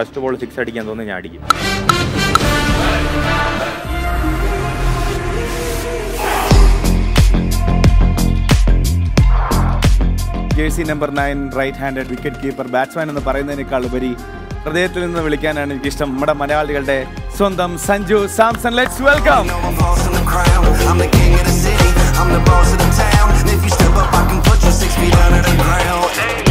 First ball six അടിക്കാൻ തോന്നുന്നു ഞാൻ അടിക്കും jersey number nine right handed wicket keeper batsman എന്ന് പറയുന്നതിനേക്കാൾ ഉപരി ഹൃദയത്തിൽ നിന്ന് വിളിക്കാനാണ് എനിക്കിഷ്ടം നമ്മുടെ മലയാളികളുടെ സ്വന്തം Sanju Samson let's welcome I'm the boss of the town. If you step up, I can put you six feet under the ground.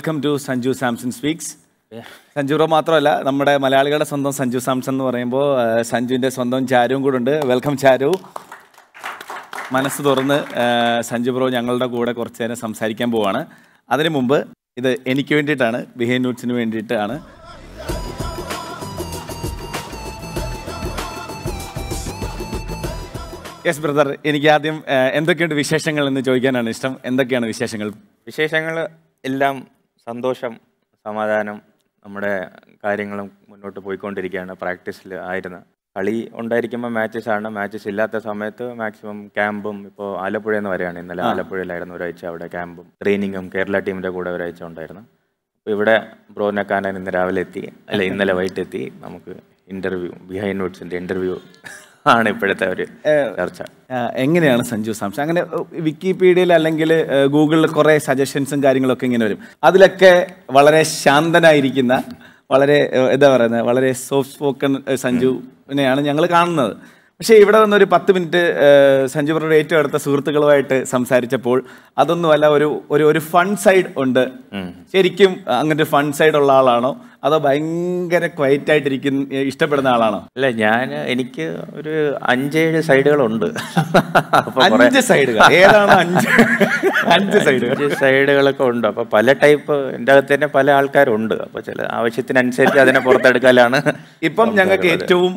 Welcome to Sanju Samson speaks Sanju മാത്രമല്ല നമ്മുടെ മലയാളികളുടെ സ്വന്തം സഞ്ജു സാംസൺ എന്ന് പറയുമ്പോൾ സഞ്ജുവിൻ്റെ സ്വന്തം ചാരുവും കൂടെ ഉണ്ട് വെൽക്കം ചാരു മനസ്സ് തുറന്ന് സഞ്ജു ബ്രോ ഞങ്ങളുടെ കൂടെ കുറച്ച് നേരം സംസാരിക്കാൻ പോവാണ് അതിനു മുമ്പ് ഇത് എനിക്ക് വേണ്ടിയിട്ടാണ് ബിഹേ ന്യൂട്സിന് വേണ്ടിയിട്ടാണ് യെസ് ബ്രദർ എനിക്ക് ആദ്യം എന്തൊക്കെയുണ്ട് വിശേഷങ്ങൾ എന്ന് ചോദിക്കാനാണ് ഇഷ്ടം എന്തൊക്കെയാണ് വിശേഷങ്ങൾ വിശേഷങ്ങൾ എല്ലാം സന്തോഷം സമാധാനം നമ്മുടെ കാര്യങ്ങളും മുന്നോട്ട് പോയിക്കൊണ്ടിരിക്കുകയാണ് പ്രാക്ടീസിൽ ആയിരുന്നു കളി ഉണ്ടായിരിക്കുമ്പോൾ മാച്ചസ് ആണ് മാച്ചസ് ഇല്ലാത്ത സമയത്ത് മാക്സിമം ക്യാമ്പും ഇപ്പോൾ ആലപ്പുഴ എന്ന് വരെയാണ് ഇന്നലെ ആലപ്പുഴയിലായിരുന്നു ഒരാഴ്ച അവിടെ ക്യാമ്പും ട്രെയിനിങ്ങും കേരള ടീമിൻ്റെ കൂടെ ഒരാഴ്ച ഉണ്ടായിരുന്നു അപ്പോൾ ഇവിടെ ബ്രോനെ കാണാൻ ഇന്ന് രാവിലെ എത്തി അല്ല ഇന്നലെ വൈകിട്ടെത്തി എത്തി നമുക്ക് ഇൻ്റർവ്യൂ ബിഹൈൻഡ് വോട്ട്സിൻ്റെ ഇൻ്റർവ്യൂ ആണ് ഇപ്പോഴത്തെ ഒരു ചർച്ച എങ്ങനെയാണ് സഞ്ജു സാംസൺ അങ്ങനെ വിക്കിപീഡിയയിൽ അല്ലെങ്കിൽ ഗൂഗിളിൽ കുറേ സജഷൻസും കാര്യങ്ങളൊക്കെ ഇങ്ങനെ വരും അതിലൊക്കെ വളരെ ശാന്തനായിരിക്കുന്ന വളരെ എന്താ പറയുന്നത് വളരെ സോഫ്റ്റ് സ്പോക്കൺ സഞ്ജുവിനെയാണ് ഞങ്ങൾ കാണുന്നത് പക്ഷേ ഇവിടെ വന്ന് ഒരു പത്ത് മിനിറ്റ് സഞ്ജു പറഞ്ഞ ഏറ്റവും അടുത്ത സുഹൃത്തുക്കളുമായിട്ട് സംസാരിച്ചപ്പോൾ അതൊന്നുമല്ല ഒരു ഒരു ഫൺ സൈഡ് ഉണ്ട് ശരിക്കും അങ്ങനെ ഫൺ സൈഡ് ഉള്ള ആളാണോ അതോ ഭയങ്കര ക്വയറ്റ് ആയിട്ടിരിക്കുന്ന ഇഷ്ടപ്പെടുന്ന ആളാണോ അല്ല ഞാൻ എനിക്ക് ഒരു അഞ്ചേഴ് സൈഡുകളുണ്ട് അഞ്ച് സൈഡുകൾ ഏതാണ് അഞ്ച് അഞ്ച് അഞ്ച് സൈഡുകളൊക്കെ ഉണ്ട് അപ്പൊ പല ടൈപ്പ് എൻ്റെ അകത്ത് തന്നെ പല ആൾക്കാരുണ്ട് അപ്പൊ ചില ആവശ്യത്തിനനുസരിച്ച് അതിനെ പുറത്തെടുക്കലാണ് ഇപ്പം ഞങ്ങൾക്ക് ഏറ്റവും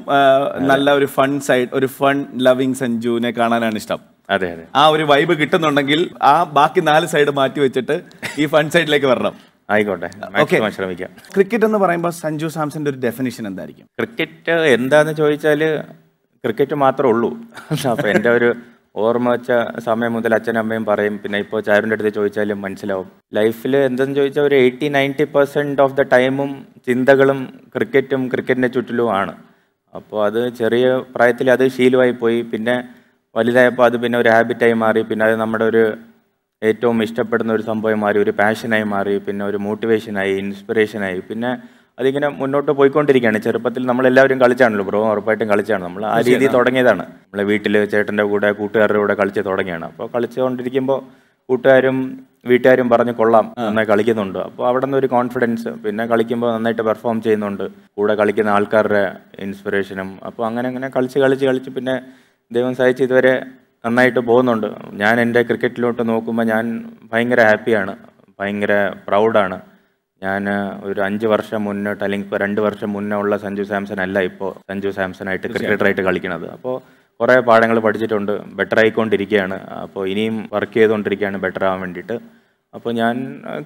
നല്ല ഒരു ഫൺ സൈഡ് ഒരു ഫൺ ലവിങ് സഞ്ജുവിനെ കാണാനാണ് ഇഷ്ടം അതെ അതെ ആ ഒരു വൈബ് കിട്ടുന്നുണ്ടെങ്കിൽ ആ ബാക്കി നാല് സൈഡ് മാറ്റി വെച്ചിട്ട് ഈ ഫൺ സൈഡിലേക്ക് വരണം ആയിക്കോട്ടെ ശ്രമിക്കാം ക്രിക്കറ്റ് എന്ന് പറയുമ്പോൾ സഞ്ജു സാംസന്റെ ഒരു ഡെഫിനിഷൻ എന്തായിരിക്കും ക്രിക്കറ്റ് എന്താന്ന് ചോദിച്ചാല് ക്രിക്കറ്റ് മാത്രമേ ഉള്ളൂ അപ്പൊ എൻ്റെ ഒരു ഓർമ്മ വെച്ച സമയം മുതൽ അച്ഛനും അമ്മയും പറയും പിന്നെ ഇപ്പോൾ ചാരുവിൻ്റെ അടുത്ത് ചോദിച്ചാലും മനസ്സിലാവും ലൈഫിൽ എന്തെന്ന് ചോദിച്ചാൽ ഒരു eighty ninety percent of the ടൈമും ചിന്തകളും ക്രിക്കറ്റും ക്രിക്കറ്റിൻ്റെ ചുറ്റിലും ആണ് അപ്പോൾ അത് ചെറിയ പ്രായത്തിൽ അത് ശീലമായി പോയി പിന്നെ വലുതായപ്പോൾ അത് പിന്നെ ഒരു ഹാബിറ്റായി മാറി പിന്നെ അത് നമ്മുടെ ഒരു ഏറ്റവും ഇഷ്ടപ്പെടുന്ന ഒരു സംഭവമായി മാറി ഒരു പാഷനായി മാറി പിന്നെ ഒരു മോട്ടിവേഷനായി ഇൻസ്പിറേഷനായി പിന്നെ അതിങ്ങനെ മുന്നോട്ട് പോയിക്കൊണ്ടിരിക്കുകയാണ് ചെറുപ്പത്തിൽ നമ്മളെല്ലാവരും കളിച്ചാണല്ലോ ബ്രോ ഉറപ്പായിട്ടും കളിച്ചാണ് നമ്മൾ ആ രീതിയിൽ തുടങ്ങിയതാണ് നമ്മളെ വീട്ടിൽ ചേട്ടൻ്റെ കൂടെ കൂട്ടുകാരുടെ കൂടെ കളിച്ച് തുടങ്ങിയാണ് അപ്പോൾ കളിച്ചുകൊണ്ടിരിക്കുമ്പോൾ കൂട്ടുകാരും വീട്ടുകാരും പറഞ്ഞ് കൊള്ളാം നന്നായി കളിക്കുന്നുണ്ട് അപ്പോൾ അവിടെ നിന്ന് ഒരു കോൺഫിഡൻസ് പിന്നെ കളിക്കുമ്പോൾ നന്നായിട്ട് പെർഫോം ചെയ്യുന്നുണ്ട് കൂടെ കളിക്കുന്ന ആൾക്കാരുടെ ഇൻസ്പിറേഷനും അപ്പോൾ അങ്ങനെ അങ്ങനെ കളിച്ച് കളിച്ച് കളിച്ച് പിന്നെ ദൈവം സഹിച്ച് ഇതുവരെ നന്നായിട്ട് പോകുന്നുണ്ട് ഞാൻ എൻ്റെ ക്രിക്കറ്റിലോട്ട് നോക്കുമ്പോൾ ഞാൻ ഭയങ്കര ഹാപ്പിയാണ് ഭയങ്കര പ്രൗഡാണ് ഞാൻ ഒരു അഞ്ച് വർഷം മുന്നോട്ട് അല്ലെങ്കിൽ ഇപ്പോൾ രണ്ട് വർഷം മുന്നേ ഉള്ള സഞ്ജു സാംസൺ അല്ല ഇപ്പോൾ സഞ്ജു സാംസണായിട്ട് ക്രിക്കറ്ററായിട്ട് കളിക്കുന്നത് അപ്പോൾ കുറേ പാഠങ്ങൾ പഠിച്ചിട്ടുണ്ട് ബെറ്റർ ആയിക്കൊണ്ടിരിക്കുകയാണ് അപ്പോൾ ഇനിയും വർക്ക് ചെയ്തുകൊണ്ടിരിക്കുകയാണ് ബെറ്റർ ആവാൻ വേണ്ടിയിട്ട് അപ്പോൾ ഞാൻ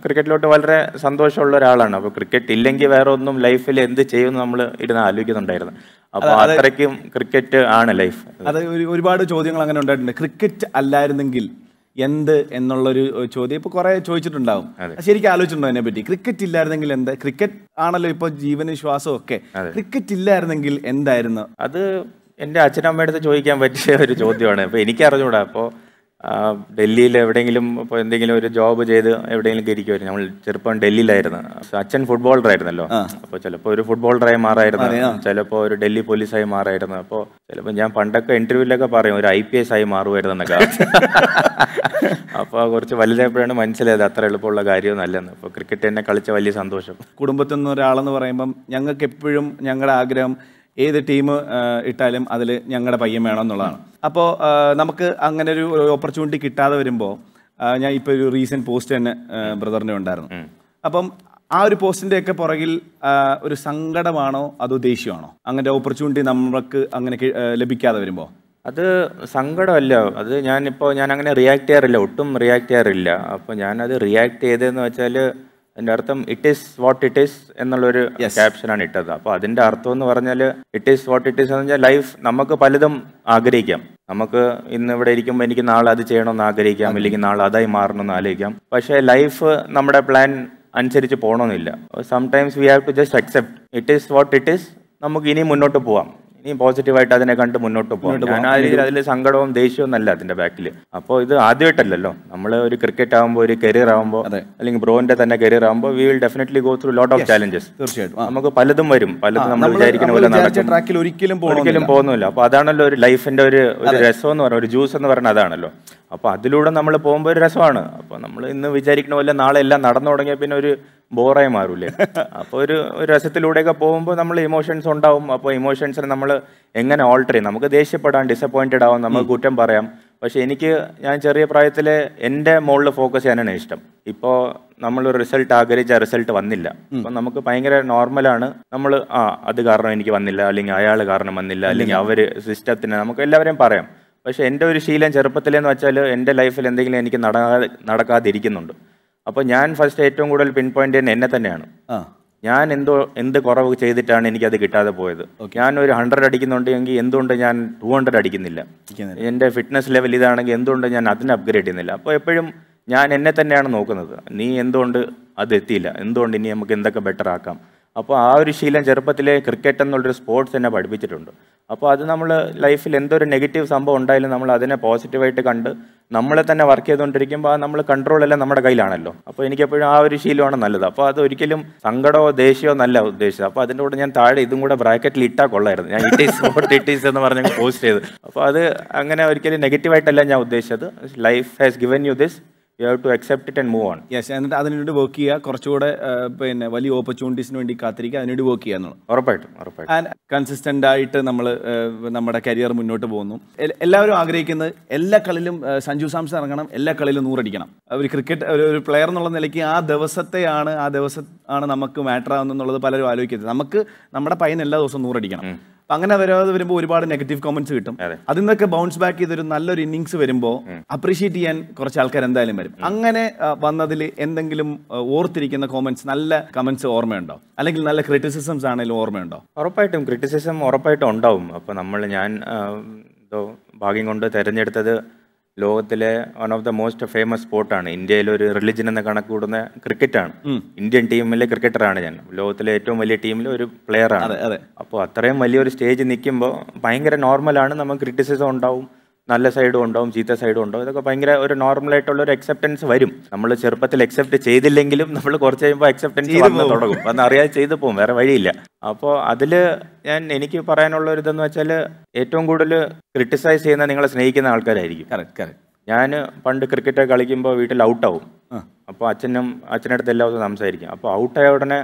ക്രിക്കറ്റിലോട്ട് വളരെ സന്തോഷമുള്ള ഒരാളാണ് അപ്പോൾ ക്രിക്കറ്റ് ഇല്ലെങ്കിൽ വേറെ ഒന്നും ലൈഫിൽ എന്ത് ചെയ്യുമെന്ന് നമ്മൾ ഇരുന്ന് ആലോചിക്കുന്നുണ്ടായിരുന്നു അപ്പൊ അത്രയ്ക്കും ക്രിക്കറ്റ് ആണ് ലൈഫ് അത് ഒരുപാട് ചോദ്യങ്ങൾ അങ്ങനെ ഉണ്ടായിട്ടുണ്ട് ക്രിക്കറ്റ് അല്ലായിരുന്നെങ്കിൽ എന്ത് എന്നുള്ളൊരു ചോദ്യം ഇപ്പൊ കുറെ ചോദിച്ചിട്ടുണ്ടാവും ശരിക്കും ആലോചിച്ചിട്ടുണ്ടോ എന്നെ പറ്റി ക്രിക്കറ്റ് ഇല്ലായിരുന്നെങ്കിൽ എന്ത് ക്രിക്കറ്റ് ആണല്ലോ ഇപ്പൊ ജീവന വിശ്വാസം ഒക്കെ ക്രിക്കറ്റ് ഇല്ലായിരുന്നെങ്കിൽ എന്തായിരുന്നു അത് എന്റെ അച്ഛനമ്മയുടെ അടുത്ത് ചോദിക്കാൻ പറ്റിയ ഒരു ചോദ്യമാണ് അപ്പൊ എനിക്ക് അറിഞ്ഞൂടാ അപ്പോൾ ഡൽഹിയിൽ എവിടെയെങ്കിലും ഇപ്പോൾ എന്തെങ്കിലും ഒരു ജോബ് ചെയ്ത് എവിടെയെങ്കിലും ഇരിക്കുമായിരുന്നു നമ്മൾ ചെറുപ്പം ഡൽഹിയിലായിരുന്നു അച്ഛൻ ഫുട്ബോൾ ആയിരുന്നല്ലോ അപ്പോൾ ചിലപ്പോൾ ഒരു ഫുട്ബോളറായി മാറായിരുന്നു ചിലപ്പോൾ ഒരു ഡൽഹി പോലീസായി മാറായിരുന്നു അപ്പോൾ ചിലപ്പോൾ ഞാൻ പണ്ടൊക്കെ ഇന്റർവ്യൂവിലൊക്കെ പറയും ഒരു ഐ പി എസ് ആയി മാറുമായിരുന്നു എന്നൊക്കെ അപ്പോൾ കുറച്ച് വലുതായപ്പോഴാണ് മനസ്സിലായത് അത്ര എളുപ്പമുള്ള കാര്യമൊന്നല്ലെന്ന് അപ്പോൾ ക്രിക്കറ്റ് തന്നെ കളിച്ച വലിയ സന്തോഷം കുടുംബത്തിൽ നിന്ന് ഒരാളെന്ന് പറയുമ്പം ഞങ്ങൾക്ക് എപ്പോഴും ഞങ്ങളുടെ ആഗ്രഹം ഏത് ടീം ഇട്ടാലും അതിൽ ഞങ്ങളുടെ പയ്യൻ വേണം എന്നുള്ളതാണ് അപ്പോൾ നമുക്ക് അങ്ങനെ ഒരു ഓപ്പർച്യൂണിറ്റി കിട്ടാതെ വരുമ്പോൾ ഞാൻ ഇപ്പോൾ ഒരു റീസെൻറ്റ് പോസ്റ്റ് തന്നെ ബ്രദറിൻ്റെ ഉണ്ടായിരുന്നു അപ്പം ആ ഒരു പോസ്റ്റിൻ്റെയൊക്കെ പുറകിൽ ഒരു സങ്കടമാണോ അതോ ദേഷ്യമാണോ അങ്ങനെ ഓപ്പർച്യൂണിറ്റി നമുക്ക് അങ്ങനെ ലഭിക്കാതെ വരുമ്പോൾ അത് സങ്കടമല്ല അത് ഞാനിപ്പോൾ ഞാൻ അങ്ങനെ റിയാക്ട് ചെയ്യാറില്ല ഒട്ടും റിയാക്ട് ചെയ്യാറില്ല അപ്പോൾ ഞാനത് റിയാക്ട് ചെയ്തതെന്ന് വെച്ചാൽ അതിന്റെ അർത്ഥം it is what it is എന്നുള്ളൊരു ക്യാപ്ഷനാണ് ഇട്ടത് അപ്പോൾ അതിന്റെ അർത്ഥം എന്ന് പറഞ്ഞാൽ it is what it is എന്ന് പറഞ്ഞാൽ ലൈഫ് നമുക്ക് പലതും ആഗ്രഹിക്കാം നമുക്ക് ഇന്ന് ഇവിടെ ഇരിക്കുമ്പോൾ എനിക്ക് നാളെ അത് ചെയ്യണമെന്ന് ആഗ്രഹിക്കാം അല്ലെങ്കിൽ നാളെ അതായി മാറണമെന്ന് ആലോചിക്കാം പക്ഷേ ലൈഫ് നമ്മുടെ പ്ലാൻ അനുസരിച്ച് പോകണമെന്നില്ല sometimes we have to just accept it is what it is നമുക്ക് ഇനി മുന്നോട്ട് പോവാം ഇനി പോസിറ്റീവായിട്ട് അതിനെ കണ്ട് മുന്നോട്ട് പോകും ഞാൻ ആ രീതിയിൽ അതിൽ സങ്കടവും ദേഷ്യവും അല്ല അതിന്റെ ബാക്കിൽ അപ്പോൾ ഇത് ആദ്യമായിട്ടല്ലല്ലോ നമ്മൾ ഒരു ക്രിക്കറ്റ് ആകുമ്പോൾ ഒരു കരിയർ ആകുമ്പോൾ അല്ലെങ്കിൽ ബ്രോന്റെ തന്നെ കരിയർ ആകുമ്പോൾ we will definitely go through lot of challenges തീർച്ചയായിട്ടും നമുക്ക് പലതും വരും പലതും നമ്മൾ വിചാരിക്കുന്ന പോലെ ഒരിക്കലും പോകുന്നില്ല അപ്പൊ അതാണല്ലോ ഒരു ലൈഫിന്റെ ഒരു രസം എന്ന് പറഞ്ഞ ഒരു ജ്യൂസ് എന്ന് പറഞ്ഞാൽ അതാണല്ലോ അപ്പോൾ അതിലൂടെ നമ്മൾ പോകുമ്പോൾ ഒരു രസമാണ് അപ്പോൾ നമ്മൾ ഇന്ന് വിചാരിക്കണ പോലെ നാളെ എല്ലാം നടന്നു തുടങ്ങിയാൽ പിന്നെ ഒരു ബോറായി മാറൂലേ അപ്പോൾ ഒരു ഒരു രസത്തിലൂടെയൊക്കെ പോകുമ്പോൾ നമ്മൾ ഇമോഷൻസ് ഉണ്ടാവും അപ്പോൾ ഇമോഷൻസിനെ നമ്മൾ എങ്ങനെ ഓൾട്ടർ ചെയ്യും നമുക്ക് ദേഷ്യപ്പെടാം ഡിസപ്പോയിൻറ്റഡ് ആവാം നമുക്ക് കുറ്റം പറയാം പക്ഷേ എനിക്ക് ഞാൻ ചെറിയ പ്രായത്തിൽ എൻ്റെ മുകളിൽ ഫോക്കസ് ചെയ്യാനാണ് ഇഷ്ടം ഇപ്പോൾ നമ്മൾ റിസൾട്ട് ആഗ്രഹിച്ച റിസൾട്ട് വന്നില്ല അപ്പം നമുക്ക് ഭയങ്കര നോർമലാണ് നമ്മൾ ആ അത് കാരണം എനിക്ക് വന്നില്ല അല്ലെങ്കിൽ അയാൾ കാരണം വന്നില്ല അല്ലെങ്കിൽ അവർ സിസ്റ്റത്തിന് നമുക്ക് എല്ലാവരെയും പറയാം പക്ഷേ എൻ്റെ ഒരു ശീലം ചെറുപ്പത്തിലെന്ന് വെച്ചാൽ എൻ്റെ ലൈഫിൽ എന്തെങ്കിലും എനിക്ക് നടക്കാതെ നടക്കാതിരിക്കുന്നുണ്ട് അപ്പോൾ ഞാൻ ഫസ്റ്റ് ഏറ്റവും കൂടുതൽ പിൻ പോയിന്റ് ചെയ്യുന്ന എന്നെ തന്നെയാണ് ഞാൻ എന്തോ എന്ത് കുറവ് ചെയ്തിട്ടാണ് എനിക്കത് കിട്ടാതെ പോയത് ഞാൻ ഒരു ഹൺഡ്രഡ് അടിക്കുന്നുണ്ടെങ്കിൽ എന്തുകൊണ്ട് ഞാൻ ടു ഹൺഡ്രഡ് അടിക്കുന്നില്ല എൻ്റെ ഫിറ്റ്നസ് ലെവൽ ഇതാണെങ്കിൽ എന്തുകൊണ്ട് ഞാൻ അതിനെ അപ്ഗ്രേഡ് ചെയ്യുന്നില്ല അപ്പോൾ എപ്പോഴും ഞാൻ എന്നെ തന്നെയാണ് നോക്കുന്നത് നീ എന്തുകൊണ്ട് അത് എത്തിയില്ല എന്തുകൊണ്ട് ഇനി നമുക്ക് എന്തൊക്കെ ബെറ്റർ ആക്കാം അപ്പോൾ ആ ഒരു ശീലം ചെറുപ്പത്തിലെ ക്രിക്കറ്റ് എന്നുള്ളൊരു സ്പോർട്സ് എന്നെ പഠിപ്പിച്ചിട്ടുണ്ട് അപ്പോൾ അത് നമ്മൾ ലൈഫിൽ എന്തൊരു നെഗറ്റീവ് സംഭവം ഉണ്ടായാലും നമ്മൾ അതിനെ പോസിറ്റീവായിട്ട് കണ്ട് നമ്മളെ തന്നെ വർക്ക് ചെയ്തുകൊണ്ടിരിക്കുമ്പോൾ ആ നമ്മൾ കൺട്രോളെല്ലാം നമ്മുടെ കയ്യിലാണല്ലോ അപ്പോൾ എനിക്കെപ്പോഴും ആ ഒരു ശീലമാണ് നല്ലത് അപ്പോൾ അത് ഒരിക്കലും സങ്കടമോ ദേഷ്യമോ നല്ല ഉദ്ദേശിച്ചത് അപ്പോൾ അതിൻ്റെ കൂടെ ഞാൻ താഴെ ഇതും കൂടെ ബ്രാക്കറ്റിൽ ഇട്ടാൽ കൊള്ളായിരുന്നു ഞാൻ it is not it is എന്ന് പറഞ്ഞ് പോസ്റ്റ് ചെയ്ത് അപ്പോൾ അത് അങ്ങനെ ഒരിക്കലും നെഗറ്റീവായിട്ടല്ല ഞാൻ ഉദ്ദേശിച്ചത് life has given you this you have to accept it and move on yes എന്നിട്ട് അതിനുവേണ്ടി വർക്ക് ചെയ്യുക കുറച്ചുകൂടെ പിന്നെ വലിയ ഓപ്പർച്യൂണിറ്റീസിന് വേണ്ടി കാത്തിരിക്കുക അതിനുവേണ്ടി വർക്ക് ചെയ്യുക എന്നുള്ളത് ഉറപ്പായിട്ടും ഉറപ്പായിട്ടും ആൻഡ് ആയിട്ട് നമ്മൾ നമ്മുടെ കരിയർ മുന്നോട്ട് പോകുന്നു എല്ലാവരും ആഗ്രഹിക്കുന്നത് എല്ലാ കളിയിലും സഞ്ജു സാംസൺ ഇറങ്ങണം എല്ലാ കളിയിലും നൂറടിക്കണം ഒരു ക്രിക്കറ്റ് ഒരു പ്ലെയർ എന്നുള്ള നിലയ്ക്ക് ആ ദിവസത്തെയാണ് ആ ദിവസം ആണ് നമുക്ക് മാറ്റർ ആവുന്നത് എന്നുള്ളത് പലരും ആലോചിക്കുന്നത് നമുക്ക് നമ്മുടെ പയ്യൻ എല്ലാ ദിവസവും നൂറടിക്കണം അപ്പൊ അങ്ങനെ വരാതെ വരുമ്പോൾ ഒരുപാട് നെഗറ്റീവ് കോമൻസ് കിട്ടും അതിൽ നിന്നൊക്കെ ബൗൺസ് ബാക്ക് ചെയ്തൊരു നല്ലൊരു ഇന്നിങ്സ് വരുമ്പോൾ അപ്രീഷിയേറ്റ് ചെയ്യാൻ കുറച്ച് ആൾക്കാർ എന്തായാലും വരും അങ്ങനെ വന്നതിൽ എന്തെങ്കിലും ഓർത്തിരിക്കുന്ന കോമൻസ് നല്ല കമന്റ്സ് ഓർമ്മയുണ്ടോ അല്ലെങ്കിൽ നല്ല ക്രിറ്റിസിസംസ് ആണെങ്കിലും ഓർമ്മയുണ്ടോ ഉറപ്പായിട്ടും ക്രിറ്റിസിസം ഉറപ്പായിട്ടും ഉണ്ടാവും അപ്പോൾ നമ്മൾ ഞാൻ ഭാഗ്യം കൊണ്ട് തിരഞ്ഞെടുത്തത് ലോകത്തിലെ one of the most famous സ്പോർട്ടാണ് ഇന്ത്യയിലെ ഒരു റിലിജൻ എന്ന കണക്ക് കൂടുന്ന ക്രിക്കറ്റാണ് ഇന്ത്യൻ ടീമിലെ ക്രിക്കറ്ററാണ് ഞാൻ ലോകത്തിലെ ഏറ്റവും വലിയ ടീമിലെ ഒരു പ്ലെയറാണ് അപ്പോൾ അത്രയും വലിയൊരു സ്റ്റേജ് നിൽക്കുമ്പോൾ ഭയങ്കര നോർമലാണ് നമുക്ക് ക്രിറ്റിസിസം ഉണ്ടാവും നല്ല സൈഡും ഉണ്ടാവും ചീത്ത സൈഡും ഉണ്ടാവും ഇതൊക്കെ ഭയങ്കര ഒരു നോർമൽ ആയിട്ടുള്ള ഒരു അക്സെപ്റ്റൻസ് വരും നമ്മൾ ചെറുപ്പത്തിൽ അക്സെപ്റ്റ് ചെയ്തില്ലെങ്കിലും നമ്മൾ കുറച്ച് കഴിയുമ്പോൾ അക്സെപ്റ്റൻസ് വന്ന് തുടങ്ങും അന്ന് അറിയാതെ ചെയ്തു പോകും വേറെ വഴിയില്ല അപ്പോൾ അതിൽ ഞാൻ എനിക്ക് പറയാനുള്ള ഒരു ഇതെന്ന് വെച്ചാൽ ഏറ്റവും കൂടുതൽ ക്രിട്ടിസൈസ് ചെയ്യുന്ന നിങ്ങളെ സ്നേഹിക്കുന്ന ആൾക്കാരായിരിക്കും കറക്റ്റ് കറക്റ്റ് ഞാൻ പണ്ട് ക്രിക്കറ്റ് കളിക്കുമ്പോൾ വീട്ടിൽ ഔട്ടാവും അപ്പോൾ അച്ഛനും അച്ഛനടുത്ത് എല്ലാ ദിവസവും സംസാരിക്കും അപ്പോൾ ഔട്ടായ ഉടനെ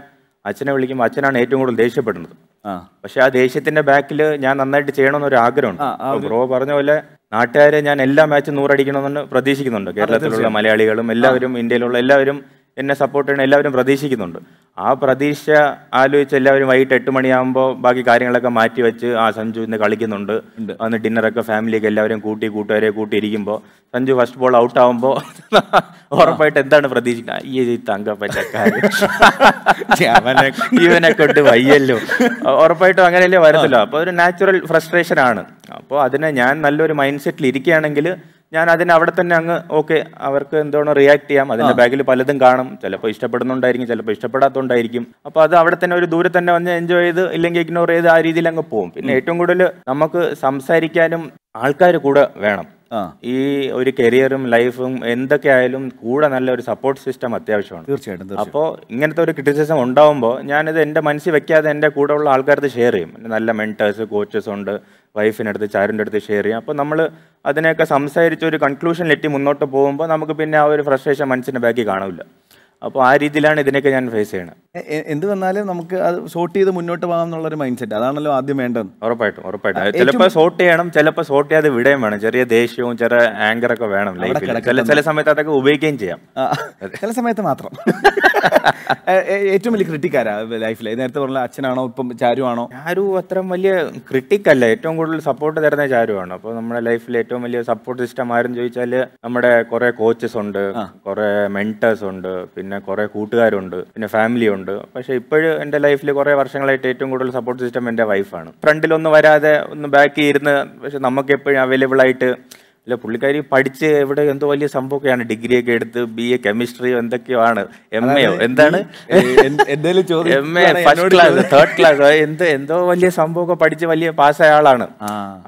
അച്ഛനെ വിളിക്കുമ്പോൾ അച്ഛനാണ് ഏറ്റവും കൂടുതൽ ദേഷ്യപ്പെടുന്നത് പക്ഷെ ആ ദേഷ്യത്തിന്റെ ബാക്കിൽ ഞാൻ നന്നായിട്ട് ചെയ്യണമെന്നൊരു ആഗ്രഹമുണ്ട് ബ്രോ പറഞ്ഞ പോലെ നാട്ടുകാരെ ഞാൻ എല്ലാ മാച്ചും നൂറടിക്കണമെന്ന് പ്രതീക്ഷിക്കുന്നുണ്ട് കേരളത്തിലുള്ള മലയാളികളും എല്ലാവരും ഇന്ത്യയിലുള്ള എല്ലാവരും എന്നെ സപ്പോർട്ട് ചെയ്യണം എല്ലാവരും പ്രതീക്ഷിക്കുന്നുണ്ട് ആ പ്രതീക്ഷ ആലോചിച്ച് എല്ലാവരും വൈകിട്ട് എട്ട് മണിയാകുമ്പോൾ ബാക്കി കാര്യങ്ങളൊക്കെ മാറ്റി വെച്ച് ആ സഞ്ജു ഇന്ന് കളിക്കുന്നുണ്ട് അന്ന് ഡിന്നറൊക്കെ ഫാമിലിയൊക്കെ എല്ലാവരും കൂട്ടി കൂട്ടുകാരെ കൂട്ടിയിരിക്കുമ്പോൾ സഞ്ജു ഫസ്റ്റ് ബോൾ ഔട്ട് ആകുമ്പോൾ ഉറപ്പായിട്ട് എന്താണ് പ്രതീക്ഷിക്കുന്നത് ഈ തങ്കപ്പറ്റക്കാര് ഇവനെ കൊണ്ട് വയ്യല്ലോ ഉറപ്പായിട്ടും അങ്ങനെയല്ലേ വരത്തില്ല അപ്പോൾ ഒരു നാച്ചുറൽ ഫ്രസ്ട്രേഷൻ ആണ് അപ്പോൾ അതിനെ ഞാൻ നല്ലൊരു മൈൻഡ് സെറ്റിൽ ഇരിക്കുകയാണെങ്കിൽ ഞാൻ അതിന് അവിടെ തന്നെ അങ്ങ് ഓക്കെ അവർക്ക് എന്തോണോ റിയാക്ട് ചെയ്യാം അതിന്റെ ബാഗിൽ പലതും കാണും ചിലപ്പോൾ ഇഷ്ടപ്പെടുന്നുണ്ടായിരിക്കും ചിലപ്പോൾ ഇഷ്ടപ്പെടാത്തോണ്ടായിരിക്കും അപ്പോൾ അത് അവിടെ തന്നെ ഒരു ദൂരെ തന്നെ വന്ന് എൻജോയ് ചെയ്ത് ഇല്ലെങ്കിൽ ഇഗ്നോർ ചെയ്ത് ആ രീതിയിൽ അങ്ങ് പോകും പിന്നെ ഏറ്റവും കൂടുതൽ നമുക്ക് സംസാരിക്കാനും ആൾക്കാർ കൂടെ വേണം ഈ ഒരു കരിയറും ലൈഫും എന്തൊക്കെ ആയാലും കൂടെ നല്ല ഒരു സപ്പോർട്ട് സിസ്റ്റം അത്യാവശ്യമാണ് തീർച്ചയായിട്ടും അപ്പോൾ ഇങ്ങനത്തെ ഒരു ക്രിറ്റിസിസം ഉണ്ടാവുമ്പോൾ ഞാനിത് എൻ്റെ മനസ്സിൽ വെക്കാതെ എൻ്റെ കൂടെ ഉള്ള ആൾക്കാർക്ക് ഷെയർ ചെയ്യും നല്ല മെൻറ്റേഴ്സ് കോച്ചസ് ഉണ്ട് വൈഫിനടുത്ത് ചാരിൻ്റെ അടുത്ത് ഷെയർ ചെയ്യും അപ്പോൾ നമ്മൾ അതിനെയൊക്കെ സംസാരിച്ച് ഒരു കൺക്ലൂഷനിലെത്തി മുന്നോട്ട് പോകുമ്പോൾ നമുക്ക് പിന്നെ ആ ഒരു ഫ്രസ്ട്രേഷൻ മനസ്സിൻ്റെ ബാക്കി കാണില്ല അപ്പോൾ ആ രീതിയിലാണ് ഇതിനൊക്കെ ഞാൻ ഫേസ് ചെയ്യണത് എന്ത് വന്നാലും നമുക്ക് അത് ഷോർട്ട് ചെയ്ത് മുന്നോട്ട് പോകാം എന്നുള്ളൊരു മൈൻഡ് സെറ്റ് അതാണല്ലോ ആദ്യം വേണ്ടത് ഉറപ്പായിട്ടും ഉറപ്പായിട്ടും ചിലപ്പോൾ ഷോർട്ട് ചെയ്യണം ചിലപ്പോൾ ഷോർട്ട് ചെയ്യാതെ വിടുകയും വേണം ചെറിയ ദേഷ്യവും ചെറിയ ആങ്കറൊക്കെ വേണം ലൈഫിൽ ചില സമയത്ത് അതൊക്കെ ഉപയോഗിക്കുകയും ചെയ്യാം ചില സമയത്ത് മാത്രം ഏറ്റവും വലിയ ക്രിട്ടിക്കാരാ ലൈഫിൽ നേരത്തെ പറഞ്ഞ അച്ഛനാണോ ഇപ്പം ചാരു ആണോ ചാരു അത്ര വലിയ ക്രിട്ടിക്കല്ല ഏറ്റവും കൂടുതൽ സപ്പോർട്ട് തരുന്ന ചാരു ആണ് അപ്പോൾ നമ്മുടെ ലൈഫിൽ ഏറ്റവും വലിയ സപ്പോർട്ട് സിസ്റ്റം ആരെന്ന് ചോദിച്ചാൽ നമ്മുടെ കുറെ കോച്ചസ് ഉണ്ട് കുറെ മെന്റേഴ്സ് ഉണ്ട് പിന്നെ കുറെ കൂട്ടുകാരുണ്ട് പിന്നെ ഫാമിലി ഉണ്ട് പക്ഷെ ഇപ്പോഴും എന്റെ ലൈഫിൽ കുറെ വർഷങ്ങളായിട്ട് ഏറ്റവും കൂടുതൽ സപ്പോർട്ട് സിസ്റ്റം എന്റെ വൈഫാണ് ഫ്രണ്ടിലൊന്നും വരാതെ ഒന്ന് ബാക്കി ഇരുന്ന് പക്ഷെ നമുക്ക് എപ്പോഴും അവൈലബിൾ ആയിട്ട് അല്ല പുള്ളിക്കാരി പഠിച്ച് എവിടെ എന്തോ വലിയ സംഭവമൊക്കെയാണ് ഡിഗ്രി ഒക്കെ എടുത്ത് ബി എ കെമിസ്ട്രി എന്തൊക്കെയോ ആണ് എം എ എന്താണ് എന്തെങ്കിലും ഫസ്റ്റ് ക്ലാസ് തേർഡ് ക്ലാസ് എന്ത് എന്തോ വലിയ സംഭവമൊക്കെ പഠിച്ച് വലിയ പാസ്സായ ആളാണ്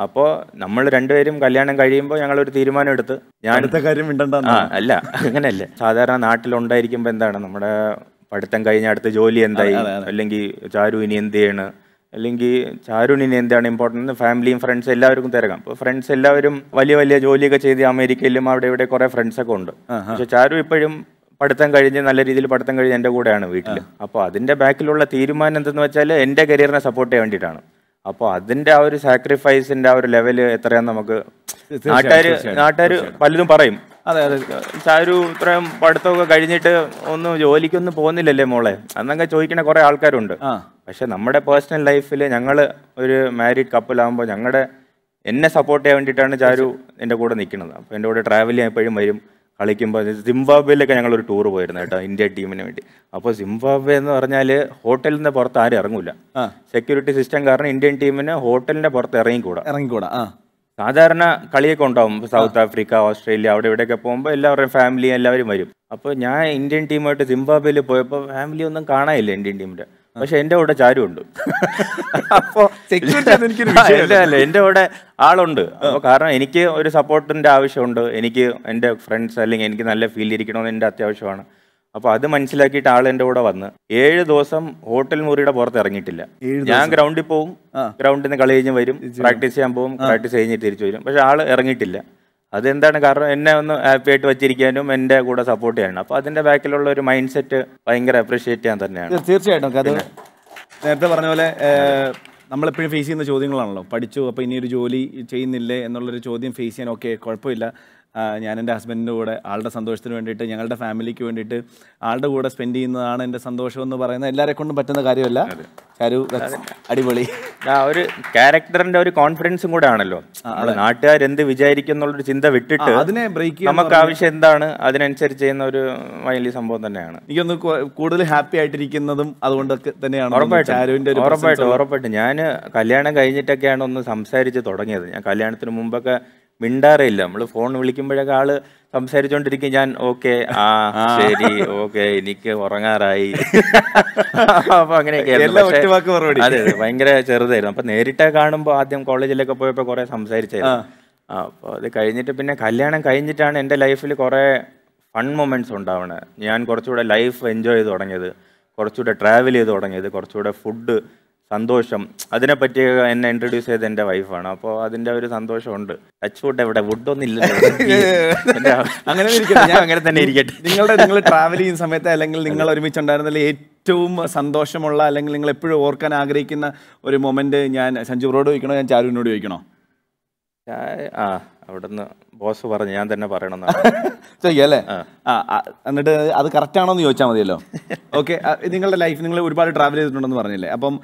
അപ്പോ നമ്മൾ രണ്ടുപേരും കല്യാണം കഴിയുമ്പോൾ ഞങ്ങൾ ഒരു തീരുമാനം എടുത്ത് ഞാൻ കാര്യം അല്ല അങ്ങനെയല്ല സാധാരണ നാട്ടിലുണ്ടായിരിക്കുമ്പോൾ എന്താണ് നമ്മുടെ പഠിത്തം കഴിഞ്ഞ അടുത്ത ജോലി എന്തായി അല്ലെങ്കിൽ ചാരു ഇനി എന്ത് ചെയ്യണം അല്ലെങ്കിൽ ചാരുണിന് എന്താണ് ഇമ്പോർട്ടൻ്റ് ഫാമിലിയും ഫ്രണ്ട്സ് എല്ലാവർക്കും തിരക്കാം അപ്പോൾ ഫ്രണ്ട്സ് എല്ലാവരും വലിയ വലിയ ജോലിയൊക്കെ ചെയ്ത് അമേരിക്കയിലും അവിടെ ഇവിടെ കുറേ ഫ്രണ്ട്സൊക്കെ ഉണ്ട് പക്ഷെ ചാരു ഇപ്പോഴും പഠിത്തം കഴിഞ്ഞ് നല്ല രീതിയിൽ പഠിത്തം കഴിഞ്ഞ് എൻ്റെ കൂടെയാണ് വീട്ടിൽ അപ്പോൾ അതിൻ്റെ ബാക്കിലുള്ള തീരുമാനം എന്തെന്ന് വെച്ചാൽ എൻ്റെ കരിയറിനെ സപ്പോർട്ട് ചെയ്യാൻ വേണ്ടിയിട്ടാണ് അപ്പോൾ അതിൻ്റെ ആ ഒരു സാക്രിഫൈസിൻ്റെ ആ ഒരു ലെവൽ എത്രയാന്ന് നമുക്ക് നാട്ടുകാർ നാട്ടുകാർ പലതും പറയും അതെ അതെ ചാരു ഇത്രയും പഠിത്തമൊക്കെ കഴിഞ്ഞിട്ട് ഒന്നും ജോലിക്കൊന്നും പോകുന്നില്ലല്ലേ മോളെ അന്നൊക്കെ ചോദിക്കണ കുറേ ആൾക്കാരുണ്ട് പക്ഷേ നമ്മുടെ പേഴ്സണൽ ലൈഫിൽ ഞങ്ങൾ ഒരു മാരീഡ് കപ്പിലാകുമ്പോൾ ഞങ്ങളുടെ എന്നെ സപ്പോർട്ട് ചെയ്യാൻ വേണ്ടിയിട്ടാണ് ചാരു എൻ്റെ കൂടെ നിൽക്കുന്നത് അപ്പോൾ എൻ്റെ കൂടെ ട്രാവൽ ചെയ്യാൻ എപ്പോഴും വരും കളിക്കുമ്പോൾ സിംബാബ്വേയിലൊക്കെ ഞങ്ങളൊരു ടൂർ പോയിരുന്നു കേട്ടോ ഇന്ത്യ ടീമിന് വേണ്ടി അപ്പോൾ സിംബാബ്വെ എന്ന് പറഞ്ഞാൽ ഹോട്ടലിൽ നിന്ന് പുറത്ത് ആരും ഇറങ്ങില്ല സെക്യൂരിറ്റി സിസ്റ്റം കാരണം ഇന്ത്യൻ ടീമിന് ഹോട്ടലിൻ്റെ പുറത്ത് ഇറങ്ങിക്കൂടാ ഇറങ്ങിക്കൂടാ സാധാരണ കളിയൊക്കെ ഉണ്ടാവും സൗത്ത് ആഫ്രിക്ക ഓസ്ട്രേലിയ അവിടെ ഇവിടെയൊക്കെ പോകുമ്പോൾ എല്ലാവരുടെയും ഫാമിലി എല്ലാവരും വരും അപ്പോൾ ഞാൻ ഇന്ത്യൻ ടീമായിട്ട് സിംബാബ്വേയിൽ പോയപ്പോൾ ഫാമിലി ഒന്നും കാണാനില്ല ഇന്ത്യൻ ടീമിൻ്റെ പക്ഷെ എൻ്റെ കൂടെ ചാരുണ്ട് അപ്പോൾ അല്ല അല്ല എൻ്റെ കൂടെ ആളുണ്ട് അപ്പോൾ കാരണം എനിക്ക് ഒരു സപ്പോർട്ടിൻ്റെ ആവശ്യമുണ്ട് എനിക്ക് എൻ്റെ ഫ്രണ്ട്സ് അല്ലെങ്കിൽ എനിക്ക് നല്ല ഫീൽ ഇരിക്കണമെന്ന് എന്റെ അത്യാവശ്യമാണ് അപ്പോൾ അത് മനസ്സിലാക്കിയിട്ട് ആൾ എൻ്റെ കൂടെ വന്ന് ഏഴ് ദിവസം ഹോട്ടൽ മുറിയുടെ പുറത്ത് ഇറങ്ങിയിട്ടില്ല ഞാൻ ഗ്രൗണ്ടിൽ പോവും ഗ്രൗണ്ടിൽ നിന്ന് കളി കഴിഞ്ഞ് വരും പ്രാക്ടീസ് ചെയ്യാൻ പോകും പ്രാക്ടീസ് കഴിഞ്ഞിട്ട് തിരിച്ചു വരും പക്ഷെ ആള് ഇറങ്ങിയിട്ടില്ല അതെന്താണ് കാരണം എന്നെ ഒന്ന് ഹാപ്പി ആയിട്ട് വെച്ചിരിക്കാനും എൻ്റെ കൂടെ സപ്പോർട്ട് ചെയ്യണം അപ്പോൾ അതിൻ്റെ ബാക്കിലുള്ള ഒരു മൈൻഡ് സെറ്റ് ഭയങ്കര അപ്രീഷിയേറ്റ് ചെയ്യാൻ തന്നെയാണ് തീർച്ചയായിട്ടും അത് നേരത്തെ പറഞ്ഞ പോലെ നമ്മളെപ്പോഴും ഫേസ് ചെയ്യുന്ന ചോദ്യങ്ങളാണല്ലോ പഠിച്ചു അപ്പോൾ ഇനിയൊരു ജോലി ചെയ്യുന്നില്ലേ എന്നുള്ളൊരു ചോദ്യം ഫേസ് ചെയ്യാൻ ഓക്കെ കുഴപ്പമില്ല ഞാൻ എൻ്റെ ഹസ്ബൻഡിൻ്റെ കൂടെ ആളുടെ സന്തോഷത്തിന് വേണ്ടിയിട്ട് ഞങ്ങളുടെ ഫാമിലിക്ക് വേണ്ടിയിട്ട് ആളുടെ കൂടെ സ്പെൻഡ് ചെയ്യുന്നതാണ് എൻ്റെ സന്തോഷം എന്ന് പറയുന്നത് എല്ലാവരെ കൊണ്ടും പറ്റുന്ന കാര്യമല്ല കരു അടിപൊളി ആ ഒരു ക്യാരക്ടറിന്റെ ഒരു കോൺഫിഡൻസും കൂടെ ആണല്ലോ നാട്ടുകാർ എന്ത് വിചാരിക്കും എന്നുള്ളൊരു ചിന്ത വിട്ടിട്ട് അതിനെ ബ്രേക്ക് നമുക്ക് ആവശ്യം എന്താണ് അതിനനുസരിച്ച് ചെയ്യുന്ന ഒരു വലിയ സംഭവം തന്നെയാണ് എനിക്കൊന്ന് കൂടുതൽ ഹാപ്പി ആയിട്ടിരിക്കുന്നതും അതുകൊണ്ടൊക്കെ തന്നെയാണ് ഉറപ്പായിട്ടും ഉറപ്പായിട്ടും ഉറപ്പായിട്ടും ഞാൻ കല്യാണം കഴിഞ്ഞിട്ടൊക്കെയാണ് ഒന്ന് സംസാരിച്ച് തുടങ്ങിയത് ഞാൻ കല്യാണത്തിന് മുമ്പൊക്കെ ഇല്ല നമ്മൾ ഫോൺ വിളിക്കുമ്പോഴൊക്കെ ആള് സംസാരിച്ചോണ്ടിരിക്കും ഞാൻ ഓക്കെ ആ ശരി ഓക്കെ എനിക്ക് ഉറങ്ങാറായി അപ്പൊ അങ്ങനെയൊക്കെ അതെ ഭയങ്കര ചെറുതായിരുന്നു അപ്പൊ നേരിട്ട് കാണുമ്പോൾ ആദ്യം കോളേജിലൊക്കെ പോയപ്പോൾ കൊറേ സംസാരിച്ചായിരുന്നു അപ്പൊ അത് കഴിഞ്ഞിട്ട് പിന്നെ കല്യാണം കഴിഞ്ഞിട്ടാണ് എൻ്റെ ലൈഫിൽ കുറേ ഫൺ മൊമെന്റ്സ് ഉണ്ടാവണേ ഞാൻ കുറച്ചുകൂടെ ലൈഫ് എൻജോയ് ചെയ്ത് തുടങ്ങിയത് കുറച്ചുകൂടെ ട്രാവൽ ചെയ്ത് തുടങ്ങിയത് കുറച്ചുകൂടെ ഫുഡ് സന്തോഷം പറ്റി എന്നെ ഇൻട്രൊഡ്യൂസ് ചെയ്ത് എന്റെ വൈഫാണ് അപ്പോ അതിന്റെ ഒരു സന്തോഷമുണ്ട് ടച്ച് ഫുഡ് എവിടെ വുഡൊന്നും ഇല്ലല്ലോ അങ്ങനെ ഞാൻ അങ്ങനെ തന്നെ ഇരിക്കട്ടെ നിങ്ങളുടെ നിങ്ങൾ ട്രാവൽ ചെയ്യുന്ന സമയത്ത് അല്ലെങ്കിൽ നിങ്ങൾ ഒരുമിച്ച് ഉണ്ടായിരുന്നതിൽ ഏറ്റവും സന്തോഷമുള്ള അല്ലെങ്കിൽ നിങ്ങൾ എപ്പോഴും ഓർക്കാൻ ആഗ്രഹിക്കുന്ന ഒരു മൊമെന്റ് ഞാൻ സഞ്ജു ചോദിക്കണോ ഞാൻ ചാരുവിനോട് ചോദിക്കണോ ആ അവിടുന്ന് ബോസ് പറഞ്ഞു ഞാൻ തന്നെ പറയണം ചോദിക്കല്ലേ എന്നിട്ട് അത് കറക്റ്റ് ആണോ എന്ന് ചോദിച്ചാൽ മതിയല്ലോ ഓക്കെ നിങ്ങളുടെ ലൈഫ് നിങ്ങൾ ഒരുപാട് ട്രാവൽ ചെയ്തിട്ടുണ്ടെന്ന് പറഞ്ഞില്ലേ അപ്പം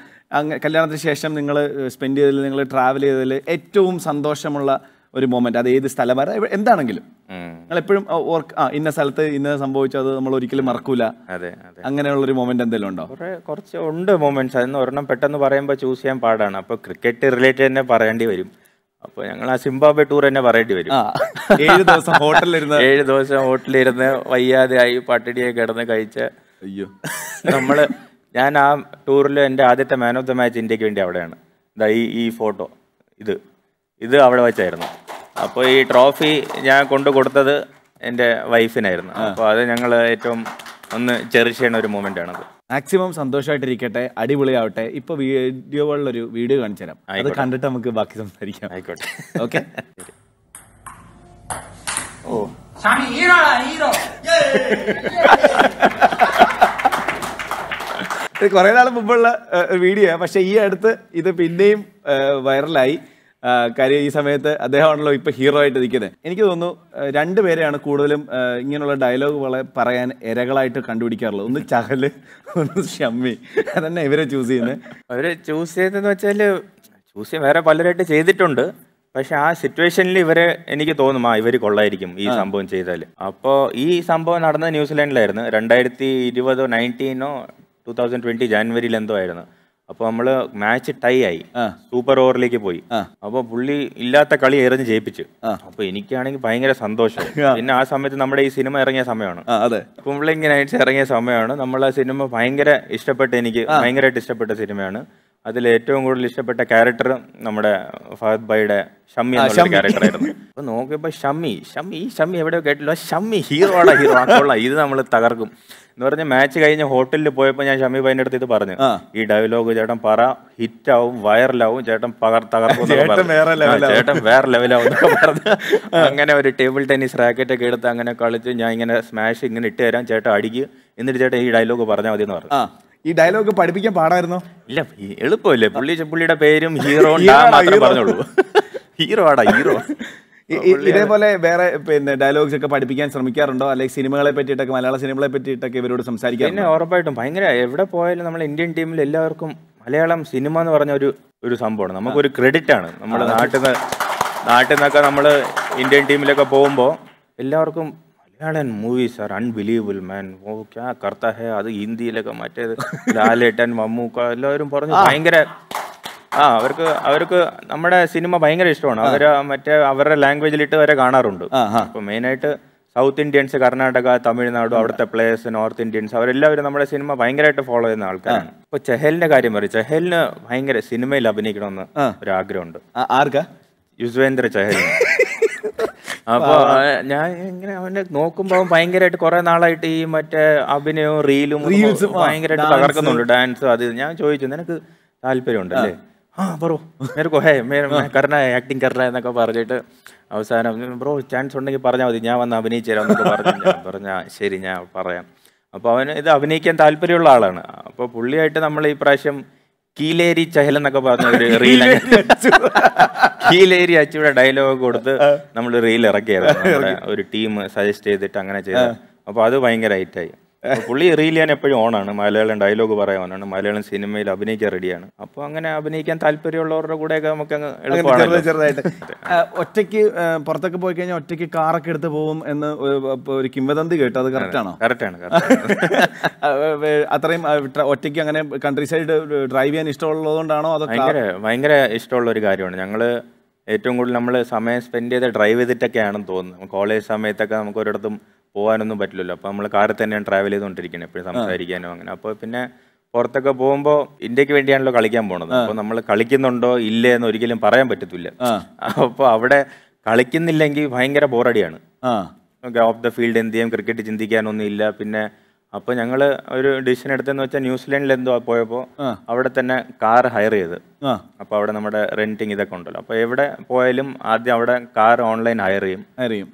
കല്യാണത്തിന് ശേഷം നിങ്ങൾ സ്പെൻഡ് ചെയ്തതിൽ നിങ്ങൾ ട്രാവൽ ചെയ്തതിൽ ഏറ്റവും സന്തോഷമുള്ള ഒരു മൊമെന്റ് അത് ഏത് സ്ഥലം വരെ എന്താണെങ്കിലും നിങ്ങൾ എപ്പോഴും ഓർക്ക് ആ ഇന്ന സ്ഥലത്ത് ഇന്ന സംഭവിച്ചു അത് നമ്മൾ ഒരിക്കലും മറക്കൂല അതെ അങ്ങനെയുള്ള ഒരു മൊമെന്റ് എന്തെങ്കിലും ഉണ്ടോ കുറച്ച് ഉണ്ട് മൊമെന്റ്സ് അതെന്ന് ഒരെണ്ണം പെട്ടെന്ന് പറയുമ്പോൾ ചൂസ് ചെയ്യാൻ പാടാണ് അപ്പോൾ ക്രിക്കറ്റ് റിലേറ്റഡ് തന്നെ പറയേണ്ടി വരും അപ്പോൾ ഞങ്ങൾ ആ സിംബാബെ ടൂർ തന്നെ പറയേണ്ടി വരും ഏഴ് ദിവസം ഹോട്ടലിലിരുന്ന് ഏഴ് ദിവസം ഹോട്ടലിലിരുന്ന് വയ്യാതെയായി പട്ടിണിയെ കിടന്ന് കഴിച്ച് അയ്യോ നമ്മൾ ഞാൻ ആ ടൂറിൽ എൻ്റെ ആദ്യത്തെ മാൻ ഓഫ് ദ മാച്ച് ഇന്ത്യക്ക് വേണ്ടി അവിടെയാണ് ഇതാ ഈ ഈ ഫോട്ടോ ഇത് ഇത് അവിടെ വെച്ചായിരുന്നു അപ്പോൾ ഈ ട്രോഫി ഞാൻ കൊണ്ടു കൊടുത്തത് എൻ്റെ വൈഫിനായിരുന്നു അപ്പോൾ അത് ഞങ്ങൾ ഏറ്റവും ഒന്ന് ചെറിഷ് ചെയ്യുന്ന ഒരു മൂമെൻ്റ് ആണത് മാക്സിമം സന്തോഷമായിട്ടിരിക്കട്ടെ അടിപൊളിയാവട്ടെ ഇപ്പൊ വീഡിയോകളിലൊരു വീഡിയോ കാണിച്ചു തരാം അത് കണ്ടിട്ട് നമുക്ക് ബാക്കി സംസാരിക്കാം ആയിക്കോട്ടെ ഓക്കെ ഓ ഷാമി നാൾ മുമ്പുള്ള വീഡിയോ പക്ഷെ ഈ അടുത്ത് ഇത് പിന്നെയും വൈറലായി കാര്യം ഈ സമയത്ത് അദ്ദേഹമാണല്ലോ ഇപ്പോൾ ഹീറോ ആയിട്ട് നിൽക്കുന്നത് എനിക്ക് തോന്നുന്നു രണ്ടുപേരെയാണ് കൂടുതലും ഇങ്ങനെയുള്ള ഡയലോഗ് വളരെ പറയാൻ ഇരകളായിട്ട് കണ്ടുപിടിക്കാറുള്ളത് ഒന്ന് ചഹല് ഒന്ന് ഷമ്മി അതന്നെ ഇവരെ ചൂസ് ചെയ്യുന്നത് അവർ ചൂസ് ചെയ്തതെന്ന് വെച്ചാൽ ചൂസ് ചെയ്യാൻ വേറെ പലരായിട്ട് ചെയ്തിട്ടുണ്ട് പക്ഷെ ആ സിറ്റുവേഷനിൽ ഇവരെ എനിക്ക് തോന്നും ആ ഇവർ കൊള്ളായിരിക്കും ഈ സംഭവം ചെയ്താൽ അപ്പോൾ ഈ സംഭവം നടന്നത് ന്യൂസിലാൻഡിലായിരുന്നു രണ്ടായിരത്തി ഇരുപതോ നയൻറ്റീനോ ടൂ തൗസൻഡ് ട്വൻറ്റി ജാനുവരിയിൽ എന്തോ ആയിരുന്നു അപ്പോൾ നമ്മൾ മാച്ച് ടൈ ആയി സൂപ്പർ ഓവറിലേക്ക് പോയി അപ്പോൾ പുള്ളി ഇല്ലാത്ത കളി എറിഞ്ഞ് ജയിപ്പിച്ചു അപ്പോൾ എനിക്കാണെങ്കിൽ ഭയങ്കര സന്തോഷം പിന്നെ ആ സമയത്ത് നമ്മുടെ ഈ സിനിമ ഇറങ്ങിയ സമയമാണ് കുമ്പളിങ്ങനെ ആയിട്ട് ഇറങ്ങിയ സമയമാണ് നമ്മൾ ആ സിനിമ ഭയങ്കര ഇഷ്ടപ്പെട്ട എനിക്ക് ഭയങ്കരമായിട്ട് ഇഷ്ടപ്പെട്ട സിനിമയാണ് അതിൽ ഏറ്റവും കൂടുതൽ ഇഷ്ടപ്പെട്ട ക്യാരക്ടർ നമ്മുടെ ഫഹദ് ഭായിയുടെ ഷമ്മി ക്യാരക്ടർ ആയിരുന്നു അപ്പൊ നോക്കിയപ്പോ ഷമ്മി ഷമ്മി ഈ ഷമ്മി എവിടെയോ കേട്ടില്ല ഷമ്മി ഹീറോ ആടാ ഹീറോ ആക്കോളാം ഇത് നമ്മൾ തകർക്കും എന്ന് പറഞ്ഞ മാച്ച് കഴിഞ്ഞ ഹോട്ടലിൽ പോയപ്പോൾ ഞാൻ ഷമീബ് അതിൻ്റെ അടുത്ത് ഇത് പറഞ്ഞു ഈ ഡയലോഗ് ചേട്ടൻ പറ ഹിറ്റാവും വൈറലാവും ചേട്ടൻ ചേട്ടൻ വേറെ ലെവലാവും പറഞ്ഞു അങ്ങനെ ഒരു ടേബിൾ ടെന്നീസ് റാക്കറ്റ് ഒക്കെ എടുത്ത് അങ്ങനെ കളിച്ച് ഞാൻ ഇങ്ങനെ സ്മാഷ് ഇങ്ങനെ ഇട്ട് തരാം ചേട്ടൻ അടിക്കുക എന്നിട്ട് ചേട്ടൻ ഈ ഡയലോഗ് പറഞ്ഞാൽ മതി എന്ന് പറഞ്ഞു ഈ ഡയലോഗ് പഠിപ്പിക്കാൻ പാടായിരുന്നോ ഇല്ല എളുപ്പമല്ലേ പുള്ളി പുള്ളിയുടെ പേരും ഹീറോ ഹീറോ ആടാ ഹീറോ ഇതേപോലെ വേറെ പിന്നെ ഡയലോഗ്സ് ഒക്കെ പഠിപ്പിക്കാൻ ശ്രമിക്കാറുണ്ടോ അല്ലെങ്കിൽ സിനിമകളെ പറ്റിയിട്ടൊക്കെ മലയാള സിനിമകളെ പറ്റിയിട്ടൊക്കെ ഇവരോട് സംസാരിക്കാം പിന്നെ ഉറപ്പായിട്ടും ഭയങ്കര എവിടെ പോയാലും നമ്മൾ ഇന്ത്യൻ ടീമിൽ എല്ലാവർക്കും മലയാളം സിനിമ എന്ന് പറഞ്ഞ ഒരു ഒരു സംഭവമാണ് നമുക്കൊരു ക്രെഡിറ്റ് ആണ് നമ്മുടെ നാട്ടിൽ നിന്ന് നാട്ടിൽ നിന്നൊക്കെ നമ്മൾ ഇന്ത്യൻ ടീമിലൊക്കെ പോകുമ്പോൾ എല്ലാവർക്കും Malayalam movies are unbelievable man ഓ ക്യാ കർത്ത ഹേ അത് ഹിന്ദിയിലൊക്കെ മറ്റേത് ലാലേട്ടൻ മമ്മൂക്ക എല്ലാവരും പറഞ്ഞു ഭയങ്കര ആ അവർക്ക് അവർക്ക് നമ്മുടെ സിനിമ ഭയങ്കര ഇഷ്ടമാണ് അവർ മറ്റേ അവരുടെ ലാംഗ്വേജിലിട്ട് വരെ കാണാറുണ്ട് അപ്പോൾ ആയിട്ട് സൗത്ത് ഇന്ത്യൻസ് കർണാടക തമിഴ്നാട് അവിടുത്തെ പ്ലേയേഴ്സ് നോർത്ത് ഇന്ത്യൻസ് അവരെല്ലാവരും നമ്മുടെ സിനിമ ഭയങ്കരമായിട്ട് ഫോളോ ചെയ്യുന്ന ആൾക്കാരാണ് ഇപ്പൊ ചെഹലിന്റെ കാര്യം പറയും ചെഹലിന് ഭയങ്കര സിനിമയിൽ അഭിനയിക്കണമെന്ന് ഒരു ആഗ്രഹമുണ്ട് ആർക്കാ യുസ്വേന്ദ്ര ചഹൽ അപ്പൊ ഞാൻ ഇങ്ങനെ അവനെ നോക്കുമ്പോ ഭയങ്കരമായിട്ട് കുറെ നാളായിട്ട് ഈ മറ്റേ അഭിനയവും റീലും ഭയങ്കരമായിട്ട് തകർക്കുന്നുണ്ട് ഡാൻസും അത് ഞാൻ ചോദിച്ചു നിനക്ക് ഉണ്ടല്ലേ ആ ബ്രോ മേരെ കൊഹേ മേരെ കരണ ആക്ടിങ് കരണ എന്നൊക്കെ പറഞ്ഞിട്ട് അവസാനം ബ്രോ ചാൻസ് ഉണ്ടെങ്കിൽ പറഞ്ഞാൽ മതി ഞാൻ വന്ന് അഭിനയിച്ചു തരാം ഞാൻ പറഞ്ഞാൽ ശരി ഞാൻ പറയാം അപ്പോൾ അവന് ഇത് അഭിനയിക്കാൻ താല്പര്യമുള്ള ആളാണ് അപ്പോൾ പുള്ളിയായിട്ട് നമ്മൾ ഈ പ്രാവശ്യം കീലേരി ചഹൽ എന്നൊക്കെ പറഞ്ഞ ഒരു റീൽ കീലേരി അച്ചിയുടെ ഡയലോഗ് കൊടുത്ത് നമ്മൾ റീൽ ഇറക്കിയത് ഒരു ടീം സജസ്റ്റ് ചെയ്തിട്ട് അങ്ങനെ ചെയ്തു അപ്പോൾ അത് ഭയങ്കര ഹൈറ്റായി പുള്ളി റീൽ ചെയ്യാൻ എപ്പോഴും ഓണാണ് മലയാളം ഡയലോഗ് പറയാനാണ് മലയാളം സിനിമയിൽ അഭിനയിക്കാൻ റെഡിയാണ് അപ്പോൾ അങ്ങനെ അഭിനയിക്കാൻ താല്പര്യമുള്ളവരുടെ കൂടെയൊക്കെ നമുക്ക് അങ്ങ് ചെറുതായിട്ട് ഒറ്റയ്ക്ക് പുറത്തൊക്കെ പോയി കഴിഞ്ഞാൽ ഒറ്റയ്ക്ക് കാറൊക്കെ എടുത്ത് പോകും എന്ന് ഒരു കിംവദന്തി കേട്ടു അത് കറക്റ്റാണോ കറക്റ്റാണ് അത്രയും ഒറ്റയ്ക്ക് അങ്ങനെ കൺട്രി സൈഡ് ഡ്രൈവ് ചെയ്യാൻ ഇഷ്ടമുള്ളതുകൊണ്ടാണോ അത് ഭയങ്കര ഭയങ്കര ഇഷ്ടമുള്ള ഒരു കാര്യമാണ് ഞങ്ങള് ഏറ്റവും കൂടുതൽ നമ്മൾ സമയം സ്പെൻഡ് ചെയ്ത് ഡ്രൈവ് ചെയ്തിട്ടൊക്കെയാണെന്ന് തോന്നുന്നു കോളേജ് സമയത്തൊക്കെ നമുക്ക് ഒരിടത്തും പോകാനൊന്നും പറ്റില്ലല്ലോ അപ്പോൾ നമ്മൾ കാറിൽ തന്നെയാണ് ട്രാവൽ ചെയ്തുകൊണ്ടിരിക്കുന്നത് എപ്പോഴും സംസാരിക്കാനോ അങ്ങനെ അപ്പോൾ പിന്നെ പുറത്തൊക്കെ പോകുമ്പോൾ ഇന്ത്യക്ക് വേണ്ടിയാണല്ലോ കളിക്കാൻ പോണത് അപ്പോൾ നമ്മൾ കളിക്കുന്നുണ്ടോ ഇല്ലേ എന്ന് ഒരിക്കലും പറയാൻ പറ്റത്തില്ല അപ്പോൾ അവിടെ കളിക്കുന്നില്ലെങ്കിൽ ഭയങ്കര ബോറടിയാണ് ഓഫ് ദ ഫീൽഡ് എന്ത് ചെയ്യാം ക്രിക്കറ്റ് ചിന്തിക്കാനൊന്നും ഇല്ല പിന്നെ അപ്പോൾ ഞങ്ങള് ഒരു ഡിസിഷൻ എടുത്തെന്ന് വെച്ചാൽ ന്യൂസിലൻഡിൽ എന്തോ പോയപ്പോൾ അവിടെ തന്നെ കാർ ഹയർ ചെയ്ത് അപ്പോൾ അവിടെ നമ്മുടെ റെന്റിങ് ഇതൊക്കെ ഉണ്ടല്ലോ അപ്പോൾ എവിടെ പോയാലും ആദ്യം അവിടെ കാർ ഓൺലൈൻ ഹയർ ചെയ്യും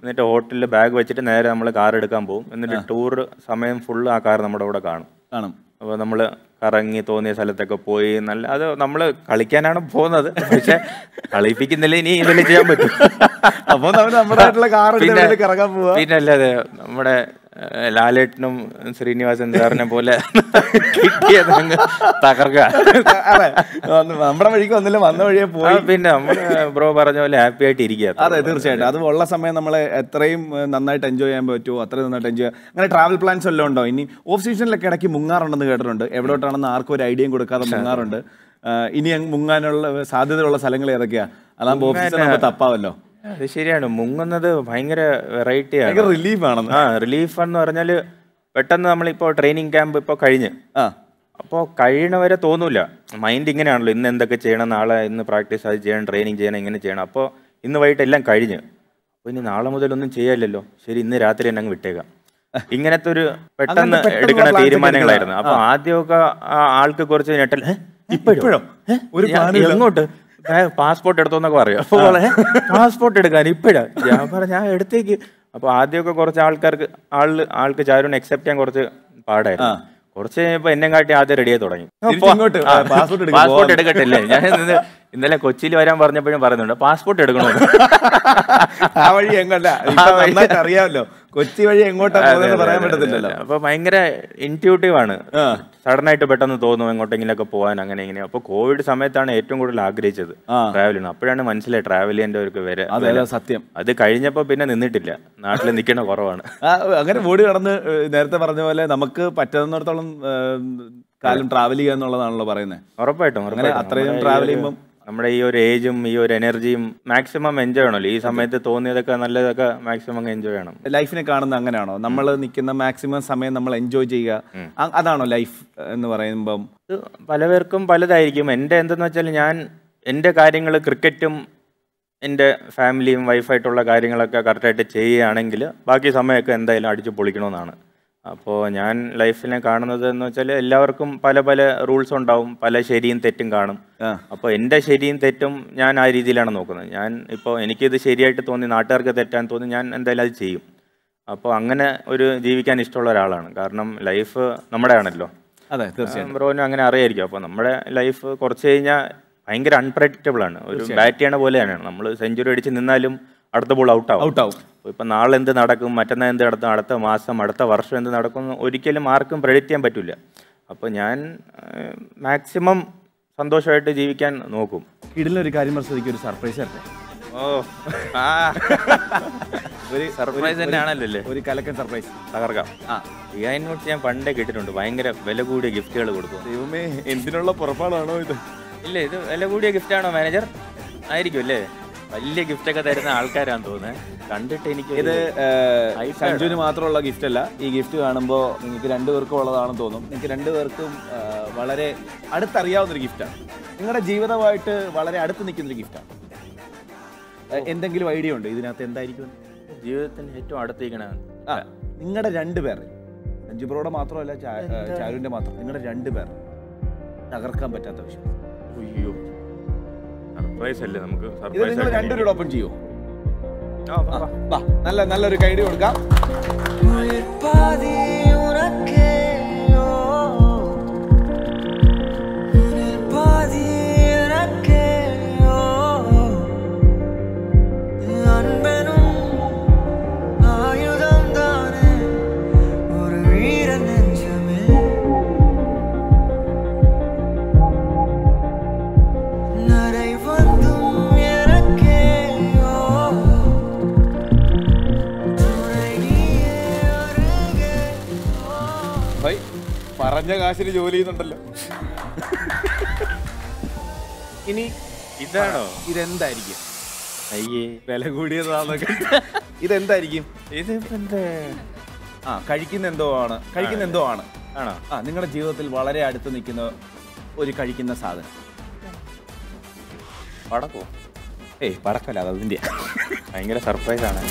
എന്നിട്ട് ഹോട്ടലിൽ ബാഗ് വെച്ചിട്ട് നേരെ നമ്മൾ കാർ എടുക്കാൻ പോകും എന്നിട്ട് ടൂർ സമയം ഫുൾ ആ കാർ നമ്മുടെ കൂടെ കാണും കാണും അപ്പോൾ നമ്മൾ കറങ്ങി തോന്നിയ സ്ഥലത്തൊക്കെ പോയി നല്ല അത് നമ്മൾ കളിക്കാനാണ് പോകുന്നത് പക്ഷെ കളിപ്പിക്കുന്നില്ല ഇനി ഇതെല്ലാം ചെയ്യാൻ പറ്റും അപ്പോൾ നമ്മുടെ കാർ പിന്നെ അല്ലാതെ നമ്മുടെ ലാലേട്ടനും ശ്രീനിവാസൻ സാറിനെ പോലെ കിട്ടിയത് അങ്ങ് നമ്മുടെ വഴിക്ക് വന്നില്ല വന്ന വഴിയെ പോയി പിന്നെ ബ്രോ പറഞ്ഞ പോലെ ഹാപ്പി ആയിട്ട് ഇരിക്കുക അതെ തീർച്ചയായിട്ടും അത് ഉള്ള സമയം നമ്മൾ എത്രയും നന്നായിട്ട് എൻജോയ് ചെയ്യാൻ പറ്റുമോ അത്രയും നന്നായിട്ട് എൻജോയ് ചെയ്യാം അങ്ങനെ ട്രാവൽ പ്ലാൻസ് എല്ലാം ഉണ്ടോ ഇനി ഓഫ് സീസണിലൊക്കെ ഇടയ്ക്ക് മുങ്ങാറുണ്ടെന്ന് കേട്ടിട്ടുണ്ട് എവിടോട്ടാണെന്ന് ആർക്കും ഒരു ഐഡിയയും കൊടുക്കാതെ മുങ്ങാറുണ്ട് ഇനി മുങ്ങാനുള്ള സാധ്യതയുള്ള സ്ഥലങ്ങൾ ഏതൊക്കെയാ അതാകുമ്പോൾ ഓഫ് സീസൺ തപ്പാവല്ലോ അത് ശരിയാണ് മുങ്ങുന്നത് ഭയങ്കര വെറൈറ്റി ആണ് റിലീഫ് ആണെന്ന് ആ റിലീഫ് എന്ന് പറഞ്ഞാൽ പെട്ടെന്ന് നമ്മളിപ്പോ ട്രെയിനിങ് ക്യാമ്പ് ഇപ്പൊ കഴിഞ്ഞ് അപ്പോൾ കഴിയണവരെ തോന്നൂല മൈൻഡ് ഇങ്ങനെയാണല്ലോ ഇന്ന് എന്തൊക്കെ ചെയ്യണം നാളെ ഇന്ന് പ്രാക്ടീസ് അത് ചെയ്യണം ട്രെയിനിങ് ചെയ്യണം ഇങ്ങനെ ചെയ്യണം അപ്പോൾ ഇന്ന് വൈകിട്ട് എല്ലാം കഴിഞ്ഞ് അപ്പോൾ ഇനി നാളെ മുതൽ ഒന്നും ചെയ്യാനില്ലല്ലോ ശരി ഇന്ന് രാത്രി എന്നെ അങ്ങ് വിട്ടേക്കാം ഇങ്ങനത്തെ ഒരു പെട്ടെന്ന് എടുക്കുന്ന തീരുമാനങ്ങളായിരുന്നു അപ്പോൾ ആദ്യമൊക്കെ ആൾക്ക് കുറച്ച് ഞെട്ടൽ ഇപ്പോഴോ എങ്ങോട്ട് പാസ്പോർട്ട് എടുത്തോന്നൊക്കെ പറയും അപ്പോൾ പാസ്പോർട്ട് എടുക്കാൻ ഇപ്പോഴാ ഞാൻ പറഞ്ഞ ഞാൻ എടുത്തേക്ക് അപ്പോൾ ആദ്യമൊക്കെ കുറച്ച് ആൾക്കാർക്ക് ആള് ആൾക്ക് ചാരുൺ അക്സെപ്റ്റ് ചെയ്യാൻ കുറച്ച് പാടായിരുന്നു കുറച്ച് കഴിഞ്ഞപ്പോ എന്നെ കാട്ടി ആദ്യം ആയി തുടങ്ങി പാസ്പോർട്ട് എടുക്കട്ടില്ലേ ഞാൻ ഇന്നലെ കൊച്ചിയിൽ വരാൻ പറഞ്ഞപ്പോഴും പറയുന്നുണ്ട് പാസ്പോർട്ട് എടുക്കണോ ആ വഴി എങ്ങല്ല അറിയാമല്ലോ കൊച്ചി വഴി എങ്ങോട്ടാണ് പറയാൻ പറ്റത്തില്ലല്ലോ അപ്പൊ ഭയങ്കര ഇൻറ്റ്യൂട്ടീവ് ആണ് സഡൻ ആയിട്ട് പെട്ടെന്ന് തോന്നും എങ്ങോട്ടെങ്കിലൊക്കെ പോകാൻ അങ്ങനെ ഇങ്ങനെ അപ്പൊ കോവിഡ് സമയത്താണ് ഏറ്റവും കൂടുതൽ ആഗ്രഹിച്ചത് ട്രാവൽ ചെയ്യണം അപ്പോഴാണ് മനസ്സിലായി ട്രാവൽ ചെയ്യേണ്ട ഒരു വരെ സത്യം അത് കഴിഞ്ഞപ്പോ പിന്നെ നിന്നിട്ടില്ല നാട്ടിൽ നിൽക്കണ കുറവാണ് അങ്ങനെ ഓടി കടന്ന് നേരത്തെ പറഞ്ഞ പോലെ നമുക്ക് പറ്റുന്നിടത്തോളം കാലം ട്രാവൽ ചെയ്യുക എന്നുള്ളതാണല്ലോ പറയുന്നത് ഉറപ്പായിട്ടും അത്രയും ട്രാവൽ ചെയ്യുമ്പോൾ നമ്മുടെ ഈ ഒരു ഏജും ഈ ഒരു എനർജിയും മാക്സിമം എൻജോയ് ചെയ്യണമല്ലോ ഈ സമയത്ത് തോന്നിയതൊക്കെ നല്ലതൊക്കെ മാക്സിമം എൻജോയ് ചെയ്യണം ലൈഫിനെ കാണുന്ന അങ്ങനെയാണോ നമ്മൾ നിൽക്കുന്ന മാക്സിമം സമയം നമ്മൾ എൻജോയ് ചെയ്യുക അതാണോ ലൈഫ് എന്ന് പറയുമ്പം പല പേർക്കും പലതായിരിക്കും എൻ്റെ എന്തെന്ന് വെച്ചാൽ ഞാൻ എൻ്റെ കാര്യങ്ങൾ ക്രിക്കറ്റും എൻ്റെ ഫാമിലിയും വൈഫായിട്ടുള്ള കാര്യങ്ങളൊക്കെ കറക്റ്റായിട്ട് ചെയ്യുകയാണെങ്കിൽ ബാക്കി സമയമൊക്കെ എന്തായാലും അടിച്ച് പൊളിക്കണമെന്നാണ് അപ്പോൾ ഞാൻ ലൈഫിനെ കാണുന്നത് എന്ന് വെച്ചാൽ എല്ലാവർക്കും പല പല റൂൾസ് ഉണ്ടാവും പല ശരിയും തെറ്റും കാണും അപ്പോൾ എൻ്റെ ശരിയും തെറ്റും ഞാൻ ആ രീതിയിലാണ് നോക്കുന്നത് ഞാൻ ഇപ്പോൾ എനിക്കിത് ശരിയായിട്ട് തോന്നി നാട്ടുകാർക്ക് തെറ്റാൻ തോന്നി ഞാൻ എന്തായാലും അത് ചെയ്യും അപ്പോൾ അങ്ങനെ ഒരു ജീവിക്കാൻ ഇഷ്ടമുള്ള ഒരാളാണ് കാരണം ലൈഫ് നമ്മുടെ ആണല്ലോ അതെ തീർച്ചയായും ബ്രോനും അങ്ങനെ അറിയായിരിക്കും അപ്പോൾ നമ്മുടെ ലൈഫ് കുറച്ച് കഴിഞ്ഞാൽ ഭയങ്കര അൺപ്രഡിക്റ്റബിൾ ആണ് ഒരു ബാറ്റ് ചെയ്യണ പോലെയാണ് നമ്മൾ സെഞ്ചുറി അടിച്ച് നിന്നാലും അടുത്ത ബോൾ ഔട്ടാവും ഔട്ടാവും ഇപ്പം നാളെ എന്ത് നടക്കും മറ്റന്നാൾ എന്ത് നടക്കും അടുത്ത മാസം അടുത്ത വർഷം എന്ത് നടക്കും ഒരിക്കലും ആർക്കും പ്രെഡിക്റ്റ് ചെയ്യാൻ പറ്റില്ല അപ്പോൾ ഞാൻ മാക്സിമം സന്തോഷമായിട്ട് ജീവിക്കാൻ നോക്കും കിടിലൊരു കാര്യം മനസ്സിലേക്ക് ഒരു സർപ്രൈസ് ആട്ടെ ഓ ഒരു സർപ്രൈസ് തന്നെ ആണല്ലേ ഒരു കലക്കൻ സർപ്രൈസ് തകർക്കാം ആ ഡിഐനോട്ട് ഞാൻ പണ്ടേ കേട്ടിട്ടുണ്ട് ഭയങ്കര വില കൂടിയ ഗിഫ്റ്റുകൾ കൊടുക്കും ദൈവമേ എന്തിനുള്ള പുറപ്പാടാണോ ഇത് ഇല്ല ഇത് വില കൂടിയ ഗിഫ്റ്റാണോ മാനേജർ ആയിരിക്കും അല്ലേ വലിയ ഗിഫ്റ്റ് ഒക്കെ തരുന്ന ആൾക്കാരാന്ന് തോന്നുന്നത് കണ്ടിട്ട് എനിക്ക് ഇത് സഞ്ജുവിന് മാത്രമുള്ള ഗിഫ്റ്റ് അല്ല ഈ ഗിഫ്റ്റ് കാണുമ്പോൾ നിങ്ങൾക്ക് പേർക്കും ഉള്ളതാണെന്ന് തോന്നും നിങ്ങൾക്ക് രണ്ടുപേർക്കും വളരെ അടുത്തറിയാവുന്നൊരു ഗിഫ്റ്റാണ് നിങ്ങളുടെ ജീവിതമായിട്ട് വളരെ അടുത്ത് നിൽക്കുന്നൊരു ഗിഫ്റ്റാണ് എന്തെങ്കിലും ഐഡിയ ഉണ്ട് ഇതിനകത്ത് എന്തായിരിക്കും ജീവിതത്തിന് ഏറ്റവും അടുത്തേക്കണ ആ നിങ്ങളുടെ രണ്ട് പേർ സഞ്ജു ബ്രോയുടെ മാത്രമല്ല ചാരുവിൻ്റെ മാത്രം നിങ്ങളുടെ രണ്ട് പേർ തകർക്കാൻ പറ്റാത്ത വിഷയം അയ്യോ സർപ്രൈസ് അല്ലേ നമുക്ക് ഇത് നിങ്ങൾ രണ്ടുപേരും ഓപ്പൺ ചെയ്യൂ നല്ല നല്ലൊരു കൈഡി കൊടുക്കാം പറഞ്ഞ കാശിന് ജോലി ചെയ്യുന്നുണ്ടല്ലോ ഇനി ഇതാണോ ഇതെന്തായിരിക്കും അയ്യേ വില കൂടിയതാണെന്നൊക്കെ ഇതെന്തായിരിക്കും ഇതെന്താ ആ കഴിക്കുന്ന എന്തോ ആണ് കഴിക്കുന്ന എന്തോ ആണ് ആണോ ആ നിങ്ങളുടെ ജീവിതത്തിൽ വളരെ അടുത്ത് നിൽക്കുന്ന ഒരു കഴിക്കുന്ന സാധനം പടക്കോ ഏയ് പടക്കല്ല അത് അതിൻ്റെ ഭയങ്കര സർപ്രൈസാണ്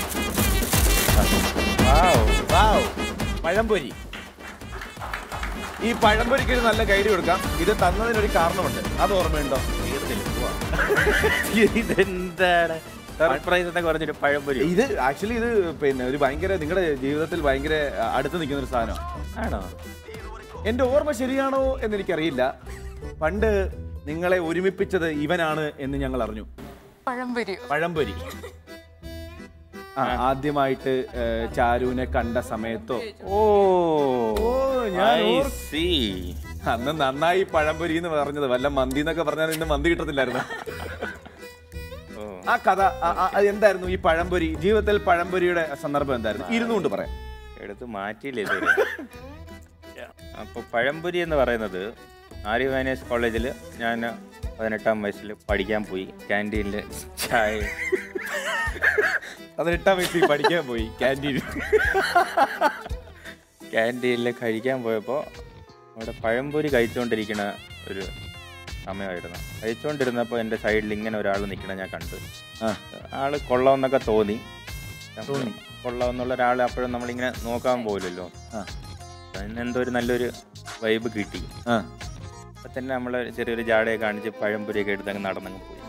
വാവ് പഴംപൊരി ഈ പഴംപൊരിക്ക് ഒരു നല്ല ഗൈഡ് കൊടുക്കാം ഇത് തന്നതിനൊരു കാരണമുണ്ട് അത് ഓർമ്മയുണ്ടോ ഇതെന്താണ് ഇത് ആക്ച്വലി ഇത് പിന്നെ ഒരു ഭയങ്കര നിങ്ങളുടെ ജീവിതത്തിൽ ഭയങ്കര അടുത്ത് നിൽക്കുന്ന ഒരു സാധനം ആണോ എന്റെ ഓർമ്മ ശരിയാണോ എന്ന് എനിക്കറിയില്ല പണ്ട് നിങ്ങളെ ഒരുമിപ്പിച്ചത് ഇവനാണ് എന്ന് ഞങ്ങൾ അറിഞ്ഞു പഴംപൊരി പഴംപൊരി ആദ്യമായിട്ട് ചാരുവിനെ കണ്ട സമയത്തോ ഓ ഞാൻ അന്ന് നന്നായി പഴംപൊരി എന്ന് പറഞ്ഞത് വല്ല മന്തി എന്നൊക്കെ പറഞ്ഞാൽ ഇന്ന് മന്തി കിട്ടത്തില്ലായിരുന്നു ആ കഥ എന്തായിരുന്നു ഈ പഴംപൊരി ജീവിതത്തിൽ പഴംപൊരിയുടെ സന്ദർഭം എന്തായിരുന്നു ഇരുന്നുകൊണ്ട് പറയാം എടുത്ത് മാറ്റിയില്ലേ അപ്പോൾ പഴംപൊരി എന്ന് പറയുന്നത് ആര്യ വൈനേഴ്സ് കോളേജിൽ ഞാൻ പതിനെട്ടാം വയസ്സിൽ പഠിക്കാൻ പോയി ക്യാൻറ്റീനിൽ ചായ അതെട്ടാം വയസ്സിൽ പഠിക്കാൻ പോയി ക്യാൻറ്റീൻ ക്യാൻറ്റീനിൽ കഴിക്കാൻ പോയപ്പോൾ അവിടെ പഴംപൊരി കഴിച്ചുകൊണ്ടിരിക്കുന്ന ഒരു സമയമായിരുന്നു കഴിച്ചുകൊണ്ടിരുന്നപ്പോൾ എൻ്റെ സൈഡിൽ ഇങ്ങനെ ഒരാൾ നിൽക്കണ ഞാൻ കണ്ടു ആള് കൊള്ളാമെന്നൊക്കെ തോന്നി തോന്നി കൊള്ളാമെന്നുള്ള ഒരാൾ അപ്പോഴും നമ്മളിങ്ങനെ നോക്കാൻ പോകില്ലല്ലോ അതിന് എന്തോ ഒരു നല്ലൊരു വൈബ് കിട്ടി അപ്പം തന്നെ നമ്മൾ ചെറിയൊരു ജാടയെ കാണിച്ച് പഴംപൊരിയൊക്കെ എടുത്തങ്ങ് നടന്നങ്ങ് പോയി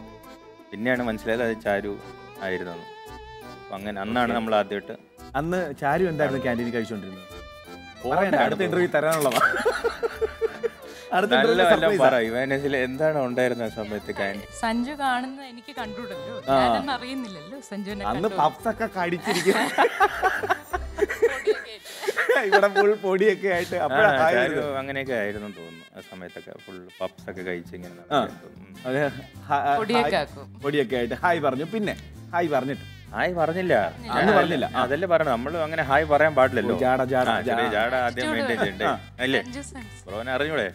പിന്നെയാണ് മനസ്സിലായത് അത് ചാരു ആയിരുന്നു അങ്ങനെ അന്നാണ് നമ്മൾ ആദ്യമായിട്ട് അന്ന് ചാരു എന്തായിരുന്നു ക്യാൻറ്റീനിൽ കഴിച്ചുകൊണ്ടിരുന്നത് അടുത്ത ഇന്റർവ്യൂ തരാനുള്ളതാ എന്താണ് ഉണ്ടായിരുന്ന സമയത്ത് സഞ്ജു കാണുന്ന എനിക്ക് കണ്ടുവിടല്ലോ അറിയുന്നില്ലല്ലോ സഞ്ജു അന്ന് പപ്സൊക്കെ കടിച്ചിരിക്കും ഇവിടെ ഫുൾ പൊടിയൊക്കെ ആയിട്ട് അങ്ങനെയൊക്കെ ആയിരുന്നു തോന്നുന്നു ആ സമയത്തൊക്കെ ഫുൾ പപ്സ് ഒക്കെ കഴിച്ച് ഇങ്ങനെ പൊടിയൊക്കെ ആയിട്ട് ഹായ് പറഞ്ഞു പിന്നെ ഹായ് പറഞ്ഞിട്ട് ഹായ് പറഞ്ഞില്ല അന്ന് പറഞ്ഞില്ല അതല്ലേ പറഞ്ഞു നമ്മൾ അങ്ങനെ ഹായ് പറയാൻ പാടില്ലല്ലോ ജാട ജാട ജാട ആദ്യം മെയിൻറ്റെയിൻ ചെയ്യണ്ടേ അല്ലേ ബ്രോനെ അറിഞ്ഞൂടെ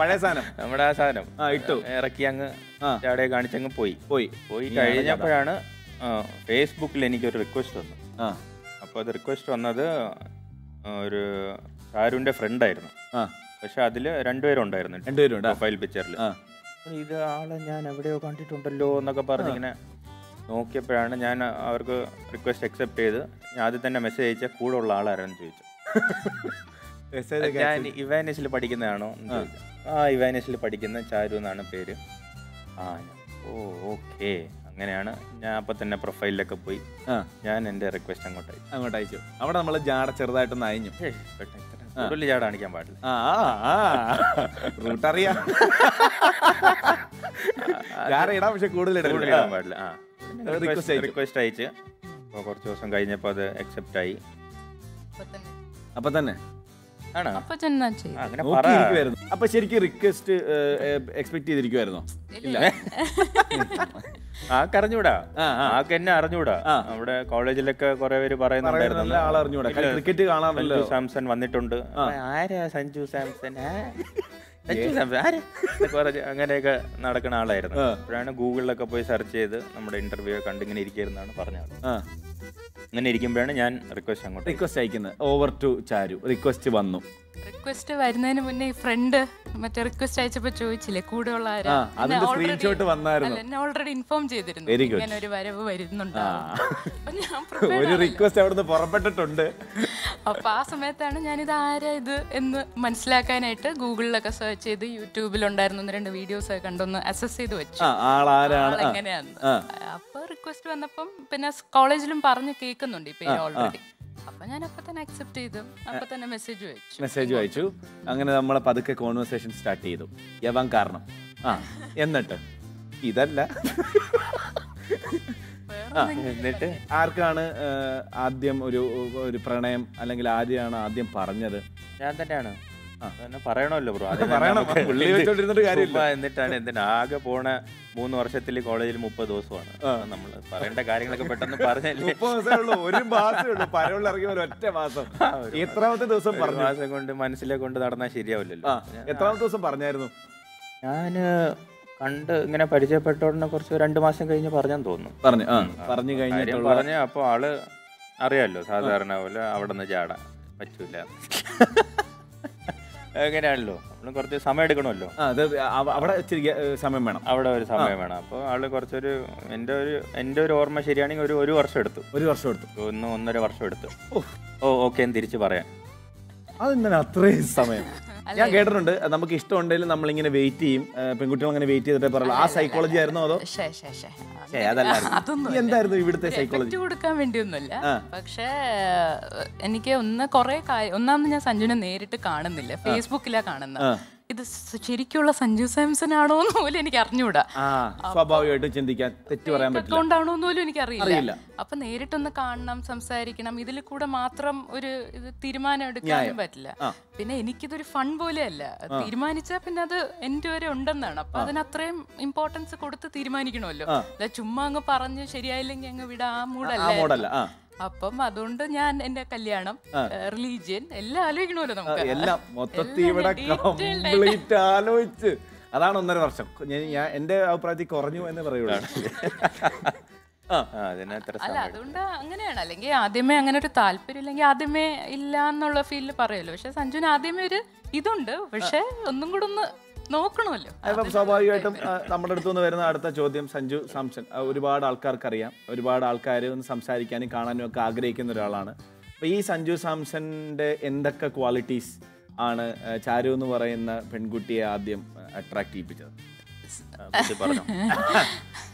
പഴയ സാധനം നമ്മുടെ ആ സാധനം ഇട്ടു ഇറക്കി അങ്ങ് ജാടയെ കാണിച്ചങ്ങ് പോയി പോയി പോയി കഴിഞ്ഞപ്പോഴാണ് ഫേസ്ബുക്കിൽ എനിക്കൊരു റിക്വസ്റ്റ് വന്നു അപ്പോൾ അത് റിക്വസ്റ്റ് വന്നത് ഒരു ഷാരൂന്റെ ഫ്രണ്ട് ആയിരുന്നു പക്ഷെ അതില് രണ്ടുപേരും ഉണ്ടായിരുന്നു രണ്ടുപേരും പ്രൊഫൈൽ പിക്ചറിൽ ഇത് ആളെ ഞാൻ എവിടെയോ കണ്ടിട്ടുണ്ടല്ലോ എന്നൊക്കെ പറഞ്ഞിങ്ങനെ നോക്കിയപ്പോഴാണ് ഞാൻ അവർക്ക് റിക്വസ്റ്റ് അക്സെപ്റ്റ് ചെയ്ത് ആദ്യം തന്നെ മെസ്സേജ് അയച്ച കൂടെ ഉള്ള ആളാരെന്ന് ചോദിച്ചു ഞാൻ ഇവാനേഷിൽ പഠിക്കുന്നതാണോ ആ ഇവാനേഷിൽ പഠിക്കുന്ന ചാരു എന്നാണ് പേര് ആ ഓ ഓക്കെ അങ്ങനെയാണ് ഞാൻ അപ്പൊ തന്നെ പ്രൊഫൈലിലൊക്കെ പോയി ഞാൻ എന്റെ റിക്വസ്റ്റ് അങ്ങോട്ട് അയച്ചു അങ്ങോട്ട് അയച്ചു അവിടെ നമ്മൾ ജാട ചെറുതായിട്ടൊന്ന് അയഞ്ഞു കൂടുതൽ ജാട കാണിക്കാൻ പാടില്ല റൂട്ട് അറിയാം ഇടാം പക്ഷെ കൂടുതൽ കാണാൻ പാടില്ല ആ റിക്വസ്റ്റ് അയച്ച് അപ്പോൾ കുറച്ച് ദിവസം കഴിഞ്ഞപ്പോൾ അത് അക്സെപ്റ്റ് ആയി അപ്പൊ തന്നെ അപ്പൊ ശരിക്കും റിക്വസ്റ്റ് എക്സ്പെക്ട് ചെയ്തിരിക്കുവായിരുന്നോ ഇല്ല ആ അറിഞ്ഞൂടാ ആക്ക് എന്നെ അറിഞ്ഞൂടാ അവിടെ കോളേജിലൊക്കെ കുറെ പേര് പറയുന്നുണ്ടായിരുന്നു ക്രിക്കറ്റ് കാണാൻ സാംസൺ വന്നിട്ടുണ്ട് ആരാ സഞ്ജു സാംസൺ അങ്ങനെയൊക്കെ നടക്കുന്ന ആളായിരുന്നു അപ്പോഴാണ് ഗൂഗിളിലൊക്കെ പോയി സെർച്ച് ചെയ്ത് നമ്മുടെ ഇന്റർവ്യൂ ഒക്കെ കണ്ട് ഇങ്ങനെ ഇരിക്കുന്നതാണ് പറഞ്ഞത് അങ്ങനെ ഇരിക്കുമ്പോഴാണ് ഞാൻ റിക്വസ്റ്റ് അങ്ങോട്ട് റിക്വസ്റ്റ് അയക്കുന്നത് ഓവർ ടു ചാരു റിക്വസ്റ്റ് വന്നു റിക്വസ്റ്റ് വരുന്നതിന് മുന്നേ ഫ്രണ്ട് മറ്റേ റിക്വസ്റ്റ് അയച്ചപ്പോ ചോദിച്ചില്ലേ കൂടെ ഉള്ള എന്നെ ഓൾറെഡി ഇൻഫോം ചെയ്തിരുന്നു ഇങ്ങനെ ഒരു വരവ് വരുന്നുണ്ട് ഒരു റിക്വസ്റ്റ് അവിടുന്ന് പുറപ്പെട്ടിട്ടുണ്ട് അപ്പൊ ആ സമയത്താണ് ഞാനിത് ആരാ ഇത് എന്ന് മനസ്സിലാക്കാനായിട്ട് ഗൂഗിളിലൊക്കെ സെർച്ച് ചെയ്ത് യൂട്യൂബിൽ ഒന്ന് രണ്ട് വീഡിയോസ് ഒക്കെ കണ്ടൊന്ന് അസസ് ചെയ്ത് വെച്ചു എങ്ങനെയാന്ന് അപ്പൊ റിക്വസ്റ്റ് വന്നപ്പം പിന്നെ കോളേജിലും പറഞ്ഞ് കേൾക്കുന്നുണ്ട് ഇപ്പൊ ഓൾറെഡി അപ്പൊ ഞാൻ അപ്പൊ തന്നെ അക്സെപ്റ്റ് ചെയ്തു അപ്പൊ തന്നെ മെസ്സേജ് അയച്ചു മെസ്സേജ് അയച്ചു അങ്ങനെ നമ്മളെ പതുക്കെ കോൺവെർസേഷൻ സ്റ്റാർട്ട് ചെയ്തു യവാൻ കാരണം ആ എന്നിട്ട് ഇതല്ല എന്നിട്ട് ആർക്കാണ് ആദ്യം ഒരു ഒരു പ്രണയം അല്ലെങ്കിൽ ആദ്യമാണ് ആദ്യം പറഞ്ഞത് ഞാൻ തന്നെയാണ് പറയണമല്ലോ ബ്രോ എന്നിട്ടാണ് എന്തിനാ ആകെ പോണ മൂന്ന് വർഷത്തിൽ കോളേജിൽ മുപ്പത് ദിവസമാണ് നമ്മൾ പറയേണ്ട കാര്യങ്ങളൊക്കെ പെട്ടെന്ന് പറഞ്ഞല്ലേ ഒരു മാസം ഇറങ്ങി മാസം ദിവസം പറഞ്ഞു മാസം കൊണ്ട് മനസ്സിലെ കൊണ്ട് നടന്നാൽ ശരിയാവില്ലല്ലോ എത്രാമത്തെ ദിവസം പറഞ്ഞായിരുന്നു ഞാന് കണ്ട് ഇങ്ങനെ പരിചയപ്പെട്ടോടനെ കുറച്ച് രണ്ടു മാസം കഴിഞ്ഞ് പറഞ്ഞെന്ന് തോന്നുന്നു പറഞ്ഞു പറഞ്ഞു കഴിഞ്ഞ പറഞ്ഞ അപ്പോൾ ആള് അറിയാമല്ലോ സാധാരണ പോലെ അവിടെ നിന്ന് ചാടാൻ പറ്റൂല എങ്ങനെയാണല്ലോ നമ്മൾ കുറച്ച് സമയം എടുക്കണമല്ലോ അവിടെ സമയം വേണം അവിടെ ഒരു സമയം വേണം അപ്പോൾ ആള് കുറച്ചൊരു എൻ്റെ ഒരു എൻ്റെ ഒരു ഓർമ്മ ശരിയാണെങ്കിൽ ഒരു ഒരു വർഷം എടുത്തു ഒരു വർഷം എടുത്തു ഒന്ന് ഒന്നര വർഷം എടുത്തു ഓ ഓക്കെ തിരിച്ചു പറയാം പറയാൻ അതെന്താണ് അത്രയും സമയം ഞാൻ കേട്ടിട്ടുണ്ട് നമുക്ക് ഇഷ്ടമുണ്ടെങ്കിൽ നമ്മൾ ഇങ്ങനെ വെയിറ്റ് ചെയ്യും പെൺകുട്ടികൾ അങ്ങനെ വെയിറ്റ് ചെയ്തിട്ട് പറയുള്ളൂ ആ സൈക്കോളജി ആയിരുന്നു അതോ എന്തായിരുന്നു ഇവിടുത്തെ സൈക്കോളജി കൊടുക്കാൻ വേണ്ടിയൊന്നുമില്ല പക്ഷേ എനിക്ക് ഒന്ന് കുറെ ഒന്നാമത് ഞാൻ സഞ്ജുനെ നേരിട്ട് കാണുന്നില്ല ഫേസ്ബുക്കിലാ കാണുന്നത് ഇത് ശരിക്കുള്ള സഞ്ജു സാംസൺ ആണോ എന്ന് പോലും എനിക്ക് അറിഞ്ഞുകൂടാ സ്വാഭാവികമായിട്ടും ചിന്തിക്കാൻ തെറ്റ് പറയാൻ പറ്റില്ല പോലും എനിക്ക് അറിയില്ല അപ്പൊ നേരിട്ടൊന്ന് കാണണം സംസാരിക്കണം ഇതിൽ കൂടെ മാത്രം ഒരു തീരുമാനം എടുക്കാനും പറ്റില്ല പിന്നെ എനിക്കിതൊരു ഫൺ പോലെയല്ല തീരുമാനിച്ചാ പിന്നെ അത് എന്റെ വരെ ഉണ്ടെന്നാണ് അപ്പൊ അതിന് അത്രയും ഇമ്പോർട്ടൻസ് കൊടുത്ത് തീരുമാനിക്കണമല്ലോ ചുമ്മാ അങ്ങ് പറഞ്ഞ് ശരിയായില്ലെങ്കിൽ അങ്ങ് വിടാ മൂടല്ല അപ്പം അതുകൊണ്ട് ഞാൻ എന്റെ കല്യാണം റിലീജിയൻ എല്ലാം ആലോചിക്കണമല്ലോ നമുക്ക് എല്ലാം മൊത്തത്തിൽ ഇവിടെ കംപ്ലീറ്റ് ആലോചിച്ച് അതാണ് ഒന്നര വർഷം ഞാൻ എന്റെ അഭിപ്രായത്തിൽ കുറഞ്ഞു എന്ന് പറയുകയാണ് അല്ല അതുകൊണ്ട് അങ്ങനെയാണ് അല്ലെങ്കിൽ ആദ്യമേ അങ്ങനെ ഒരു താല്പര്യം ഇല്ലെങ്കിൽ ആദ്യമേ ഇല്ല എന്നുള്ള ഫീലിൽ പറയല്ലോ പക്ഷെ സഞ്ജുവിന് ആദ്യമേ ഒരു ഇതുണ്ട് പക്ഷെ ഒന്നും കൂടെ ഒന്ന് സ്വാഭാവികമായിട്ടും നമ്മുടെ അടുത്ത് നിന്ന് വരുന്ന അടുത്ത ചോദ്യം സഞ്ജു സാംസൺ ഒരുപാട് ആൾക്കാർക്കറിയാം ഒരുപാട് ആൾക്കാർ ഒന്ന് സംസാരിക്കാനും കാണാനും ഒക്കെ ആഗ്രഹിക്കുന്ന ഒരാളാണ് അപ്പൊ ഈ സഞ്ജു സാംസന്റെ എന്തൊക്കെ ക്വാളിറ്റീസ് ആണ് ചാരു എന്ന് പറയുന്ന പെൺകുട്ടിയെ ആദ്യം അട്രാക്ട് ചെയ്യിപ്പിച്ചത്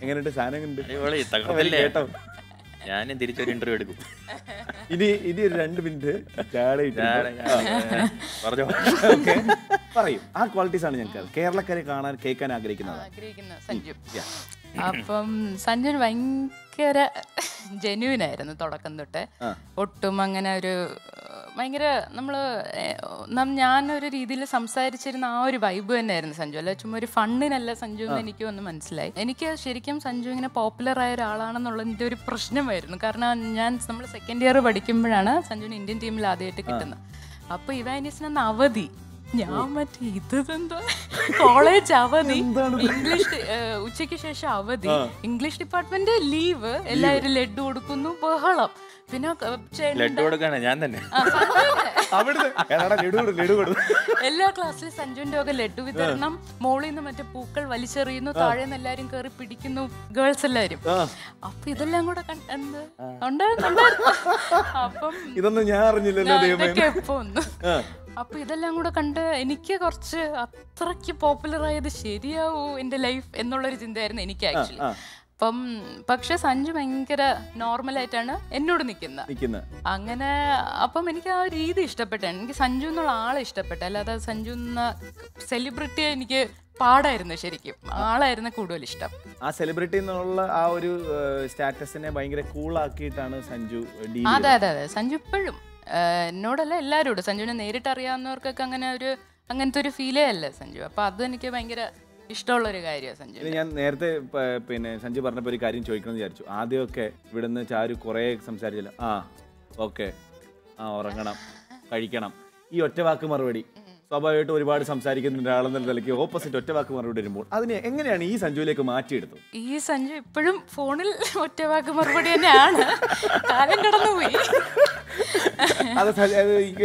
എങ്ങനെയുണ്ട് സാധനം കേട്ടോ ഞാൻ തിരിച്ചൊരു ഇന്റർവ്യൂ എടുക്കും ഇനി ഇനി ഒരു രണ്ട് മിനിറ്റ് പറഞ്ഞോ പറയും ആ ക്വാളിറ്റീസ് ആണ് ഞങ്ങൾക്ക് കേരളക്കാരെ കാണാൻ കേൾക്കാൻ ആഗ്രഹിക്കുന്നത് അപ്പം സഞ്ജു ഭയങ്കര ജെന്യൂൻ ആയിരുന്നു തുടക്കം തൊട്ട് ഒട്ടും അങ്ങനെ ഒരു ഭയങ്കര നമ്മൾ ഞാനൊരു രീതിയിൽ സംസാരിച്ചിരുന്ന ആ ഒരു വൈബ് തന്നെയായിരുന്നു സഞ്ജു അല്ല ചുമ്മാ ഒരു ഫണ്ണിനല്ല സഞ്ജു എന്ന് എനിക്ക് ഒന്ന് മനസ്സിലായി എനിക്ക് ശരിക്കും സഞ്ജു ഇങ്ങനെ പോപ്പുലർ ആയ എൻ്റെ ഒരു പ്രശ്നമായിരുന്നു കാരണം ഞാൻ നമ്മൾ സെക്കൻഡ് ഇയർ പഠിക്കുമ്പോഴാണ് സഞ്ജുവിന് ഇന്ത്യൻ ടീമിൽ ആദ്യമായിട്ട് കിട്ടുന്നത് അപ്പോൾ ഇവാനിസിന് അന്ന് അവധി ഞാൻ മറ്റേ ഇതെന്തോ കോളേജ് അവധി ഇംഗ്ലീഷ് ഉച്ചയ്ക്ക് ശേഷം അവധി ഇംഗ്ലീഷ് ഡിപ്പാർട്ട്മെന്റ് ലീവ് എല്ലാവരും ലഡു കൊടുക്കുന്നു ബഹളം ഞാൻ തന്നെ എല്ലാ ക്ലാസ്സിലും സഞ്ജുവിന്റെ ഒക്കെ ലഡു വിതരണം മോളിൽ നിന്ന് മറ്റേ പൂക്കൾ വലിച്ചെറിയുന്നു താഴെ നിന്ന് എല്ലാരും കേറി പിടിക്കുന്നു ഗേൾസ് എല്ലാരും അപ്പൊ ഇതെല്ലാം കൂടെ അപ്പം ഇതൊന്നും ഞാൻ അറിഞ്ഞില്ലല്ലോ അപ്പൊ ഇതെല്ലാം കൂടെ കണ്ട് എനിക്ക് കുറച്ച് അത്രയ്ക്ക് പോപ്പുലർ ആയത് ശരിയാവൂ എന്റെ ലൈഫ് എന്നുള്ളൊരു ചിന്തയായിരുന്നു എനിക്ക് ആക്ച്വലി അപ്പം പക്ഷെ സഞ്ജു ഭയങ്കര നോർമലായിട്ടാണ് എന്നോട് നിൽക്കുന്നത് അങ്ങനെ അപ്പം എനിക്ക് ആ രീതി ഇഷ്ടപ്പെട്ടാണ് എനിക്ക് സഞ്ജു എന്നുള്ള ആളെ ഇഷ്ടപ്പെട്ട അല്ലാതെ സഞ്ജു എന്ന സെലിബ്രിറ്റി എനിക്ക് പാടായിരുന്നു ശരിക്കും ആളായിരുന്നു കൂടുതൽ ഇഷ്ടം ആ സെലിബ്രിറ്റി എന്നുള്ള ആ ഒരു സ്റ്റാറ്റസിനെ ഭയങ്കര കൂളാക്കിയിട്ടാണ് സഞ്ജു അതെ അതെ അതെ സഞ്ജു ഇപ്പോഴും എന്നോടല്ല എല്ലാവരോടും സഞ്ജുവിനെ നേരിട്ട് അറിയാവുന്നവർക്കൊക്കെ അങ്ങനെ ഒരു അങ്ങനത്തെ ഒരു ഫീലേ അല്ല സഞ്ജു അപ്പൊ അത് എനിക്ക് ഭയങ്കര ഇഷ്ടമുള്ള ഒരു കാര്യമാണ് സഞ്ജു ഞാൻ നേരത്തെ പിന്നെ സഞ്ജു പറഞ്ഞപ്പോൾ ഒരു കാര്യം ചോദിക്കണമെന്ന് വിചാരിച്ചു ആദ്യമൊക്കെ ഇവിടുന്ന് ചാരു കുറേ സംസാരിച്ചല്ലോ ആ ഓക്കെ ആ ഉറങ്ങണം കഴിക്കണം ഈ ഒറ്റ വാക്ക് മറുപടി സ്വാഭാവികമായിട്ടും ഒരുപാട് സംസാരിക്കുന്ന ഒരാളെന്ന നിലയ്ക്ക് ഓപ്പോസിറ്റ് ഒറ്റ വാക്ക് മറുപടി വരുമ്പോൾ അതിനെ എങ്ങനെയാണ് ഈ സഞ്ജുവിലേക്ക് മാറ്റിയെടുത്തത് ഈ സഞ്ജു ഇപ്പോഴും ഫോണിൽ ഒറ്റ വാക്ക് മറുപടി തന്നെയാണ് കാലം കടന്നുപോയി അത്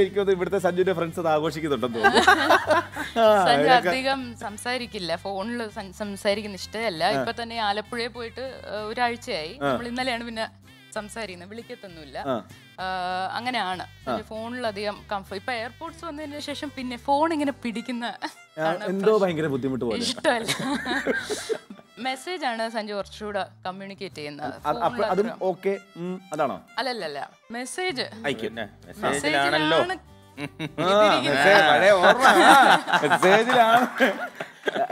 എനിക്കത് ഇവിടുത്തെ സഞ്ജുവിന്റെ ഫ്രണ്ട്സ് അത് ആഘോഷിക്കുന്നുണ്ടെന്ന് തോന്നുന്നു അധികം സംസാരിക്കില്ല ഫോണിൽ സംസാരിക്കുന്ന ഇഷ്ടമല്ല ഇപ്പൊ തന്നെ ആലപ്പുഴയിൽ പോയിട്ട് ഒരാഴ്ചയായി നമ്മൾ ഇന്നലെയാണ് പിന്നെ സംസാരിക്കുന്നത് വിളിക്കത്തൊന്നുമില്ല അങ്ങനെയാണ് ഫോണിലധികം കംഫർട്ട് ഇപ്പൊ എയർപോർട്സ് വന്നതിന് ശേഷം പിന്നെ ഫോൺ ഇങ്ങനെ പിടിക്കുന്ന എന്തോ ഭയങ്കര ബുദ്ധിമുട്ട് പോലെ ഇഷ്ടമല്ല മെസ്സേജ് ആണ് സഞ്ജു കുറച്ചുകൂടെ കമ്മ്യൂണിക്കേറ്റ് ചെയ്യുന്നത് അതും ഓക്കെ അതാണോ അല്ലല്ല മെസ്സേജ്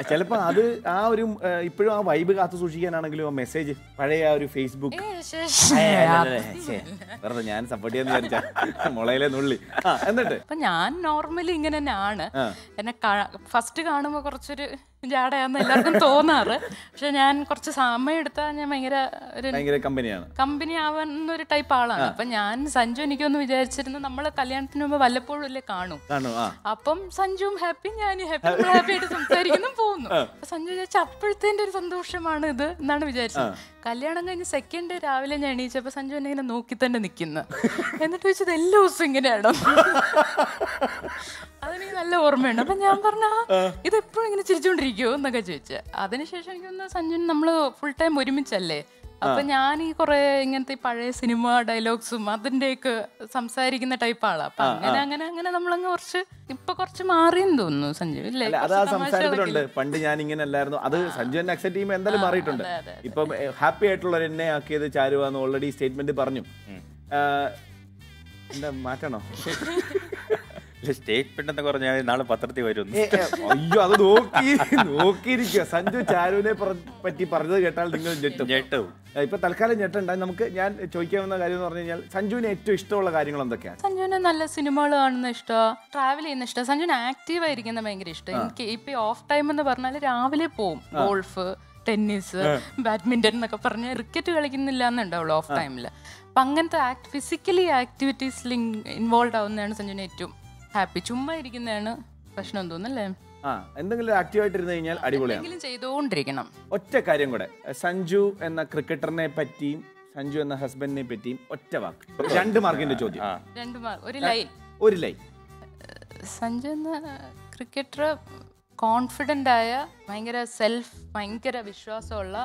ചിലപ്പോ അത് ആ ഒരു ഇപ്പോഴും ആ വൈബ് കാത്തു സൂക്ഷിക്കാനാണെങ്കിലും ആ മെസ്സേജ് പഴയ ആ ഒരു ഫേസ്ബുക്ക് വെറുതെ ഞാൻ സപ്പോർട്ട് ചെയ്യാന്ന് വിചാരിച്ച മുളയിലെ നുള്ളി എന്നിട്ട് ഞാൻ നോർമലി ഇങ്ങനെ തന്നെയാണ് എന്നെ ഫസ്റ്റ് കാണുമ്പോ കുറച്ചൊരു ജാടയാന്ന് എല്ലാവർക്കും തോന്നാറ് പക്ഷെ ഞാൻ കുറച്ച് സമയം എടുത്താൽ ഞാൻ ഭയങ്കര ഒരു കമ്പനിയാണ് കമ്പനി ആവുന്ന ഒരു ടൈപ്പ് ആളാണ് അപ്പൊ ഞാൻ സഞ്ജു എനിക്കൊന്ന് വിചാരിച്ചിരുന്നു നമ്മൾ കല്യാണത്തിന് മുമ്പ് വല്ലപ്പോഴും അല്ലേ കാണും അപ്പം സഞ്ജുവും ഹാപ്പി ഞാനും ഹാപ്പി ഹാപ്പി ആയിട്ട് സംസാരിക്കുന്നു പോകുന്നു സഞ്ജു വിചാരിച്ച അപ്പോഴത്തെ ഒരു സന്തോഷമാണ് ഇത് എന്നാണ് വിചാരിച്ചത് കല്യാണം കഴിഞ്ഞ് സെക്കൻഡ് രാവിലെ ഞാൻ എണീച്ചപ്പോൾ സഞ്ജു എന്നെ ഇങ്ങനെ നോക്കി തന്നെ നിൽക്കുന്നു എന്നിട്ട് വെച്ചത് എല്ലാ ദിവസവും ഇങ്ങനെയാണോ അതെനിക്ക് നല്ല ഓർമ്മയുണ്ട് അപ്പൊ ഞാൻ പറഞ്ഞ ഇത് എപ്പോഴും ഇങ്ങനെ ചിരിച്ചുകൊണ്ടിരിക്കുമോ എന്നൊക്കെ ചോദിച്ചത് അതിനുശേഷം എനിക്ക് തോന്നുന്നു നമ്മള് നമ്മൾ ഫുൾ ടൈം ഒരുമിച്ചല്ലേ അപ്പൊ ഞാൻ ഈ കുറെ ഇങ്ങനത്തെ പഴയ സിനിമ ഡയലോഗ്സും അതിന്റെയൊക്കെ സംസാരിക്കുന്ന ടൈപ്പ് ആളാ അപ്പൊ അങ്ങനെ അങ്ങനെ അങ്ങനെ നമ്മളങ്ങ് കുറച്ച് ഇപ്പൊ കുറച്ച് മാറിയെന്ന് തോന്നുന്നു സഞ്ജീവ് ഇല്ലേ അത് ആ സംസാരത്തിലുണ്ട് പണ്ട് ഞാൻ ഇങ്ങനെ അല്ലായിരുന്നു അത് സഞ്ജു എന്നെ അക്സെപ്റ്റ് ചെയ്യുമ്പോൾ എന്തായാലും മാറിയിട്ടുണ്ട് ഇപ്പൊ ഹാപ്പി ആയിട്ടുള്ളവർ എന്നെ ആക്കിയത് ചാരുവ ഓൾറെഡി സ്റ്റേറ്റ്മെന്റ് പറഞ്ഞു എന്താ മാറ്റണോ സ്റ്റേറ്റ്മെന്റ് എന്നൊക്കെ പറഞ്ഞാൽ നാളെ പത്രത്തിൽ വരും അയ്യോ അത് നോക്കി നോക്കിയിരിക്കുക സഞ്ജു ചാരുവിനെ പറ്റി പറഞ്ഞത് കേട്ടാൽ നിങ്ങൾ ഞെട്ടും ഇപ്പൊ തൽക്കാലം ഞെട്ടണ്ട നമുക്ക് ഞാൻ ചോദിക്കാവുന്ന കാര്യം എന്ന് പറഞ്ഞു കഴിഞ്ഞാൽ സഞ്ജുവിന് ഏറ്റവും ഇഷ്ടമുള്ള കാര്യങ്ങൾ എന്തൊക്കെയാണ് സഞ്ജുവിന് നല്ല സിനിമകൾ കാണുന്ന ഇഷ്ടമാണ് ട്രാവൽ ചെയ്യുന്ന ഇഷ്ടം സഞ്ജുവിന് ആക്റ്റീവ് ആയിരിക്കുന്ന ഭയങ്കര ഇഷ്ടം എനിക്ക് ഇപ്പൊ ഓഫ് ടൈം എന്ന് പറഞ്ഞാൽ രാവിലെ പോവും ഗോൾഫ് ടെന്നീസ് ബാഡ്മിന്റൺ എന്നൊക്കെ പറഞ്ഞ് ക്രിക്കറ്റ് കളിക്കുന്നില്ല എന്നുണ്ടാവുള്ളൂ ഓഫ് ടൈമിൽ അപ്പൊ അങ്ങനത്തെ ഫിസിക്കലി ആക്ടിവിറ്റീസിൽ ഇൻവോൾവ് ആവുന്നതാണ് സഞ്ജുവിന് ഏറ്റവും ഹാപ്പി ചുമ്മാ ഇരിക്കുന്നതാണ് പ്രശ്നം തോന്നുന്നല്ലേ ആ എന്തെങ്കിലും ആക്റ്റീവ് ആയിട്ടിരുന്നു കഴിഞ്ഞാൽ അടിപൊളിയാണ് ചെയ്തുകൊണ്ടിരിക്കണം ഒറ്റ കാര്യം കൂടെ സഞ്ജു എന്ന ക്രിക്കറ്ററിനെ പറ്റിയും സഞ്ജു എന്ന ഹസ്ബൻഡിനെ പറ്റിയും ഒറ്റ വാക്ക് രണ്ട് മാർക്കിന്റെ ചോദ്യം രണ്ട് മാർക്ക് ഒരു ലൈൻ ഒരു ലൈൻ സഞ്ജു എന്ന ക്രിക്കറ്റർ കോൺഫിഡൻ്റ് ആയ ഭയങ്കര സെൽഫ് ഭയങ്കര വിശ്വാസമുള്ള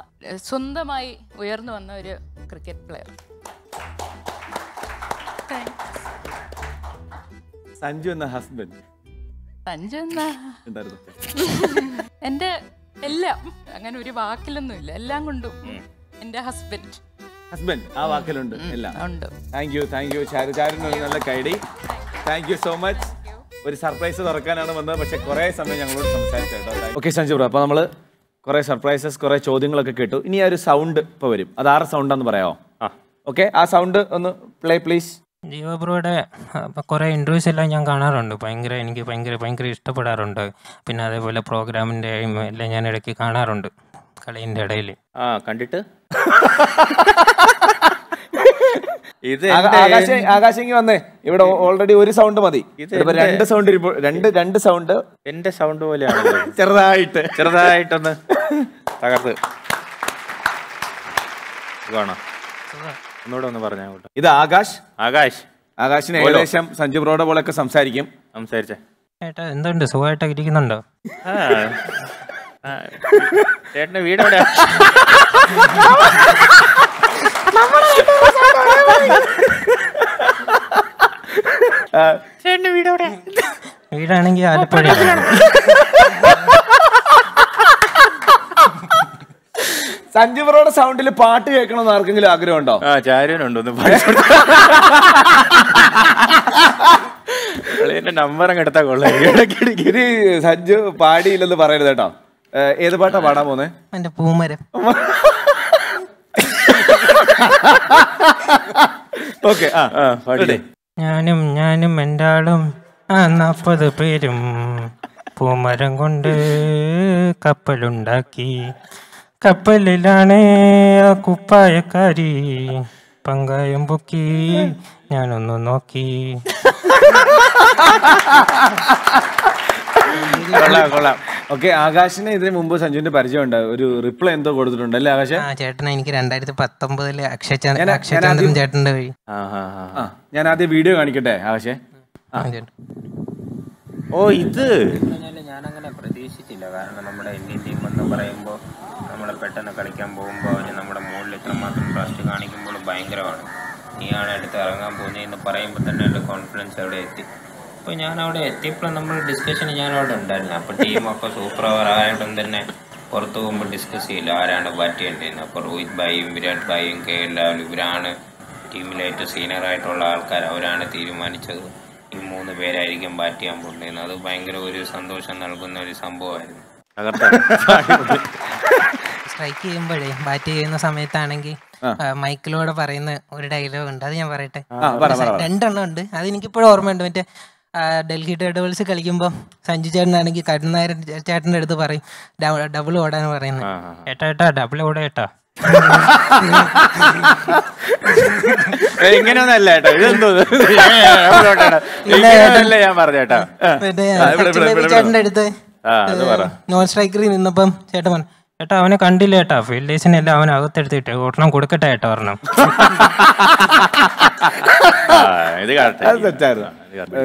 സ്വന്തമായി ഉയർന്നു വന്ന ഒരു ക്രിക്കറ്റ് പ്ലെയർ സഞ്ജു എന്ന ഹസ്ബൻഡ് സഞ്ജു എന്ന എന്തായിരുന്നു എന്റെ എല്ലാം അങ്ങനെ ഒരു വാക്കിലൊന്നും ഇല്ല എല്ലാം കൊണ്ടും എന്റെ ഹസ്ബൻഡ് ഹസ്ബൻഡ് ആ വാക്കിലുണ്ട് എല്ലാം ഉണ്ട് thank you thank you Charu ചാരുവിന് നല്ല കൈഡി താങ്ക് യു സോ മച്ച് ഒരു സർപ്രൈസ് തുറക്കാനാണ് വന്നത് പക്ഷെ കുറേ സമയം ഞങ്ങളോട് സംസാരിച്ചു ഓക്കെ സഞ്ജു ബ്രോ അപ്പോൾ നമ്മൾ കുറേ സർപ്രൈസസ് കുറേ ചോദ്യങ്ങളൊക്കെ കേട്ടു ഇനി ആ ഒരു സൗണ്ട് ഇപ്പൊ വരും അത് ആറ് സൗണ്ടാന്ന് പറയാമോ ഓക്കെ ആ സൗണ്ട് ഒന്ന് പ്ലേ പ്ലീസ് ജീവബ്രോയുടെ കുറേ ഇൻ്റർവ്യൂസ് എല്ലാം ഞാൻ കാണാറുണ്ട് ഭയങ്കര എനിക്ക് ഭയങ്കര ഭയങ്കര ഇഷ്ടപ്പെടാറുണ്ട് പിന്നെ അതേപോലെ പ്രോഗ്രാമിൻ്റെ എല്ലാം ഞാൻ ഇടയ്ക്ക് കാണാറുണ്ട് കളീൻ്റെ ഇടയിൽ ആ കണ്ടിട്ട് ഇത് ആകാശെങ്കിൽ വന്നേ ഇവിടെ ഓൾറെഡി ഒരു സൗണ്ട് മതി രണ്ട് സൗണ്ട് രണ്ട് രണ്ട് സൗണ്ട് എന്റെ സൗണ്ട് പോലെയാണ് ചെറുതായിട്ട് ചെറുതായിട്ടൊന്ന് തകർത്ത് കാണാം ഒന്നുകൂടെ ഒന്ന് പറഞ്ഞാൽ ഇത് ആകാശ് ആകാശ് ആകാശിന് ഏകദേശം സഞ്ജു ബ്രോയുടെ ഒക്കെ സംസാരിക്കും സംസാരിച്ചേ ഏട്ടാ എന്തുണ്ട് സുഖമായിട്ടൊക്കെ ഇരിക്കുന്നുണ്ടോ ചേട്ടന്റെ വീട് എവിടെ ചേട്ടന്റെ വീട് എവിടെ വീടാണെങ്കിൽ ആലപ്പുഴ സഞ്ജു ബ്രോയുടെ സൗണ്ടിൽ പാട്ട് കേൾക്കണമെന്ന് ആർക്കെങ്കിലും ആഗ്രഹം ആ ചാരുവിനുണ്ടോ നമ്പർ അങ്ങ് എടുത്താ കൊള്ളാം ഇനി സഞ്ജു പാടിയില്ലെന്ന് പറയരുത് കേട്ടോ ഏത് പാട്ടാ പാടാൻ പോന്നെ എന്റെ പൂമരം ഓക്കെ ആ ഞാനും ഞാനും എൻ്റെ ആളും ആ നാൽപ്പത് പേരും പൂമരം കൊണ്ട് കപ്പലുണ്ടാക്കി കപ്പലിലാണ് ആ കുപ്പായക്കാരി പങ്കായം പൊക്കി ഞാനൊന്ന് നോക്കി കൊള്ളാം കൊള്ളാം ഓക്കെ ആകാശിന് ഇതിന് മുമ്പ് സഞ്ജുവിന്റെ പരിചയം ഉണ്ട് ഒരു റിപ്ലൈ എന്തോ കൊടുത്തിട്ടുണ്ട് അല്ലേ ആകാശ് ചേട്ടന എനിക്ക് രണ്ടായിരത്തി പത്തൊമ്പതില് അക്ഷയ ചേട്ടന്റെ വഴി ഞാൻ ആദ്യം വീഡിയോ കാണിക്കട്ടെ ആകാശേ ഓ ഇത് ഞാനങ്ങനെ പ്രതീക്ഷിച്ചില്ല കാരണം നമ്മുടെ ഇന്ത്യൻ ടീം എന്ന് പറയുമ്പോൾ നമ്മൾ പെട്ടെന്ന് കളിക്കാൻ പോകുമ്പോൾ അവർ നമ്മുടെ മുകളിൽ ഇത്രമാത്രം ട്രസ്റ്റ് കാണിക്കുമ്പോൾ ഭയങ്കരമാണ് നീയാണ് എടുത്ത് ഇറങ്ങാൻ പോകുന്നതെന്ന് പറയുമ്പോൾ തന്നെ എൻ്റെ കോൺഫിഡൻസ് അവിടെ എത്തി അപ്പോൾ ഞാൻ അവിടെ എത്തിയപ്പോൾ നമ്മൾ ഡിസ്കഷൻ ഞാൻ അവിടെ ഉണ്ടായിരുന്നു അപ്പോൾ ടീമൊക്കെ സൂപ്പർ ഓവർ ആയിട്ടും തന്നെ പുറത്തു പോകുമ്പോൾ ഡിസ്കസ് ചെയ്യില്ല ആരാണ് ബാറ്റ് ചെയ്യേണ്ടിയിരുന്നത് അപ്പോൾ രോഹിത് ഭായിയും വിരാട് ഭായിയും കെ എൽ രാഹുൽ ഇവരാണ് ടീമിലേറ്റവും സീനിയർ ആയിട്ടുള്ള ആൾക്കാർ അവരാണ് തീരുമാനിച്ചത് മൂന്ന് പേരായിരിക്കും ബാറ്റ് ചെയ്യാൻ പോകുന്നത് അത് ഭയങ്കര ഒരു സന്തോഷം നൽകുന്ന ഒരു സംഭവമായിരുന്നു സ്ട്രൈക്ക് ചെയ്യുമ്പോഴേ ബാറ്റ് ചെയ്യുന്ന സമയത്താണെങ്കിൽ മൈക്കിലൂടെ പറയുന്ന ഒരു ഡയലോഗ് ഉണ്ട് അത് ഞാൻ പറയട്ടെ രണ്ടെണ്ണം ഉണ്ട് അത് എനിക്കിപ്പോഴും ഓർമ്മയുണ്ട് മറ്റേ ഡൽഹി ഡെഡബിൾസ് കളിക്കുമ്പോൾ സഞ്ജു ചേട്ടനാണെങ്കിൽ കരുണായരൻ ചേട്ടന്റെ അടുത്ത് പറയും ഡബിൾ ഓടാന്ന് പറയുന്നത് ഏട്ടാ ഏട്ടാ ഡബിൾ ഓടാ ഏട്ടാ ഇങ്ങനെയൊന്നല്ല കേട്ടോ ഇതെന്തോന്നല്ല ഞാൻ പറഞ്ഞു കേട്ടോ ചേട്ടന്റെ അടുത്ത് നോൺ സ്ട്രൈക്കറിൽ നിന്നപ്പം ചേട്ടൻ പറഞ്ഞു ചേട്ടാ അവനെ കണ്ടില്ല ചേട്ടാ ഫീൽഡ് ഡേസിനെ എല്ലാം അവൻ അകത്തെടുത്തിട്ട് ഒട്ടണം കൊടുക്കട്ടെ ചേട്ടാ പറഞ്ഞു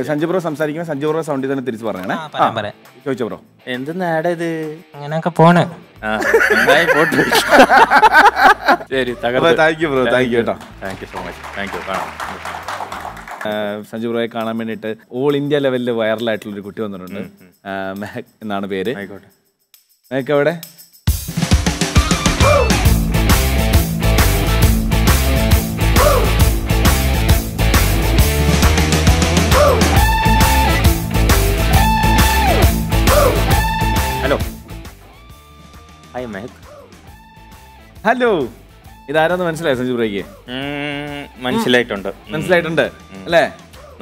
സഞ്ജു ബ്രോ സംസാരിക്കുമ്പോൾ സഞ്ജു ബ്രോ സൗണ്ടിൽ തന്നെ തിരിച്ചു പറഞ്ഞേ ചോദിച്ചോ ബ്രോ എന്ത് ഇത് അങ്ങനെയൊക്കെ പോണേ ശരി thank you bro thank you കേട്ടോ thank you so much thank you Sanju ബ്രോയെ കാണാൻ വേണ്ടിട്ട് ഓൾ ഇന്ത്യ ലെവലിൽ വൈറലായിട്ടുള്ള ഒരു കുട്ടി വന്നിട്ടുണ്ട് മാക് എന്നാണ് പേര് ആയിക്കോട്ടെ മാക് എവിടെ ഹായ് മെഹത് ഹലോ ഇതാരാന്ന് മനസ്സിലായോ സഞ്ജു ബ്രേക്ക് മനസ്സിലായിട്ടുണ്ട് മനസ്സിലായിട്ടുണ്ട് അല്ലേ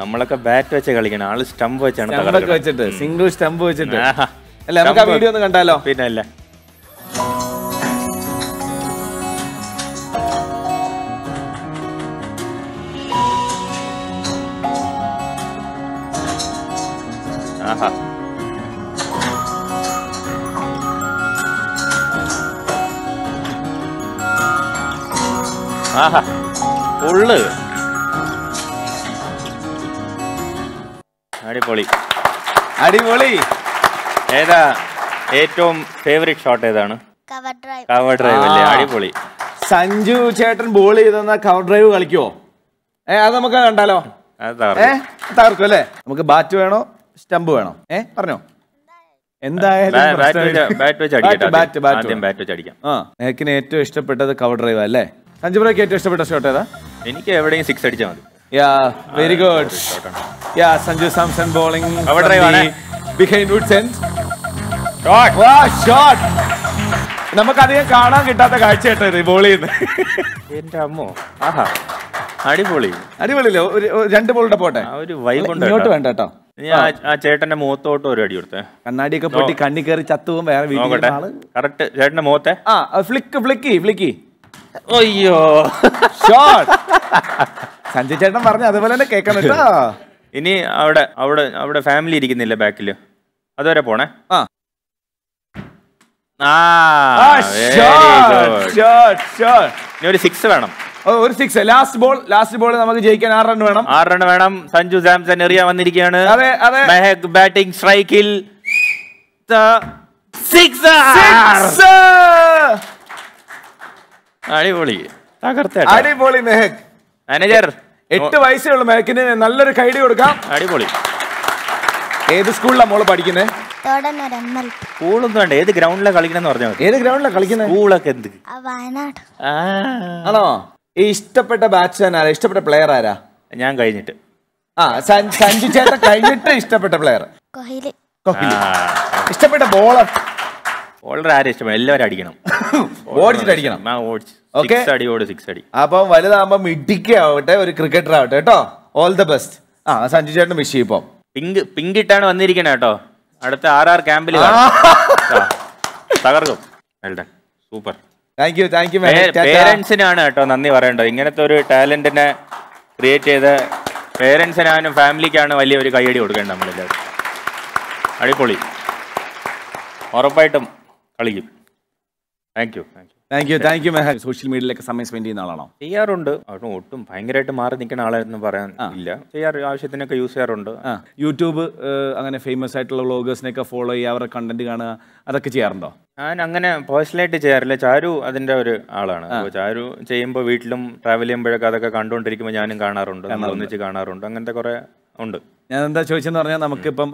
നമ്മളൊക്കെ ബാറ്റ് വെച്ച് കളിക്കണം ആള് സ്റ്റംപ് വെച്ചാണ് വെച്ചിട്ട് സിംഗിൾ സ്റ്റംപ് വെച്ചിട്ട് അല്ലേ നമുക്ക് ആ വീഡിയോ ഒന്ന് കണ്ടാലോ പിന്നെ അല്ല ആഹാ ഉള്ള് അടിപൊളി അടിപൊളി ഏതാ ഏറ്റവും ഫേവറേറ്റ് ഷോട്ട് ഏതാണ് കവർ ഡ്രൈവ് അല്ലേ അടിപൊളി സഞ്ജു ചേട്ടൻ ബോൾ ചെയ്തെന്ന കവർ ഡ്രൈവ് കളിക്കുവോ ഏ അത് നമുക്ക് കണ്ടാലോ ഏ തകർക്കും അല്ലേ നമുക്ക് ബാറ്റ് വേണോ സ്റ്റമ്പ് വേണോ ഏ പറഞ്ഞോ എന്തായാലും ബാറ്റ് വെച്ച് അടിക്കാം ഏറ്റവും ഇഷ്ടപ്പെട്ടത് കവർ ഡ്രൈവ് അല്ലേ അഞ്ചുപുരയ്ക്ക് ഏറ്റവും ഇഷ്ടപ്പെട്ട ഷോട്ട് ഏതാ എനിക്ക് എവിടെയും സിക്സ് അടിച്ചാൽ മതി yeah very good yeah Sanju Samson bowling behind നമുക്കധികം കാണാൻ കിട്ടാത്ത കാഴ്ച കേട്ടോ ഇത് ബോളി എന്റെ അമ്മോ ആഹാ അടിപൊളി അടിപൊളിയല്ലേ രണ്ട് ബോളിടെ പോട്ടെ ഒരു വൈബ് ഇങ്ങോട്ട് വേണ്ട കേട്ടോ ആ ചേട്ടന്റെ മുഖത്തോട്ട് ഒരു അടി കൊടുത്തേ കണ്ണാടിയൊക്കെ പൊട്ടി കണ്ണി കയറി ചത്തുവും വേറെ ചേട്ടന്റെ മുഖത്തെ ആ ഫ്ലിക്ക് ഫ്ലിക്കി ഫ്ലിക്കി അയ്യോ ഷോട്ട് സഞ്ജയ് ചേട്ടൻ പറഞ്ഞു അതുപോലെ തന്നെ കേൾക്കണം കേട്ടോ ഇനി അവിടെ അവിടെ അവിടെ ഫാമിലി ഇരിക്കുന്നില്ല ബാക്കിൽ അതുവരെ പോണേ ആ ഒരു വേണം ഒരു ലാസ്റ്റ് ബോൾ ലാസ്റ്റ് നമുക്ക് ജയിക്കാൻ ആറ് റൺ വേണം ആറ് റൺ വേണം സഞ്ജു സാംസൺ എറിയ വന്നിരിക്കുകയാണ് അതെ അതെ ബാറ്റിംഗ് സ്ട്രൈക്കിൽ സിക്സ് അടിപൊളി തകർത്ത അടിപൊളി മെഹക് മാനേജർ എട്ട് വയസ്സേ ഉള്ളൂ മെഹക്കിന് നല്ലൊരു കൈഡി കൊടുക്കാം അടിപൊളി ഏത് സ്കൂളിലാണ് മോള് പഠിക്കുന്നത് സ്കൂളൊന്നും വേണ്ട ഏത് ഗ്രൗണ്ടിലാണ് കളിക്കണെന്ന് പറഞ്ഞാൽ ഏത് ഗ്രൗണ്ടിലാണ് കളിക്കുന്നത് സ്കൂളൊക്കെ എന്ത് വയനാട് ആണോ ഈ ഇഷ്ടപ്പെട്ട ബാറ്റ്സ്മാൻ ആരാ ഇഷ്ടപ്പെട്ട പ്ലെയർ ആരാ ഞാൻ കഴിഞ്ഞിട്ട് ആ സഞ്ജു ചേട്ടൻ കഴിഞ്ഞിട്ട് ഇഷ്ടപ്പെട്ട പ്ലെയർ ഇഷ്ടപ്പെട്ട ബോളർ ബോളർ ആരും ഇഷ്ടപ്പെട്ടു എല്ലാവരും അടിക്കണം ഓടിച്ചിട്ട് അടിക്കണം ഓക്കെ അപ്പം വലുതാകുമ്പോൾ മിഡിക്ക ആവട്ടെ ഒരു ക്രിക്കറ്റർ ആവട്ടെ കേട്ടോ ഓൾ ദ ബെസ്റ്റ് ആ സഞ്ജു ചേട്ടൻ വിഷ് ഇപ്പം പിങ്ക് പിങ്ക് ഇട്ടാണ് വന്നിരിക്കണേ കേട്ടോ അടുത്ത ആർ ആർ ക്യാമ്പിൽ തകർക്കും super thank you thank you പേരൻസിനാണ് കേട്ടോ നന്ദി പറയേണ്ടത് ഇങ്ങനത്തെ ഒരു ടാലന്റിനെ ക്രിയേറ്റ് ചെയ്ത പേരൻസിനാനും ഫാമിലിക്കാണ് വലിയൊരു കൈയടി കൊടുക്കേണ്ടത് നമ്മളെല്ലാവരും അടിപൊളി ഉറപ്പായിട്ടും കളിക്കും thank you thank you thank you മെഹാൻ സോഷ്യൽ മീഡിയയിലൊക്കെ സമയം സ്പെൻഡ് ചെയ്യുന്ന ആളാണോ ചെയ്യാറുണ്ട് അവിടെ ഒട്ടും ഭയങ്കരമായിട്ട് മാറി നിൽക്കുന്ന ആളായിരുന്നു പറയാൻ ഇല്ല ചെയ്യാറ് ആവശ്യത്തിനൊക്കെ യൂസ് ചെയ്യാറുണ്ട് യൂട്യൂബ് അങ്ങനെ ഫേമസ് ആയിട്ടുള്ള വ്ളോഗേഴ്സിനെയൊക്കെ ഫോളോ ചെയ്യുക അവരുടെ കണ്ടന്റ് കാണുക അതൊക്കെ ചെയ്യാറുണ്ടോ ഞാൻ അങ്ങനെ പേഴ്സണലായിട്ട് ചെയ്യാറില്ല ചാരു അതിന്റെ ഒരു ആളാണ് ചാരു ചെയ്യുമ്പോൾ വീട്ടിലും ട്രാവൽ ചെയ്യുമ്പോഴൊക്കെ അതൊക്കെ കണ്ടുകൊണ്ടിരിക്കുമ്പോൾ ഞാനും കാണാറുണ്ട് ഒന്നിച്ച് കാണാറുണ്ട് അങ്ങനത്തെ കുറെ ഉണ്ട് ഞാൻ എന്താ ചോദിച്ചെന്ന് പറഞ്ഞാൽ നമുക്കിപ്പം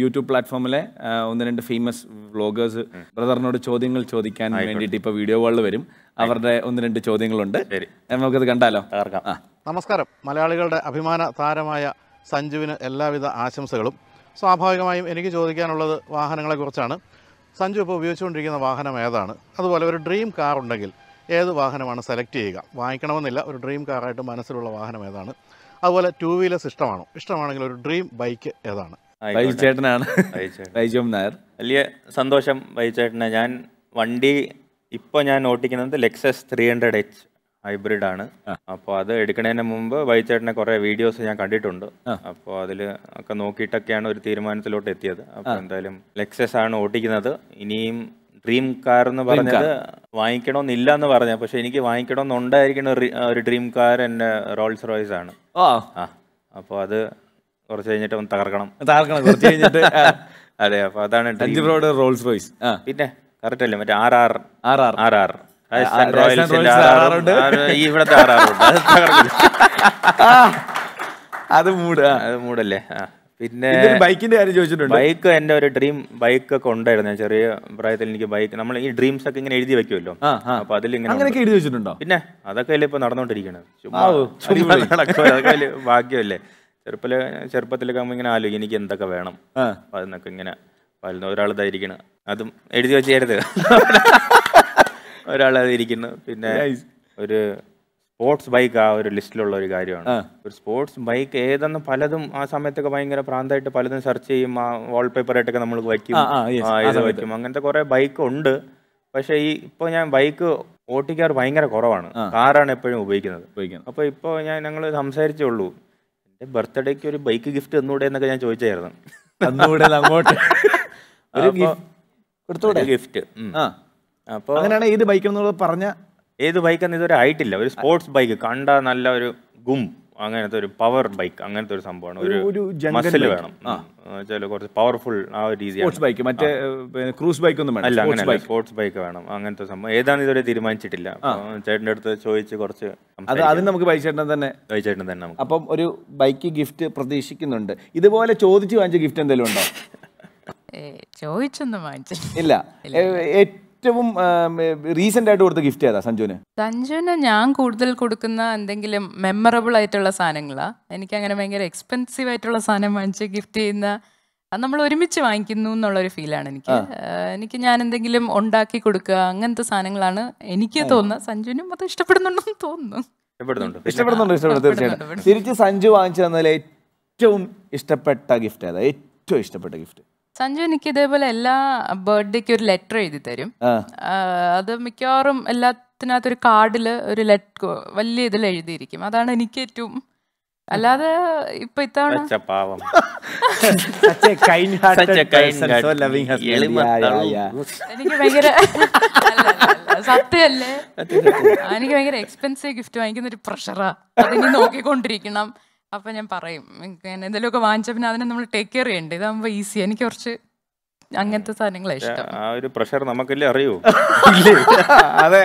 യൂട്യൂബ് പ്ലാറ്റ്ഫോമിലെ ഒന്ന് രണ്ട് ഫേമസ് വ്ളോഗേഴ്സ് ബ്രദറിനോട് ചോദ്യങ്ങൾ ചോദിക്കാൻ വേണ്ടിയിട്ട് ഇപ്പൊ വീഡിയോ കോളിൽ വരും അവരുടെ ഒന്ന് രണ്ട് ചോദ്യങ്ങളുണ്ട് നമുക്കത് കണ്ടാലോ നമസ്കാരം മലയാളികളുടെ അഭിമാന താരമായ സഞ്ജുവിന് എല്ലാവിധ ആശംസകളും സ്വാഭാവികമായും എനിക്ക് ചോദിക്കാനുള്ളത് വാഹനങ്ങളെക്കുറിച്ചാണ് സഞ്ജു ഇപ്പോൾ ഉപയോഗിച്ചുകൊണ്ടിരിക്കുന്ന വാഹനം ഏതാണ് അതുപോലെ ഒരു ഡ്രീം കാർ ഉണ്ടെങ്കിൽ ഏത് വാഹനമാണ് സെലക്ട് ചെയ്യുക വാങ്ങിക്കണമെന്നില്ല ഒരു ഡ്രീം കാറായിട്ട് മനസ്സിലുള്ള വാഹനം ഏതാണ് അതുപോലെ ടൂ വീലർ ഇഷ്ടമാണോ ഇഷ്ടമാണെങ്കിൽ ഒരു ഡ്രീം ബൈക്ക് ഏതാണ് ചേട്ടനാണ് നായർ വലിയ സന്തോഷം വൈചേട്ടനെ ഞാൻ വണ്ടി ഇപ്പോൾ ഞാൻ ഓട്ടിക്കുന്നത് Lexus three hundred H hybrid ആണ് അപ്പോൾ അത് എടുക്കുന്നതിന് മുമ്പ് വൈചേട്ടനെ കുറേ വീഡിയോസ് ഞാൻ കണ്ടിട്ടുണ്ട് അപ്പോൾ അതിൽ ഒക്കെ നോക്കിയിട്ടൊക്കെയാണ് ഒരു തീരുമാനത്തിലോട്ട് എത്തിയത് അപ്പോൾ എന്തായാലും ലെക്സസ് ആണ് ഓട്ടിക്കുന്നത് ഇനിയും ഡ്രീം കാർ എന്ന് പറഞ്ഞത് വാങ്ങിക്കണമെന്നില്ല എന്ന് പറഞ്ഞ പക്ഷെ എനിക്ക് വാങ്ങിക്കണമെന്നുണ്ടായിരിക്കുന്ന ഒരു ഡ്രീം കാർ എന്റെ റോൾസ് റോയ്സ് ആണ് അപ്പൊ അപ്പോൾ അത് കുറച്ച് കഴിഞ്ഞിട്ട് ഒന്ന് തകർക്കണം തകർക്കണം കുറച്ച് കഴിഞ്ഞിട്ട് അതെ അപ്പൊ അതാണ് അഞ്ച് റോൾസ് റോയ്സ് പിന്നെ കറക്റ്റ് അല്ലേ മറ്റേ R R R R R R ഇവിടത്തെ ആർ ആർ ഉണ്ട് അത് മൂട് അത് മൂടല്ലേ ആ പിന്നെ ബൈക്കിന്റെ കാര്യം ചോദിച്ചിട്ടുണ്ട് ബൈക്ക് എന്റെ ഒരു ഡ്രീം ബൈക്ക് ഒക്കെ ഉണ്ടായിരുന്നു ചെറിയ പ്രായത്തിൽ എനിക്ക് ബൈക്ക് നമ്മൾ ഈ ഡ്രീംസ് ഒക്കെ ഇങ്ങനെ എഴുതി വെക്കുമല്ലോ അപ്പൊ അതിൽ ഇങ്ങനെ എഴുതി വെച്ചിട്ടുണ്ടോ പിന്നെ അതൊക്കെ അല്ലേ ഇപ്പൊ നടന്നുകൊണ്ടിരിക്കുന്നത് ചുമ്മാ ഭാഗ്യമല്ലേ ചെറുപ്പത്തില് ചെറുപ്പത്തിലൊക്കെ ആകുമ്പോൾ ഇങ്ങനെ ആലോചിക്കും എനിക്ക് എന്തൊക്കെ വേണം അപ്പൊ അതിനൊക്കെ ഇങ്ങനെ വരുന്ന ഒരാൾ അതും എഴുതി വെച്ചേരുത് ഒരാൾ പിന്നെ ഒരു സ്പോർട്സ് ബൈക്ക് ആ ഒരു ലിസ്റ്റിലുള്ള ഒരു കാര്യമാണ് ഒരു സ്പോർട്സ് ബൈക്ക് ഏതെന്ന് പലതും ആ സമയത്തൊക്കെ ഭയങ്കര പ്രാന്തമായിട്ട് പലതും സെർച്ച് ചെയ്യും ആ വാൾപേപ്പർ ആയിട്ടൊക്കെ നമ്മൾ വയ്ക്കും ഇത് വയ്ക്കും അങ്ങനത്തെ കുറെ ബൈക്ക് ഉണ്ട് പക്ഷെ ഈ ഇപ്പൊ ഞാൻ ബൈക്ക് ഓട്ടിക്കാറ് ഭയങ്കര കുറവാണ് കാറാണ് എപ്പോഴും ഉപയോഗിക്കുന്നത് അപ്പോൾ ഇപ്പൊ ഞാൻ ഞങ്ങൾ സംസാരിച്ചുള്ളൂ ഉള്ളൂ എൻ്റെ ബർത്ത്ഡേക്ക് ഒരു ബൈക്ക് ഗിഫ്റ്റ് എന്നൂടെ എന്നൊക്കെ ഞാൻ ചോദിച്ചായിരുന്നു അങ്ങോട്ട് ഒരു ഗിഫ്റ്റ് അപ്പൊ ഗിഫ്റ്റ് അപ്പോൾ ബൈക്ക് എന്നുള്ളത് പറഞ്ഞ ഏത് ബൈക്കെന്ന് ഇതുവരെ ആയിട്ടില്ല ഒരു സ്പോർട്സ് ബൈക്ക് കണ്ട നല്ല ഒരു ഗും അങ്ങനത്തെ ഒരു പവർ ബൈക്ക് അങ്ങനത്തെ ഒരു സംഭവമാണ് ഒരു മസിൽ വേണം കുറച്ച് പവർഫുൾ ആ ഒരു രീതി സ്പോർട്സ് ബൈക്ക് മറ്റേ ക്രൂസ് ബൈക്ക് ഒന്നും അല്ല അങ്ങനെ സ്പോർട്സ് ബൈക്ക് വേണം അങ്ങനത്തെ സംഭവം ഏതാണ് ഇതുവരെ തീരുമാനിച്ചിട്ടില്ല ചേട്ടൻ്റെ അടുത്ത് ചോദിച്ച് കുറച്ച് അത് അത് നമുക്ക് ബൈച്ചേട്ടൻ തന്നെ ബൈച്ചേട്ടൻ തന്നെ നമുക്ക് അപ്പം ഒരു ബൈക്ക് ഗിഫ്റ്റ് പ്രതീക്ഷിക്കുന്നുണ്ട് ഇതുപോലെ ചോദിച്ച് വാങ്ങിച്ച ഗിഫ്റ്റ് എന്തെങ്കിലും ഉണ്ടോ ചോദിച്ചൊന്നും വാങ്ങിച്ചില്ല ഇല്ല ഏറ്റവും റീസെന്റ് ആയിട്ട് കൊടുത്ത ഗിഫ്റ്റ് ഏതാ സഞ്ജുവിന് സഞ്ജുവിന് ഞാൻ കൂടുതൽ കൊടുക്കുന്ന എന്തെങ്കിലും മെമ്മറബിൾ ആയിട്ടുള്ള സാധനങ്ങളാ എനിക്ക് അങ്ങനെ ഭയങ്കര എക്സ്പെൻസീവ് ആയിട്ടുള്ള സാധനം വാങ്ങിച്ച് ഗിഫ്റ്റ് ചെയ്യുന്ന അത് നമ്മൾ ഒരുമിച്ച് വാങ്ങിക്കുന്നു എന്നുള്ള ഒരു ഫീലാണ് എനിക്ക് എനിക്ക് ഞാൻ എന്തെങ്കിലും ഉണ്ടാക്കി കൊടുക്കുക അങ്ങനത്തെ സാധനങ്ങളാണ് എനിക്ക് തോന്നുന്നത് സഞ്ജുവിനും അത് ഇഷ്ടപ്പെടുന്നുണ്ടെന്ന് തോന്നുന്നു ഇഷ്ടപ്പെടുന്നുണ്ട് ഇഷ്ടപ്പെടുന്നുണ്ട് ഇഷ്ടപ്പെടുന്നു തീർച്ചയായിട്ടും തിരിച്ച് സഞ്ജു വാങ്ങിച്ചു തന്നതിൽ ഏറ്റവും ഇഷ്ടപ്പെട്ട ഗിഫ്റ്റ് ഏതാ ഏറ്റവും ഇഷ്ടപ്പെട്ട ഗിഫ്റ്റ് സഞ്ജു എനിക്ക് ഇതേപോലെ എല്ലാ ബർത്ത്ഡേക്ക് ഒരു ലെറ്റർ എഴുതി തരും അത് മിക്കവാറും എല്ലാത്തിനകത്തൊരു കാർഡിൽ ഒരു ലെറ്റർ വലിയ ഇതിൽ എഴുതിയിരിക്കും അതാണ് എനിക്ക് ഏറ്റവും അല്ലാതെ ഇപ്പൊ ഇത്തവണ എനിക്ക് ഭയങ്കര സത്യമല്ലേ എനിക്ക് ഭയങ്കര എക്സ്പെൻസീവ് ഗിഫ്റ്റ് വാങ്ങിക്കുന്ന ഒരു പ്രഷറാ അതിന് നോക്കിക്കൊണ്ടിരിക്കണം അപ്പം ഞാൻ പറയും ഞാൻ എന്തെങ്കിലുമൊക്കെ വാങ്ങിച്ച പിന്നെ അതിനെ നമ്മൾ ടേക്ക് കെയർ ചെയ്യണ്ടേ ഇതാകുമ്പോൾ ഈസി എനിക്ക് കുറച്ച് അങ്ങനത്തെ സാധനങ്ങളെ ഇഷ്ടം ആ ഒരു പ്രഷർ നമുക്കല്ലേ അറിയൂ അതെ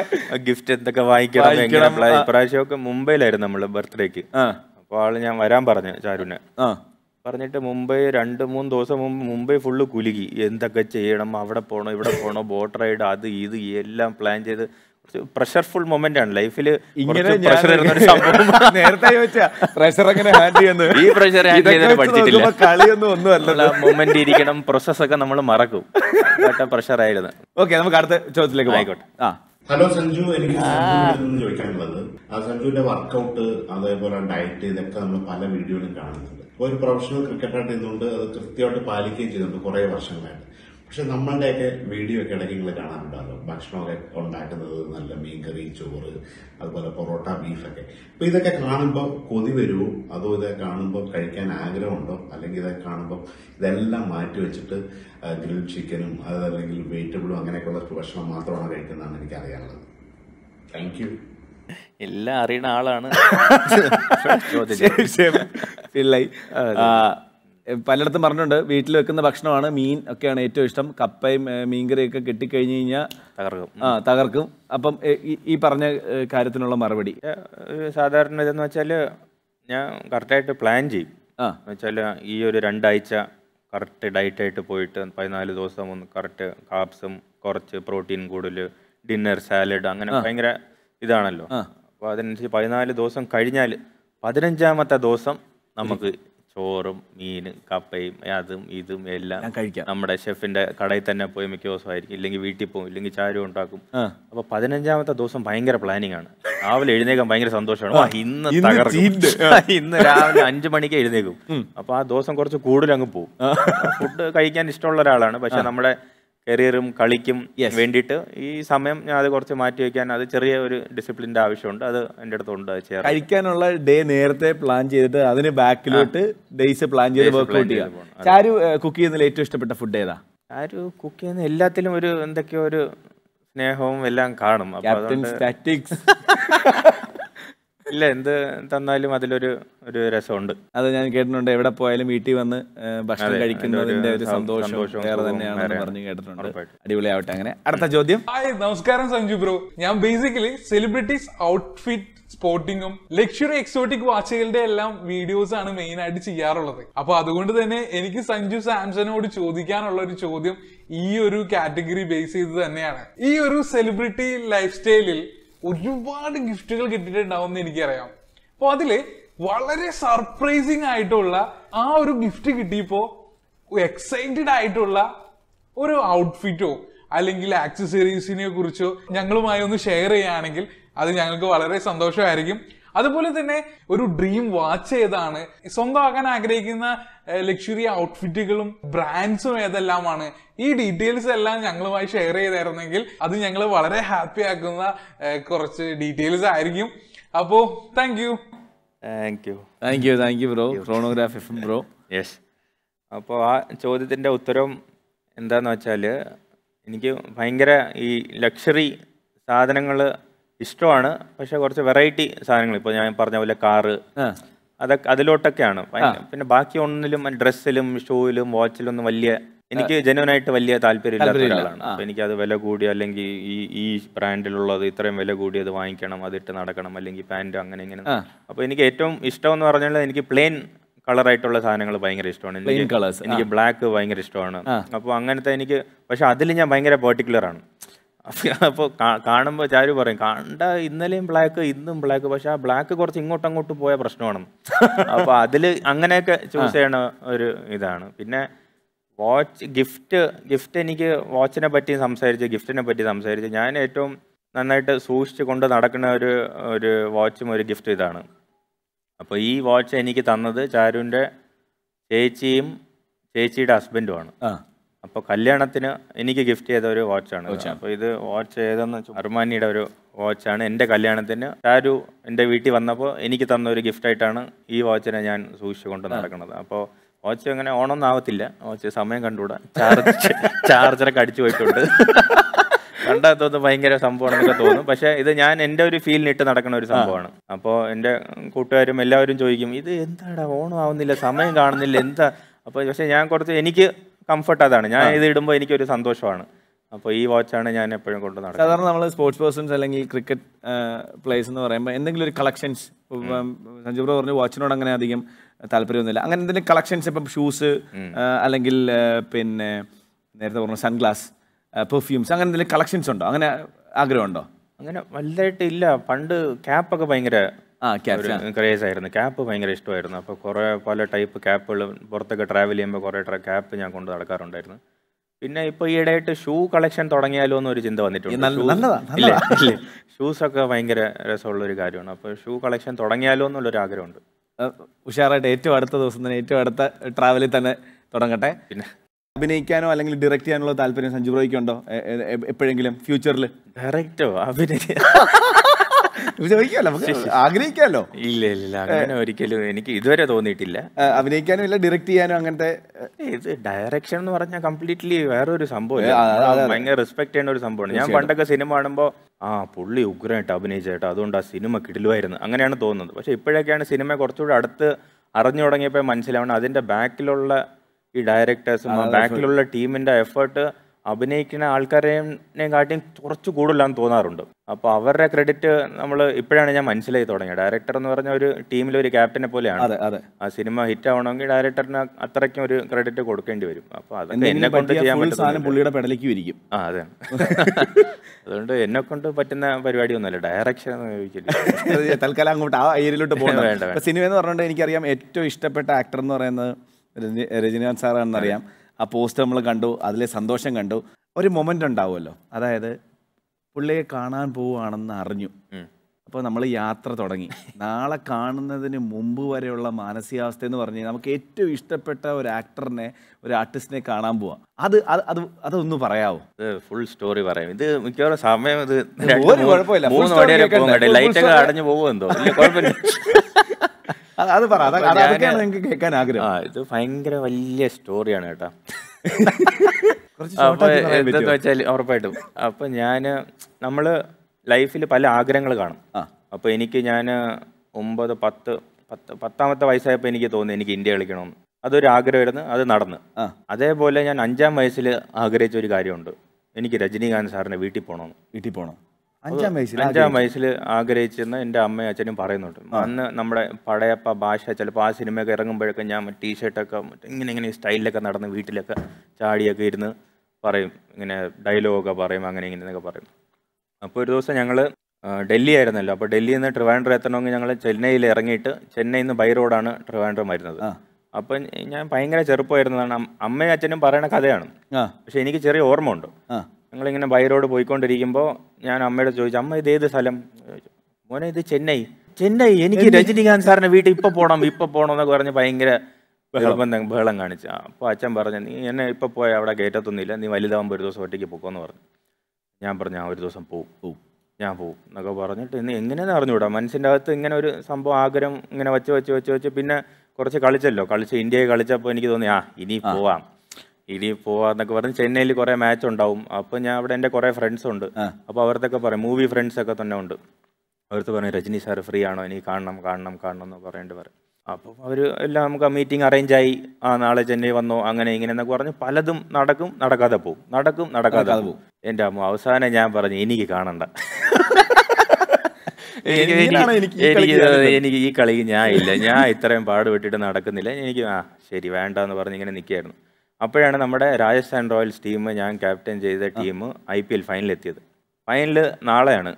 ഗിഫ്റ്റ് എന്തൊക്കെ വാങ്ങിക്കണം എങ്ങനെ ഇപ്രാവശ്യമൊക്കെ മുംബൈയിലായിരുന്നു നമ്മള് ബർത്ത്ഡേക്ക് അപ്പൊ ആള് ഞാൻ വരാൻ പറഞ്ഞു ചാരുവിനെ ആ പറഞ്ഞിട്ട് മുംബൈ രണ്ട് മൂന്ന് ദിവസം മുമ്പ് മുംബൈ ഫുള്ള് കുലുകി എന്തൊക്കെ ചെയ്യണം അവിടെ പോകണോ ഇവിടെ പോകണോ ബോട്ട് റൈഡ് അത് ഇത് എല്ലാം പ്ലാൻ ചെയ്ത് പ്രഷർഫുൾ മൊമെന്റ് ആണ് ലൈഫിൽ ഇങ്ങനെ നേരത്തെ പ്രഷർ എങ്ങനെ ഹാൻഡിൽ ഈ പ്രഷർ ഹാൻഡിൽ ചെയ്യാൻ പഠിച്ചിട്ടില്ല കളിയൊന്നും ഒന്നും മൊമെന്റ് ഇരിക്കണം പ്രോസസ് ഒക്കെ നമ്മൾ മറക്കും പ്രഷർ ആയിരുന്നു ഓക്കെ നമുക്ക് അടുത്ത ചോദ്യത്തിലേക്ക് പോയിക്കോട്ടെ ആ ഹലോ സഞ്ജു എനിക്ക് ചോദിക്കാനുള്ളത് ആ സഞ്ജുവിന്റെ വർക്കൗട്ട് അതേപോലെ ഡയറ്റ് ഇതൊക്കെ നമ്മൾ പല വീഡിയോയിലും കാണുന്നുണ്ട് ഒരു പ്രൊഫഷണൽ ക്രിക്കറ്റായിട്ട് ഇതുകൊണ്ട് അത് കൃത്യമായിട്ട് പാലിക്കുകയും ചെയ്യുന്നുണ്ട് കുറെ വർഷങ്ങളായിട്ട് പക്ഷെ നമ്മളുടെയൊക്കെ വീഡിയോ ഒക്കെ ഇടയ്ക്ക് നിങ്ങൾ കാണാറുണ്ടല്ലോ ഭക്ഷണമൊക്കെ ഉണ്ടാക്കുന്നത് നല്ല മീൻകറി ചോറ് അതുപോലെ പൊറോട്ട ബീഫൊക്കെ അപ്പോൾ ഇതൊക്കെ കാണുമ്പോൾ കൊതി വരുമോ അതോ ഇത് കാണുമ്പോൾ കഴിക്കാൻ ആഗ്രഹമുണ്ടോ അല്ലെങ്കിൽ ഇതൊക്കെ കാണുമ്പോൾ ഇതെല്ലാം മാറ്റി വെച്ചിട്ട് ഗ്രിൽ ചിക്കനും അതല്ലെങ്കിൽ വെജിറ്റബിളും അങ്ങനെയൊക്കെയുള്ള ഭക്ഷണം മാത്രമാണ് കഴിക്കുന്നതാണ് എനിക്ക് അറിയാനുള്ളത് താങ്ക് യു എല്ലാം അറിയുന്ന ആളാണ് പിള്ളൈ പലയിടത്തും പറഞ്ഞിട്ടുണ്ട് വീട്ടിൽ വെക്കുന്ന ഭക്ഷണമാണ് മീൻ ഒക്കെയാണ് ഏറ്റവും ഇഷ്ടം കപ്പയും മീൻകറിയൊക്കെ കിട്ടിക്കഴിഞ്ഞ് കഴിഞ്ഞാൽ തകർക്കും ആ തകർക്കും അപ്പം ഈ പറഞ്ഞ കാര്യത്തിനുള്ള മറുപടി സാധാരണ ഇതെന്ന് വെച്ചാൽ ഞാൻ കറക്റ്റായിട്ട് പ്ലാൻ ചെയ്യും ആ വെച്ചാൽ ഈ ഒരു രണ്ടാഴ്ച കറക്റ്റ് ഡയറ്റായിട്ട് പോയിട്ട് പതിനാല് ദിവസം ഒന്ന് കറക്റ്റ് കാപ്സും കുറച്ച് പ്രോട്ടീൻ കൂടുതൽ ഡിന്നർ സാലഡ് അങ്ങനെ ഭയങ്കര ഇതാണല്ലോ അപ്പോൾ അതിനനുസരിച്ച് പതിനാല് ദിവസം കഴിഞ്ഞാൽ പതിനഞ്ചാമത്തെ ദിവസം നമുക്ക് ചോറും മീൻ കപ്പയും അതും ഇതും എല്ലാം കഴിക്കാം നമ്മുടെ ഷെഫിന്റെ കടയിൽ തന്നെ പോയി മിക്ക ദിവസമായിരിക്കും ഇല്ലെങ്കിൽ വീട്ടിൽ പോകും ഇല്ലെങ്കിൽ ചാരും ഉണ്ടാക്കും അപ്പൊ പതിനഞ്ചാമത്തെ ദിവസം ഭയങ്കര പ്ലാനിങ് ആണ് രാവിലെ എഴുന്നേക്കാൻ ഭയങ്കര സന്തോഷമാണ് ഇന്ന് ഇന്ന് രാവിലെ അഞ്ചു മണിക്ക് എഴുന്നേക്കും അപ്പൊ ആ ദിവസം കുറച്ച് കൂടുതൽ അങ്ങ് പോകും ഫുഡ് കഴിക്കാൻ ഇഷ്ടമുള്ള ഒരാളാണ് പക്ഷെ നമ്മുടെ കരിയറും കളിക്കും വേണ്ടിയിട്ട് ഈ സമയം ഞാൻ അത് കുറച്ച് മാറ്റി വയ്ക്കാൻ അത് ചെറിയ ഒരു ഡിസിപ്ലിൻ്റെ ആവശ്യമുണ്ട് അത് എൻ്റെ അടുത്തുണ്ട് ചെയ്യാം കഴിക്കാനുള്ള ഡേ നേരത്തെ പ്ലാൻ ചെയ്തിട്ട് അതിന് ബാക്കിലോട്ട് ഡേയ്സ് പ്ലാൻ ചെയ്ത് വർക്ക്ഔട്ട് ചെയ്യാം ചാരു കുക്ക് ചെയ്യുന്നതിൽ ഏറ്റവും ഇഷ്ടപ്പെട്ട ഫുഡ് ഏതാ ചാരു കുക്ക് ചെയ്യുന്ന എല്ലാത്തിലും ഒരു എന്തൊക്കെയോ ഒരു സ്നേഹവും എല്ലാം കാണും സ്റ്റാറ്റിക്സ് ഇല്ല എന്ത് തന്നാലും അതിലൊരു ഒരു രസമുണ്ട് അത് ഞാൻ കേട്ടിട്ടുണ്ട് എവിടെ പോയാലും വീട്ടിൽ വന്ന് ഭക്ഷണം കഴിക്കുന്നതിന്റെ ഒരു സന്തോഷം വേറെ തന്നെയാണെന്ന് പറഞ്ഞു കേട്ടിട്ടുണ്ട് അടിപൊളിയാവട്ടെ അങ്ങനെ അടുത്ത ചോദ്യം ഹായ് നമസ്കാരം സഞ്ജു ബ്രോ ഞാൻ ബേസിക്കലി സെലിബ്രിറ്റീസ് ഔട്ട്ഫിറ്റ് സ്പോർട്ടിങ്ങും ലക്ഷറി എക്സോട്ടിക് വാച്ചുകളുടെ എല്ലാം വീഡിയോസ് ആണ് മെയിൻ ആയിട്ട് ചെയ്യാറുള്ളത് അപ്പൊ അതുകൊണ്ട് തന്നെ എനിക്ക് സഞ്ജു സാംസനോട് ചോദിക്കാനുള്ള ഒരു ചോദ്യം ഈ ഒരു കാറ്റഗറി ബേസ് ചെയ്ത് തന്നെയാണ് ഈ ഒരു സെലിബ്രിറ്റി ലൈഫ് സ്റ്റൈലിൽ ഒരുപാട് ഗിഫ്റ്റുകൾ കിട്ടിയിട്ടുണ്ടാവും എന്ന് എനിക്കറിയാം അപ്പോൾ അതിൽ വളരെ സർപ്രൈസിങ് ആയിട്ടുള്ള ആ ഒരു ഗിഫ്റ്റ് കിട്ടിയപ്പോൾ എക്സൈറ്റഡ് ആയിട്ടുള്ള ഒരു ഔട്ട്ഫിറ്റോ അല്ലെങ്കിൽ ആക്സസറീസിനെ കുറിച്ചോ ഞങ്ങളുമായി ഒന്ന് ഷെയർ ചെയ്യുകയാണെങ്കിൽ അത് ഞങ്ങൾക്ക് വളരെ സന്തോഷമായിരിക്കും അതുപോലെ തന്നെ ഒരു ഡ്രീം വാച്ച് ഏതാണ് സ്വന്തമാക്കാൻ ആഗ്രഹിക്കുന്ന ലക്ഷറി ഔട്ട്ഫിറ്റുകളും ബ്രാൻഡ്സും ഏതെല്ലാമാണ് ഈ ഡീറ്റെയിൽസ് എല്ലാം ഞങ്ങളുമായി ഷെയർ ചെയ്തായിരുന്നെങ്കിൽ അത് ഞങ്ങളെ വളരെ ഹാപ്പി ആക്കുന്ന കുറച്ച് ഡീറ്റെയിൽസ് ആയിരിക്കും അപ്പോ thank you thank you thank you thank you bro chronograph bro yes അപ്പോൾ ആ ചോദ്യത്തിൻ്റെ ഉത്തരം എന്താന്ന് വെച്ചാൽ എനിക്ക് ഭയങ്കര ഈ ലക്ഷറി സാധനങ്ങൾ ഇഷ്ടമാണ് പക്ഷേ കുറച്ച് വെറൈറ്റി സാധനങ്ങൾ ഇപ്പോൾ ഞാൻ പറഞ്ഞ പോലെ കാറ് അതൊക്കെ അതിലോട്ടൊക്കെയാണ് പിന്നെ ബാക്കി ഒന്നിലും ഡ്രസ്സിലും വാച്ചിലും വാച്ചിലൊന്നും വലിയ എനിക്ക് ജനുവനായിട്ട് വലിയ ഇല്ലാത്ത ഒരാളാണ് എനിക്ക് അത് വില കൂടിയ അല്ലെങ്കിൽ ഈ ഈ ബ്രാൻഡിലുള്ളത് ഇത്രയും വില അത് വാങ്ങിക്കണം അതിട്ട് നടക്കണം അല്ലെങ്കിൽ പാൻറ് അങ്ങനെ ഇങ്ങനെ അപ്പൊ എനിക്ക് ഏറ്റവും ഇഷ്ടം എന്ന് പറഞ്ഞാൽ എനിക്ക് പ്ലെയിൻ കളർ ആയിട്ടുള്ള സാധനങ്ങൾ ഭയങ്കര ഇഷ്ടമാണ് എനിക്ക് ബ്ലാക്ക് ഭയങ്കര ഇഷ്ടമാണ് അപ്പോൾ അങ്ങനത്തെ എനിക്ക് പക്ഷെ അതിൽ ഞാൻ ഭയങ്കര പെർട്ടിക്കുലർ ആണ് അപ്പോൾ കാണുമ്പോൾ ചാരു പറയും കണ്ട ഇന്നലെയും ബ്ലാക്ക് ഇന്നും ബ്ലാക്ക് പക്ഷെ ആ ബ്ലാക്ക് കുറച്ച് ഇങ്ങോട്ട് അങ്ങോട്ട് പോയ പ്രശ്നമാണ് അപ്പോൾ അതിൽ അങ്ങനെയൊക്കെ ചൂസ് ചെയ്യണ ഒരു ഇതാണ് പിന്നെ വാച്ച് ഗിഫ്റ്റ് ഗിഫ്റ്റ് എനിക്ക് വാച്ചിനെ പറ്റി സംസാരിച്ച് ഗിഫ്റ്റിനെ പറ്റി സംസാരിച്ച് ഞാൻ ഏറ്റവും നന്നായിട്ട് സൂക്ഷിച്ച് കൊണ്ട് നടക്കുന്ന ഒരു ഒരു വാച്ചും ഒരു ഗിഫ്റ്റ് ഇതാണ് അപ്പോൾ ഈ വാച്ച് എനിക്ക് തന്നത് ചാരുവിൻ്റെ ചേച്ചിയും ചേച്ചിയുടെ ഹസ്ബൻഡുമാണ് അപ്പോൾ കല്യാണത്തിന് എനിക്ക് ഗിഫ്റ്റ് ചെയ്ത ഒരു വാച്ചാണ് അപ്പോൾ ഇത് വാച്ച് ഏതെന്ന് അർമാനിയുടെ ഒരു വാച്ചാണ് എൻ്റെ കല്യാണത്തിന് ഷാരു എൻ്റെ വീട്ടിൽ വന്നപ്പോൾ എനിക്ക് തന്ന ഒരു ഗിഫ്റ്റായിട്ടാണ് ഈ വാച്ചിനെ ഞാൻ സൂക്ഷിച്ചു കൊണ്ട് നടക്കുന്നത് അപ്പോൾ വാച്ച് അങ്ങനെ ഓണൊന്നും ആവത്തില്ല വാച്ച് സമയം കണ്ടുകൂടാ ചാർജ് ചാർജറൊക്കെ അടിച്ചു പോയിട്ടുണ്ട് കണ്ടാത്തോന്ന് ഭയങ്കര സംഭവമാണെന്നൊക്കെ തോന്നും പക്ഷേ ഇത് ഞാൻ എൻ്റെ ഒരു ഫീലിനിട്ട് നടക്കുന്ന ഒരു സംഭവമാണ് അപ്പോൾ എൻ്റെ കൂട്ടുകാരും എല്ലാവരും ചോദിക്കും ഇത് എന്താടാ ഓണം ആവുന്നില്ല സമയം കാണുന്നില്ല എന്താ അപ്പോൾ പക്ഷേ ഞാൻ കുറച്ച് എനിക്ക് കംഫർട്ട് അതാണ് ഞാൻ ഇത് ഇടുമ്പോൾ എനിക്കൊരു സന്തോഷമാണ് അപ്പോൾ ഈ വാച്ചാണ് ഞാൻ എപ്പോഴും കൊണ്ട് നടക്കുന്നത് സാധാരണ നമ്മൾ സ്പോർട്സ് പേഴ്സൺസ് അല്ലെങ്കിൽ ക്രിക്കറ്റ് പ്ലേസ് എന്ന് പറയുമ്പോൾ എന്തെങ്കിലും ഒരു കളക്ഷൻസ് സഞ്ജു ബ്രോ പറഞ്ഞു വാച്ചിനോട് അങ്ങനെ അധികം താല്പര്യമൊന്നുമില്ല അങ്ങനെ എന്തെങ്കിലും കളക്ഷൻസ് ഇപ്പം ഷൂസ് അല്ലെങ്കിൽ പിന്നെ നേരത്തെ പറഞ്ഞ സൺഗ്ലാസ് പെർഫ്യൂംസ് അങ്ങനെ എന്തെങ്കിലും കളക്ഷൻസ് ഉണ്ടോ അങ്ങനെ ആഗ്രഹമുണ്ടോ അങ്ങനെ വലുതായിട്ട് ഇല്ല പണ്ട് ക്യാപ്പൊക്കെ ഭയങ്കര ക്രേസ് ആയിരുന്നു ക്യാപ്പ് ഭയങ്കര ഇഷ്ടമായിരുന്നു അപ്പോൾ കുറേ പല ടൈപ്പ് ക്യാപ്പുകൾ പുറത്തൊക്കെ ട്രാവൽ ചെയ്യുമ്പോൾ കുറേ ക്യാപ്പ് ഞാൻ കൊണ്ട് നടക്കാറുണ്ടായിരുന്നു പിന്നെ ഇപ്പോൾ ഈയിടെയായിട്ട് ഷൂ കളക്ഷൻ തുടങ്ങിയാലോ എന്നൊരു ചിന്ത വന്നിട്ടുണ്ട് ഷൂസ് ഒക്കെ ഭയങ്കര രസമുള്ള ഒരു കാര്യമാണ് അപ്പോൾ ഷൂ കളക്ഷൻ തുടങ്ങിയാലോ എന്നുള്ളൊരു ആഗ്രഹമുണ്ട് ഉഷാറായിട്ട് ഏറ്റവും അടുത്ത ദിവസം തന്നെ ഏറ്റവും അടുത്ത ട്രാവലിൽ തന്നെ തുടങ്ങട്ടെ പിന്നെ അഭിനയിക്കാനോ അല്ലെങ്കിൽ ഡയറക്റ്റ് ചെയ്യാനുള്ള താല്പര്യം സഞ്ജു എപ്പോഴെങ്കിലും ഫ്യൂച്ചറിൽ ഡയറക്റ്റോ അഭിനയ ചോദിക്കാമല്ലോ ആഗ്രഹിക്കാമല്ലോ ഇല്ല ഇല്ല അങ്ങനെ ഒരിക്കലും എനിക്ക് ഇതുവരെ തോന്നിയിട്ടില്ല അഭിനയിക്കാനും ഇല്ല ഡയറക്റ്റ് ചെയ്യാനും അങ്ങനത്തെ ഇത് ഡയറക്ഷൻ എന്ന് പറഞ്ഞാൽ കംപ്ലീറ്റ്ലി വേറൊരു സംഭവം ഭയങ്കര റെസ്പെക്ട് ചെയ്യുന്ന ഒരു സംഭവമാണ് ഞാൻ പണ്ടൊക്കെ സിനിമ കാണുമ്പോൾ ആ പുള്ളി ഉഗ്രമായിട്ട് അഭിനയിച്ചേട്ടാ അതുകൊണ്ട് ആ സിനിമ കിടിലുമായിരുന്നു അങ്ങനെയാണ് തോന്നുന്നത് പക്ഷെ ഇപ്പോഴൊക്കെയാണ് സിനിമ കുറച്ചുകൂടെ അടുത്ത് അറിഞ്ഞു തുടങ്ങിയപ്പോൾ മനസ്സിലാവണം അതിൻ്റെ ബാക്കിലുള്ള ഈ ഡയറക്ടേഴ്സും ബാക്കിലുള്ള ടീമിൻ്റെ എഫേർട്ട് അഭിനയിക്കുന്ന ആൾക്കാരെയും കാട്ടിയും കുറച്ച് കൂടുതലാണെന്ന് തോന്നാറുണ്ട് അപ്പോൾ അവരുടെ ക്രെഡിറ്റ് നമ്മൾ ഇപ്പോഴാണ് ഞാൻ മനസ്സിലായി തുടങ്ങിയത് ഡയറക്ടർ എന്ന് പറഞ്ഞ ഒരു ടീമിലെ ഒരു ക്യാപ്റ്റനെ പോലെയാണ് ആ സിനിമ ഹിറ്റ് ആവണമെങ്കിൽ ഡയറക്ടറിന് അത്രയ്ക്കും ഒരു ക്രെഡിറ്റ് കൊടുക്കേണ്ടി വരും അപ്പോൾ അതൊക്കെ എന്നെ കൊണ്ട് ചെയ്യാൻ പറ്റും ആ അതെ അതുകൊണ്ട് എന്നെ കൊണ്ട് പറ്റുന്ന പരിപാടിയൊന്നുമല്ല ഡയറക്ഷൻ തൽക്കാലം അങ്ങോട്ട് ആ ഏരിയയിലോട്ട് പോകണം വേണ്ട സിനിമ എന്ന് പറഞ്ഞുകൊണ്ട് എനിക്കറിയാം ഏറ്റവും ഇഷ്ടപ്പെട്ട ആക്ടർ എന്ന് പറയുന്നത് രജനീകാന്ത് സാറാണെന്നറിയാം ആ പോസ്റ്റ് നമ്മൾ കണ്ടു അതിലെ സന്തോഷം കണ്ടു ഒരു മൊമെൻ്റ് ഉണ്ടാവുമല്ലോ അതായത് പുള്ളിയെ കാണാൻ പോവുകയാണെന്ന് അറിഞ്ഞു അപ്പോൾ നമ്മൾ യാത്ര തുടങ്ങി നാളെ കാണുന്നതിന് മുമ്പ് വരെയുള്ള മാനസികാവസ്ഥ എന്ന് പറഞ്ഞു നമുക്ക് ഏറ്റവും ഇഷ്ടപ്പെട്ട ഒരു ആക്ടറിനെ ഒരു ആർട്ടിസ്റ്റിനെ കാണാൻ പോവാം അത് അത് അതൊന്ന് പറയാവോ ഇത് ഫുൾ സ്റ്റോറി പറയാം ഇത് മിക്കവാറും സമയം ഇത് മൂന്ന് മണിവരെ പോകും ലൈറ്റൊക്കെ അടഞ്ഞു പോകുമെന്തോ കുഴപ്പമില്ല അത് പറ നിങ്ങൾക്ക് കേൾക്കാൻ ആഗ്രഹം ആ ഇത് ഭയങ്കര വലിയ സ്റ്റോറിയാണ് കേട്ടോ അപ്പൊ എന്താന്ന് വെച്ചാൽ ഉറപ്പായിട്ടും അപ്പൊ ഞാൻ നമ്മള് ലൈഫിൽ പല ആഗ്രഹങ്ങൾ കാണും അപ്പൊ എനിക്ക് ഞാൻ ഒമ്പത് പത്ത് പത്ത് പത്താമത്തെ വയസ്സായപ്പോൾ എനിക്ക് തോന്നി എനിക്ക് ഇന്ത്യ കളിക്കണം അതൊരു ആഗ്രഹമായിരുന്നു അത് നടന്ന് അതേപോലെ ഞാൻ അഞ്ചാം വയസ്സിൽ ആഗ്രഹിച്ച ഒരു കാര്യമുണ്ട് എനിക്ക് രജനീകാന്ത് സാറിന്റെ വീട്ടിൽ പോകണം വീട്ടിൽ പോകണം അഞ്ചാം വയസ്സിൽ അഞ്ചാം വയസ്സിൽ ആഗ്രഹിച്ചെന്ന് എൻ്റെ അമ്മയും അച്ഛനും പറയുന്നുണ്ട് അന്ന് നമ്മുടെ പടയപ്പ ഭാഷ ചിലപ്പോൾ ആ സിനിമയൊക്കെ ഇറങ്ങുമ്പോഴൊക്കെ ഞാൻ ടീഷർട്ടൊക്കെ ഇങ്ങനെ ഇങ്ങനെ സ്റ്റൈലിലൊക്കെ നടന്ന് വീട്ടിലൊക്കെ ചാടിയൊക്കെ ഇരുന്ന് പറയും ഇങ്ങനെ ഡയലോഗൊക്കെ പറയും അങ്ങനെ ഇങ്ങനെ എന്നൊക്കെ പറയും അപ്പോൾ ഒരു ദിവസം ഞങ്ങൾ ഡൽഹി ആയിരുന്നല്ലോ അപ്പോൾ ഡൽഹിയിൽ നിന്ന് ട്രിവാൻഡ്രം എത്തണമെങ്കിൽ ഞങ്ങൾ ചെന്നൈയിൽ ഇറങ്ങിയിട്ട് ചെന്നൈയിൽ നിന്ന് ബൈ റോഡാണ് ട്രിവാൻഡ്രം വരുന്നത് അപ്പം ഞാൻ ഭയങ്കര ചെറുപ്പമായിരുന്നതാണ് അമ്മയും അച്ഛനും പറയുന്ന കഥയാണ് പക്ഷെ എനിക്ക് ചെറിയ ഓർമ്മ ഉണ്ട് ഞങ്ങളിങ്ങനെ ബൈറോഡ് പോയിക്കൊണ്ടിരിക്കുമ്പോൾ ഞാൻ അമ്മയോട് ചോദിച്ചു അമ്മ ഇത് ഏത് സ്ഥലം ചോദിച്ചു മോനെ ഇത് ചെന്നൈ ചെന്നൈ എനിക്ക് രജനീകാന്ത് സാറിന്റെ വീട്ടിൽ ഇപ്പൊ പോകണം ഇപ്പൊ പോണം എന്നൊക്കെ പറഞ്ഞ് ഭയങ്കര ബഹളം ബഹളം കാണിച്ചു അപ്പോൾ അച്ഛൻ പറഞ്ഞു നീ എന്നെ ഇപ്പൊ പോയ അവിടെ കയറ്റത്തൊന്നുമില്ല നീ വലുതാകുമ്പോൾ ഒരു ദിവസം ഒറ്റയ്ക്ക് പോക്കോന്ന് പറഞ്ഞു ഞാൻ പറഞ്ഞു ആ ഒരു ദിവസം പോകും ഞാൻ പോകും എന്നൊക്കെ പറഞ്ഞിട്ട് ഇന്ന് എങ്ങനെയെന്ന് അറിഞ്ഞുകൂടാ മനസ്സിൻ്റെ അകത്ത് ഇങ്ങനെ ഒരു സംഭവം ആഗ്രഹം ഇങ്ങനെ വെച്ച് വെച്ച് വെച്ച് വെച്ച് പിന്നെ കുറച്ച് കളിച്ചല്ലോ കളിച്ച് ഇന്ത്യയെ കളിച്ചപ്പോൾ എനിക്ക് തോന്നി ആ ഇനി പോവാം ഇനി പോവാന്നൊക്കെ പറഞ്ഞ് ചെന്നൈയിൽ കുറെ മാച്ച് ഉണ്ടാവും അപ്പൊ ഞാൻ അവിടെ എന്റെ കുറെ ഫ്രണ്ട്സ് ഉണ്ട് അപ്പൊ അവർത്തൊക്കെ പറയും മൂവി ഫ്രണ്ട്സ് ഒക്കെ തന്നെ ഉണ്ട് അവർക്ക് പറഞ്ഞു രജനി സാർ ഫ്രീ ആണോ ഇനി കാണണം കാണണം കാണണം എന്ന് പറയേണ്ടി പറയും അപ്പോൾ അവര് എല്ലാം നമുക്ക് ആ മീറ്റിംഗ് ആയി ആ നാളെ ചെന്നൈ വന്നോ അങ്ങനെ ഇങ്ങനെ എന്നൊക്കെ പറഞ്ഞ് പലതും നടക്കും നടക്കാതെ പോകും നടക്കും നടക്കാതെ പോകും എൻ്റെ അമ്മ അവസാനം ഞാൻ പറഞ്ഞു എനിക്ക് കാണണ്ട എനിക്ക് എനിക്ക് ഈ കളി ഞാൻ ഇല്ല ഞാൻ ഇത്രയും പാടുപെട്ടിട്ട് നടക്കുന്നില്ല എനിക്ക് ആ ശരി വേണ്ട എന്ന് പറഞ്ഞ് ഇങ്ങനെ നിൽക്കായിരുന്നു അപ്പോഴാണ് നമ്മുടെ രാജസ്ഥാൻ റോയൽസ് ടീം ഞാൻ ക്യാപ്റ്റൻ ചെയ്ത ടീം ഐ പി എൽ ഫൈനലെത്തിയത് ഫൈനൽ നാളെയാണ്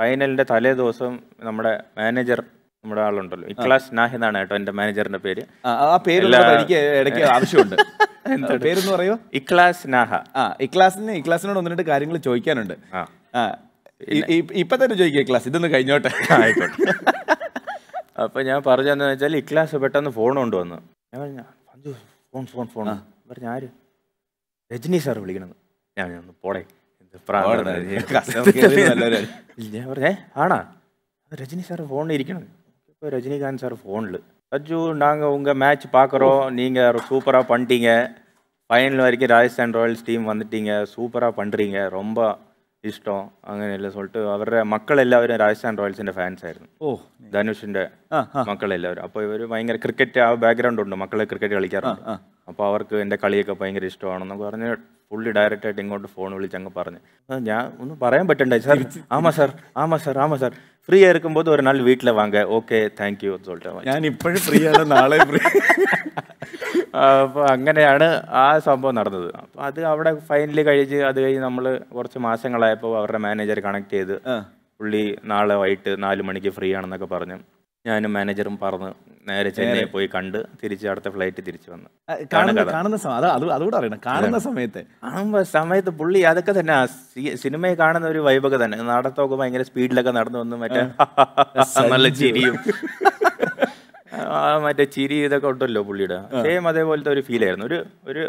ഫൈനലിൻ്റെ തലേ ദിവസം നമ്മുടെ മാനേജർ നമ്മുടെ ആളുണ്ടല്ലോ ഇക്ലാസ് നാഹ് എന്നാണ് കേട്ടോ എൻ്റെ മാനേജറിന്റെ പേര് ആ പേര് എനിക്ക് ഇടയ്ക്ക് ആവശ്യമുണ്ട് പേരെന്ന് പറയോ ഇക്ലാസ് നാഹ ആ ഇക്ലാസിന് ഇക്ലാസിനോട് ഒന്ന് രണ്ട് കാര്യങ്ങൾ ചോദിക്കാനുണ്ട് ഇപ്പൊ തന്നെ ചോദിക്കുക ഇക്ലാസ് ഇതൊന്ന് കഴിഞ്ഞോട്ടെ ആയിക്കോട്ടെ അപ്പൊ ഞാൻ പറഞ്ഞതെന്ന് വെച്ചാൽ ഇക്ലാസ് പെട്ടെന്ന് ഫോൺ കൊണ്ടുവന്നു ഞാൻ പറഞ്ഞു ഫോൺ ഫോൺ ഫോൺ പറഞ്ഞു ആര് രജനി സാർ വിളിക്കണത് ഞാൻ ഒന്ന് പോടെ ഞാൻ പറഞ്ഞേ ആണാ ரஜினி சார் ஃபோனில் இருக்கணும் இப்போ ரஜினிகாந்த் சார் ஃபோனில் அஜு நாங்கள் உங்கள் மேட்ச் பார்க்குறோம் நீங்கள் சூப்பராக பண்ணிட்டீங்க ஃபைனல் வரைக்கும் ராஜஸ்தான் ராயல்ஸ் டீம் வந்துட்டீங்க சூப்பராக பண்ணுறீங்க ரொம்ப ഇഷ്ടം അങ്ങനെയല്ല സോൾട്ട് അവരുടെ മക്കളെല്ലാവരും രാജസ്ഥാൻ റോയൽസിന്റെ ഫാൻസ് ആയിരുന്നു ഓ ധനുഷിന്റെ മക്കളെല്ലാവരും അപ്പോൾ ഇവര് ഭയങ്കര ക്രിക്കറ്റ് ആ ബാക്ക്ഗ്രൗണ്ട് ഉണ്ട് മക്കളെ ക്രിക്കറ്റ് കളിക്കാറുണ്ട് അപ്പോൾ അവർക്ക് എൻ്റെ കളിയൊക്കെ ഭയങ്കര ഇഷ്ടമാണെന്ന് പറഞ്ഞ് പുള്ളി ഡയറക്റ്റ് ആയിട്ട് ഇങ്ങോട്ട് ഫോൺ വിളിച്ച് അങ്ങ് പറഞ്ഞു ഞാൻ ഒന്നും പറയാൻ പറ്റണ്ടേ സാർ ആമാ സാർ ആമാ സാർ ആമാ സാർ ஃப்ரீயாக இருக்கும்போது ഒരു நாள் വീട്ടിലെ വാങ്ങ ഓക്കെ താങ്ക് യു சொல்லிட்டு ഞാൻ ഇപ്പോഴും ഫ്രീ ആണ് നാളെ ഫ്രീ അപ്പോൾ അങ്ങനെയാണ് ആ സംഭവം നടന്നത് അപ്പോൾ അത് അവിടെ ഫൈനലി കഴിച്ച് അത് കഴിഞ്ഞ് നമ്മൾ കുറച്ച് മാസങ്ങളായപ്പോൾ അവരുടെ മാനേജർ കണക്ട് ചെയ്ത് പുള്ളി നാളെ വൈകിട്ട് നാല് മണിക്ക് ഫ്രീ ആണെന്നൊക്കെ പറഞ്ഞു ഞാനും മാനേജറും പറഞ്ഞ് നേരെ ചെന്നൈ പോയി കണ്ട് തിരിച്ച് അടുത്ത ഫ്ലൈറ്റ് തിരിച്ചു വന്നു കാണുന്ന അതുകൂടെ അറിയണം കാണുന്ന സമയത്ത് ആ സമയത്ത് പുള്ളി അതൊക്കെ തന്നെ സിനിമയെ കാണുന്ന ഒരു വൈബൊക്കെ തന്നെ നടത്തൊക്കെ ഭയങ്കര സ്പീഡിലൊക്കെ നടന്നു വന്നു മറ്റേ നല്ല ചിരിയും മറ്റേ ചിരി ഇതൊക്കെ ഉണ്ടല്ലോ പുള്ളിയുടെ സെയിം അതേപോലത്തെ ഒരു ഫീൽ ആയിരുന്നു ഒരു ഒരു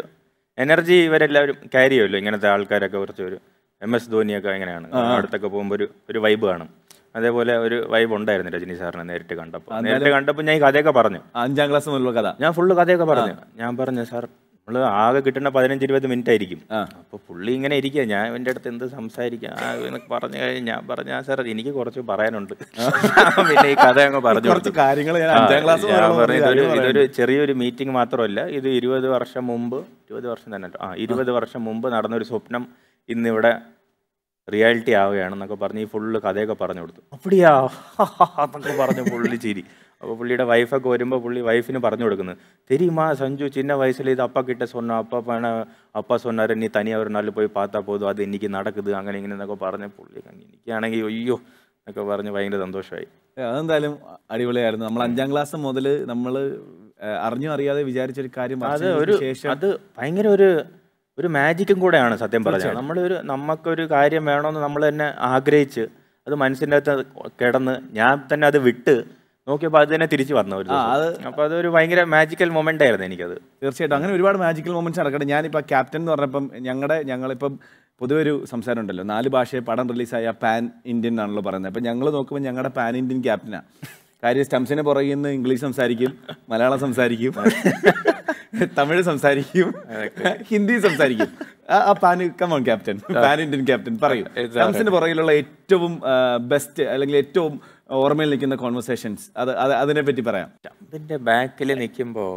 എനർജി ഇവരെല്ലാവരും ക്യാരി ചെയ്യുമല്ലോ ഇങ്ങനത്തെ ആൾക്കാരൊക്കെ കുറച്ച് ഒരു എം എസ് ധോണിയൊക്കെ എങ്ങനെയാണ് അടുത്തൊക്കെ പോകുമ്പോൾ ഒരു ഒരു വൈബ് കാണും അതേപോലെ ഒരു വൈബ് ഉണ്ടായിരുന്നു രജനി സാറിനെ നേരിട്ട് കണ്ടപ്പോൾ നേരിട്ട് കണ്ടപ്പോൾ ഞാൻ ഈ കഥയൊക്കെ പറഞ്ഞു അഞ്ചാം ക്ലാസ് മുതലുള്ള കഥ ഞാൻ ഫുള്ള് കഥയൊക്കെ പറഞ്ഞു ഞാൻ പറഞ്ഞു സാർ നമ്മള് ആകെ കിട്ടുന്ന പതിനഞ്ച് ഇരുപത് മിനിറ്റ് ആയിരിക്കും അപ്പോൾ പുള്ളി ഇങ്ങനെ ഇരിക്കുക ഞാൻ എന്റെ അടുത്ത് എന്ത് സംസാരിക്കാം പറഞ്ഞു കഴിഞ്ഞ് ഞാൻ പറഞ്ഞ സാർ എനിക്ക് കുറച്ച് പറയാനുണ്ട് പിന്നെ ഈ കഥ അങ്ങ് പറഞ്ഞു കുറച്ച് കാര്യങ്ങൾ ഞാൻ പറഞ്ഞു ഇതൊരു ഇതൊരു ചെറിയൊരു മീറ്റിംഗ് മാത്രമല്ല ഇത് ഇരുപത് വർഷം മുമ്പ് ഇരുപത് വർഷം തന്നെ ആ ഇരുപത് വർഷം മുമ്പ് നടന്നൊരു സ്വപ്നം ഇന്നിവിടെ റിയാലിറ്റി ആവുകയാണ് എന്നൊക്കെ പറഞ്ഞ് ഈ ഫുള്ള് കഥയൊക്കെ പറഞ്ഞു കൊടുത്തു അപ്പടിയാ എന്നൊക്കെ പറഞ്ഞു പുള്ളി ചിരി അപ്പോൾ പുള്ളിയുടെ വൈഫൊക്കെ വരുമ്പോൾ പുള്ളി വൈഫിന് പറഞ്ഞു കൊടുക്കുന്നത് തെരിയുമാ സഞ്ജു ചിന്ന വയസ്സിൽ ഇത് അപ്പ കിട്ട സ്വന്ന അപ്പ പണ അപ്പ സ്വന്നാരെ നീ തനി അവർ നാളിൽ പോയി പാത്താ പോതും അത് എനിക്ക് നടക്കുന്നത് അങ്ങനെ ഇങ്ങനെ എന്നൊക്കെ പറഞ്ഞ പുള്ളി എനിക്കാണെങ്കിൽ അയ്യോ എന്നൊക്കെ പറഞ്ഞ് ഭയങ്കര സന്തോഷമായി അതെന്തായാലും അടിപൊളിയായിരുന്നു നമ്മൾ അഞ്ചാം ക്ലാസ് മുതൽ നമ്മൾ അറിഞ്ഞോ അറിയാതെ വിചാരിച്ചൊരു കാര്യം അത് ഒരു അത് ഭയങ്കര ഒരു ഒരു മാജിക്കും കൂടെയാണ് സത്യം പറഞ്ഞത് നമ്മളൊരു നമുക്കൊരു കാര്യം വേണമെന്ന് നമ്മൾ തന്നെ ആഗ്രഹിച്ച് അത് മനസ്സിൻ്റെ അകത്ത് കിടന്ന് ഞാൻ തന്നെ അത് വിട്ട് നോക്കിയപ്പോൾ അത് തന്നെ തിരിച്ചു വന്നു ഒരു അപ്പോൾ അതൊരു ഭയങ്കര മാജിക്കൽ മൊമെൻ്റ് ആയിരുന്നു എനിക്കത് തീർച്ചയായിട്ടും അങ്ങനെ ഒരുപാട് മാജിക്കൽ മൊമെൻറ്റ്സ് നടക്കട്ടെ ഞാനിപ്പോൾ ക്യാപ്റ്റൻ എന്ന് പറഞ്ഞപ്പം ഞങ്ങളുടെ ഞങ്ങളിപ്പം പൊതുവെ ഒരു സംസാരം ഉണ്ടല്ലോ നാല് ഭാഷയെ പടം റിലീസായ പാൻ ഇന്ത്യൻ ആണല്ലോ പറയുന്നത് അപ്പം ഞങ്ങൾ നോക്കുമ്പോൾ ഞങ്ങളുടെ പാൻ ഇന്ത്യൻ ക്യാപ്റ്റനാണ് കാര്യം സ്റ്റംസിന് പുറകിൽ നിന്ന് ഇംഗ്ലീഷ് സംസാരിക്കും മലയാളം സംസാരിക്കും തമിഴ് സംസാരിക്കും ഹിന്ദി സംസാരിക്കും ആ pan come on captain pan Indian captain പറയും സ്റ്റംസിന് പുറകിലുള്ള ഏറ്റവും ബെസ്റ്റ് അല്ലെങ്കിൽ ഏറ്റവും ഓർമ്മയിൽ നിൽക്കുന്ന കോൺവെർസേഷൻസ് അത് അതിനെ പറ്റി പറയാം സ്റ്റംപിന്റെ ബാക്കിൽ നിൽക്കുമ്പോൾ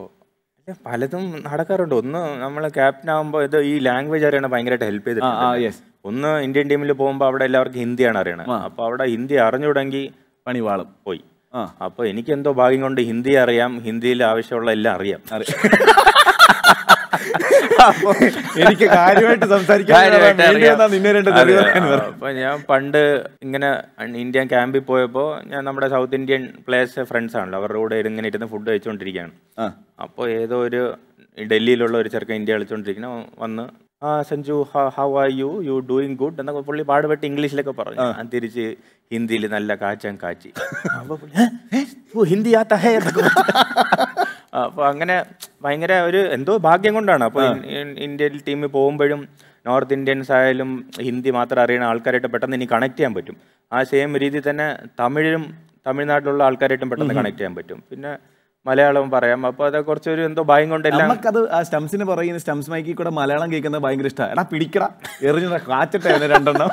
പലതും നടക്കാറുണ്ട് ഒന്ന് നമ്മൾ ക്യാപ്റ്റൻ ആകുമ്പോൾ ഇത് ഈ ലാംഗ്വേജ് അറിയണം ഭയങ്കരമായിട്ട് ഹെൽപ്പ് ചെയ്തിട്ടുണ്ട് ഒന്ന് ഇന്ത്യൻ ടീമിൽ പോകുമ്പോൾ അവിടെ എല്ലാവർക്കും ഹിന്ദിയാണ് അറിയണത് അപ്പോൾ അവിടെ ഹിന്ദി അറിഞ്ഞുകൂടെങ്കിൽ പണിവാളും പോയി അപ്പോൾ എനിക്ക് എന്തോ ഭാഗ്യം കൊണ്ട് ഹിന്ദി അറിയാം ഹിന്ദിയിൽ ആവശ്യമുള്ള എല്ലാം അറിയാം എനിക്ക് കാര്യമായിട്ട് സംസാരിക്കാൻ അപ്പൊ ഞാൻ പണ്ട് ഇങ്ങനെ ഇന്ത്യൻ ക്യാമ്പിൽ പോയപ്പോൾ ഞാൻ നമ്മുടെ സൗത്ത് ഇന്ത്യൻ പ്ലേസ് ഫ്രണ്ട്സ് ആണല്ലോ അവരുടെ കൂടെ ഇങ്ങനെ ഇരുന്ന് ഫുഡ് കഴിച്ചുകൊണ്ടിരിക്കുകയാണ് അപ്പോൾ ഏതോ ഒരു ഡൽഹിയിലുള്ള ഒരു ചെറുക്കൻ ഇന്ത്യ കളിച്ചുകൊണ്ടിരിക്കുന്ന വന്ന് ആ Sanju how are you you doing good എന്നൊക്കെ പുള്ളി പാടുപെട്ട് ഇംഗ്ലീഷിലൊക്കെ പറഞ്ഞു തിരിച്ച് ഹിന്ദിയിൽ നല്ല കാച്ചം കാച്ചി ഓ ഹിന്ദി ആത്ത ഹേ അപ്പോൾ അങ്ങനെ ഭയങ്കര ഒരു എന്തോ ഭാഗ്യം കൊണ്ടാണ് അപ്പോൾ ഇന്ത്യൻ ടീമിൽ പോകുമ്പോഴും നോർത്ത് ഇന്ത്യൻസ് ആയാലും ഹിന്ദി മാത്രം അറിയുന്ന ആൾക്കാരായിട്ട് പെട്ടെന്ന് ഇനി കണക്ട് ചെയ്യാൻ പറ്റും ആ സെയിം രീതി തന്നെ തമിഴിലും തമിഴ്നാട്ടിലുള്ള ആൾക്കാരായിട്ടും പെട്ടെന്ന് കണക്ട് ചെയ്യാൻ പറ്റും പിന്നെ മലയാളം പറയാം അപ്പൊ അത് കുറച്ചൊരു എന്തോ ഭയം കൊണ്ട് നമുക്കത് ആ സ്റ്റംസിന് പറയുന്ന സ്റ്റംസ് മൈക്കി കൂടെ മലയാളം കേൾക്കുന്നത് ഭയങ്കര ഇഷ്ടമാണ് എടാ പിടിക്കടാ എറിഞ്ഞ കാറ്റട്ടെ രണ്ടെണ്ണം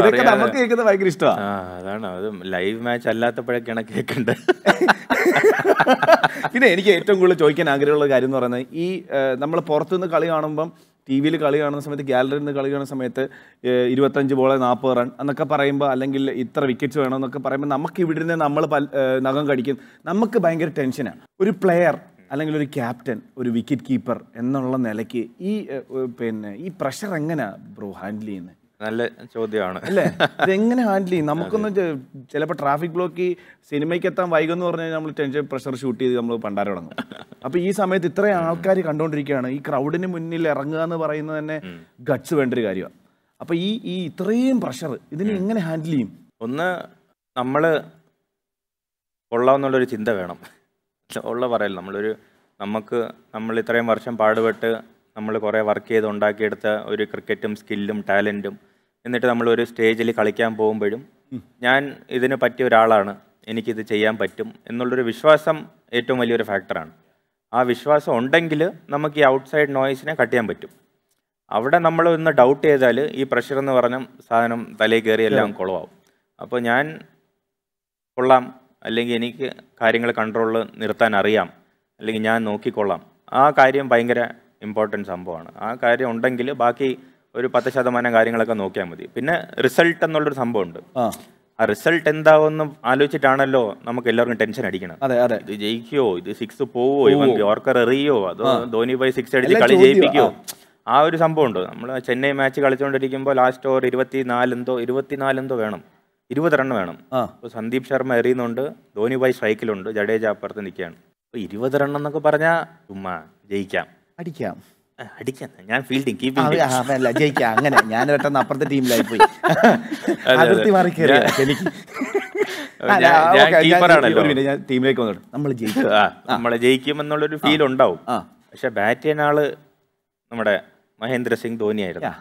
ഇതൊക്കെ നമുക്ക് കേൾക്കുന്നത് ഭയങ്കര ഇഷ്ടമാണ് അതാണ് ലൈവ് മാച്ച് അല്ലാത്തപ്പോഴൊക്കെയാണ് കേൾക്കേണ്ടത് പിന്നെ എനിക്ക് ഏറ്റവും കൂടുതൽ ചോദിക്കാൻ ആഗ്രഹമുള്ള കാര്യം എന്ന് പറയുന്നത് ഈ നമ്മൾ പുറത്തുനിന്ന് കളി കാണുമ്പം ടി വിയിൽ കളി കാണുന്ന സമയത്ത് ഗ്യാലറിയിൽ നിന്ന് കളി കാണുന്ന സമയത്ത് ഇരുപത്തഞ്ച് ബോളെ നാൽപ്പത് റൺ എന്നൊക്കെ പറയുമ്പോൾ അല്ലെങ്കിൽ ഇത്ര വിക്കറ്റ്സ് വേണം എന്നൊക്കെ പറയുമ്പോൾ നമുക്ക് ഇവിടെ നിന്ന് നമ്മൾ പൽ നഖം കടിക്കും നമുക്ക് ഭയങ്കര ടെൻഷനാണ് ഒരു പ്ലെയർ അല്ലെങ്കിൽ ഒരു ക്യാപ്റ്റൻ ഒരു വിക്കറ്റ് കീപ്പർ എന്നുള്ള നിലയ്ക്ക് ഈ പിന്നെ ഈ പ്രഷർ എങ്ങനെയാണ് ബ്രോ ഹാൻഡിൽ ചെയ്യുന്നത് നല്ല ചോദ്യമാണ് അല്ലേ ഇതെങ്ങനെ ഹാൻഡിൽ ചെയ്യും നമുക്കൊന്ന് ചിലപ്പോൾ ട്രാഫിക് ബ്ലോക്ക് സിനിമയ്ക്ക് എത്താൻ വൈകുമെന്ന് പറഞ്ഞാൽ നമ്മൾ ടെൻഷൻ പ്രഷർ ഷൂട്ട് ചെയ്ത് നമ്മൾ പണ്ടാരം തുടങ്ങും അപ്പോൾ ഈ സമയത്ത് ഇത്രയും ആൾക്കാർ കണ്ടുകൊണ്ടിരിക്കുകയാണ് ഈ ക്രൗഡിന് മുന്നിൽ ഇറങ്ങുക എന്ന് പറയുന്നത് തന്നെ ഗട്സ് വേണ്ട ഒരു കാര്യമാണ് അപ്പോൾ ഈ ഈ ഇത്രയും പ്രഷർ ഇതിനെ എങ്ങനെ ഹാൻഡിൽ ചെയ്യും ഒന്ന് നമ്മൾ കൊള്ളാമെന്നുള്ളൊരു ചിന്ത വേണം ഉള്ള പറയല്ലോ നമ്മളൊരു നമുക്ക് നമ്മൾ ഇത്രയും വർഷം പാടുപെട്ട് നമ്മൾ കുറേ വർക്ക് ചെയ്ത് ഉണ്ടാക്കിയെടുത്ത ഒരു ക്രിക്കറ്റും സ്കില്ലും ടാലൻറ്റും എന്നിട്ട് നമ്മൾ ഒരു സ്റ്റേജിൽ കളിക്കാൻ പോകുമ്പോഴും ഞാൻ ഇതിന് പറ്റിയ ഒരാളാണ് എനിക്കിത് ചെയ്യാൻ പറ്റും എന്നുള്ളൊരു വിശ്വാസം ഏറ്റവും വലിയൊരു ഫാക്ടറാണ് ആ വിശ്വാസം ഉണ്ടെങ്കിൽ നമുക്ക് ഈ ഔട്ട്സൈഡ് നോയ്സിനെ കട്ട് ചെയ്യാൻ പറ്റും അവിടെ നമ്മൾ ഒന്ന് ഡൗട്ട് ചെയ്താൽ ഈ പ്രഷർ എന്ന് പറഞ്ഞ സാധനം തലയിൽ കയറി എല്ലാം കുളമാവും അപ്പോൾ ഞാൻ കൊള്ളാം അല്ലെങ്കിൽ എനിക്ക് കാര്യങ്ങൾ കൺട്രോളിൽ നിർത്താൻ അറിയാം അല്ലെങ്കിൽ ഞാൻ നോക്കിക്കൊള്ളാം ആ കാര്യം ഭയങ്കര ഇമ്പോർട്ടൻറ്റ് സംഭവമാണ് ആ കാര്യം ഉണ്ടെങ്കിൽ ബാക്കി ഒരു പത്ത് ശതമാനം കാര്യങ്ങളൊക്കെ നോക്കിയാൽ മതി പിന്നെ റിസൾട്ട് എന്നുള്ളൊരു സംഭവമുണ്ട് ആ റിസൾട്ട് എന്താവെന്ന് ആലോചിച്ചിട്ടാണല്ലോ നമുക്ക് എല്ലാവർക്കും ടെൻഷൻ അടിക്കണം അതെ അതെ ഇത് ജയിക്കോ ഇത് സിക്സ് പോവോ ഇവൻ യോർക്കർ എറിയോ അതോ ധോനി ബൈ സിക്സ് അടിച്ച് കളി ജയിപ്പിക്കോ ആ ഒരു സംഭവം ഉണ്ട് നമ്മൾ ചെന്നൈ മാച്ച് കളിച്ചുകൊണ്ടിരിക്കുമ്പോൾ ലാസ്റ്റ് ഓവർ ഇരുപത്തി നാലെന്തോ ഇരുപത്തിനാല് എന്തോ വേണം ഇരുപത് റൺ വേണം അപ്പോൾ സന്ദീപ് ശർമ്മ എറിയുന്നുണ്ട് ധോനി ബൈ സ്ട്രൈക്കിലുണ്ട് ജഡേജ അപ്പുറത്ത് നിൽക്കുകയാണ് അപ്പോൾ ഇരുപത് റൺ എന്നൊക്കെ പറഞ്ഞാൽ ചുമ്മാ ജയിക്കാം അടിക്കാം ഞാൻ കീപ്പിംഗ് അല്ല ജയിക്കാം അങ്ങനെ ഞാൻ പെട്ടെന്ന് അപ്പുറത്തെ ടീമിലായി പോയി അതിർത്തി മാറി എനിക്ക് ടീമിലേക്ക് വന്നു നമ്മൾ ജയിക്കും നമ്മളെ ജയിക്കും എന്നുള്ളൊരു ഫീൽ ഉണ്ടാവും പക്ഷെ ബാറ്റ് ചെയ്യുന്ന ആള് നമ്മുടെ മഹേന്ദ്ര സിംഗ് ധോനി ആയിരുന്നു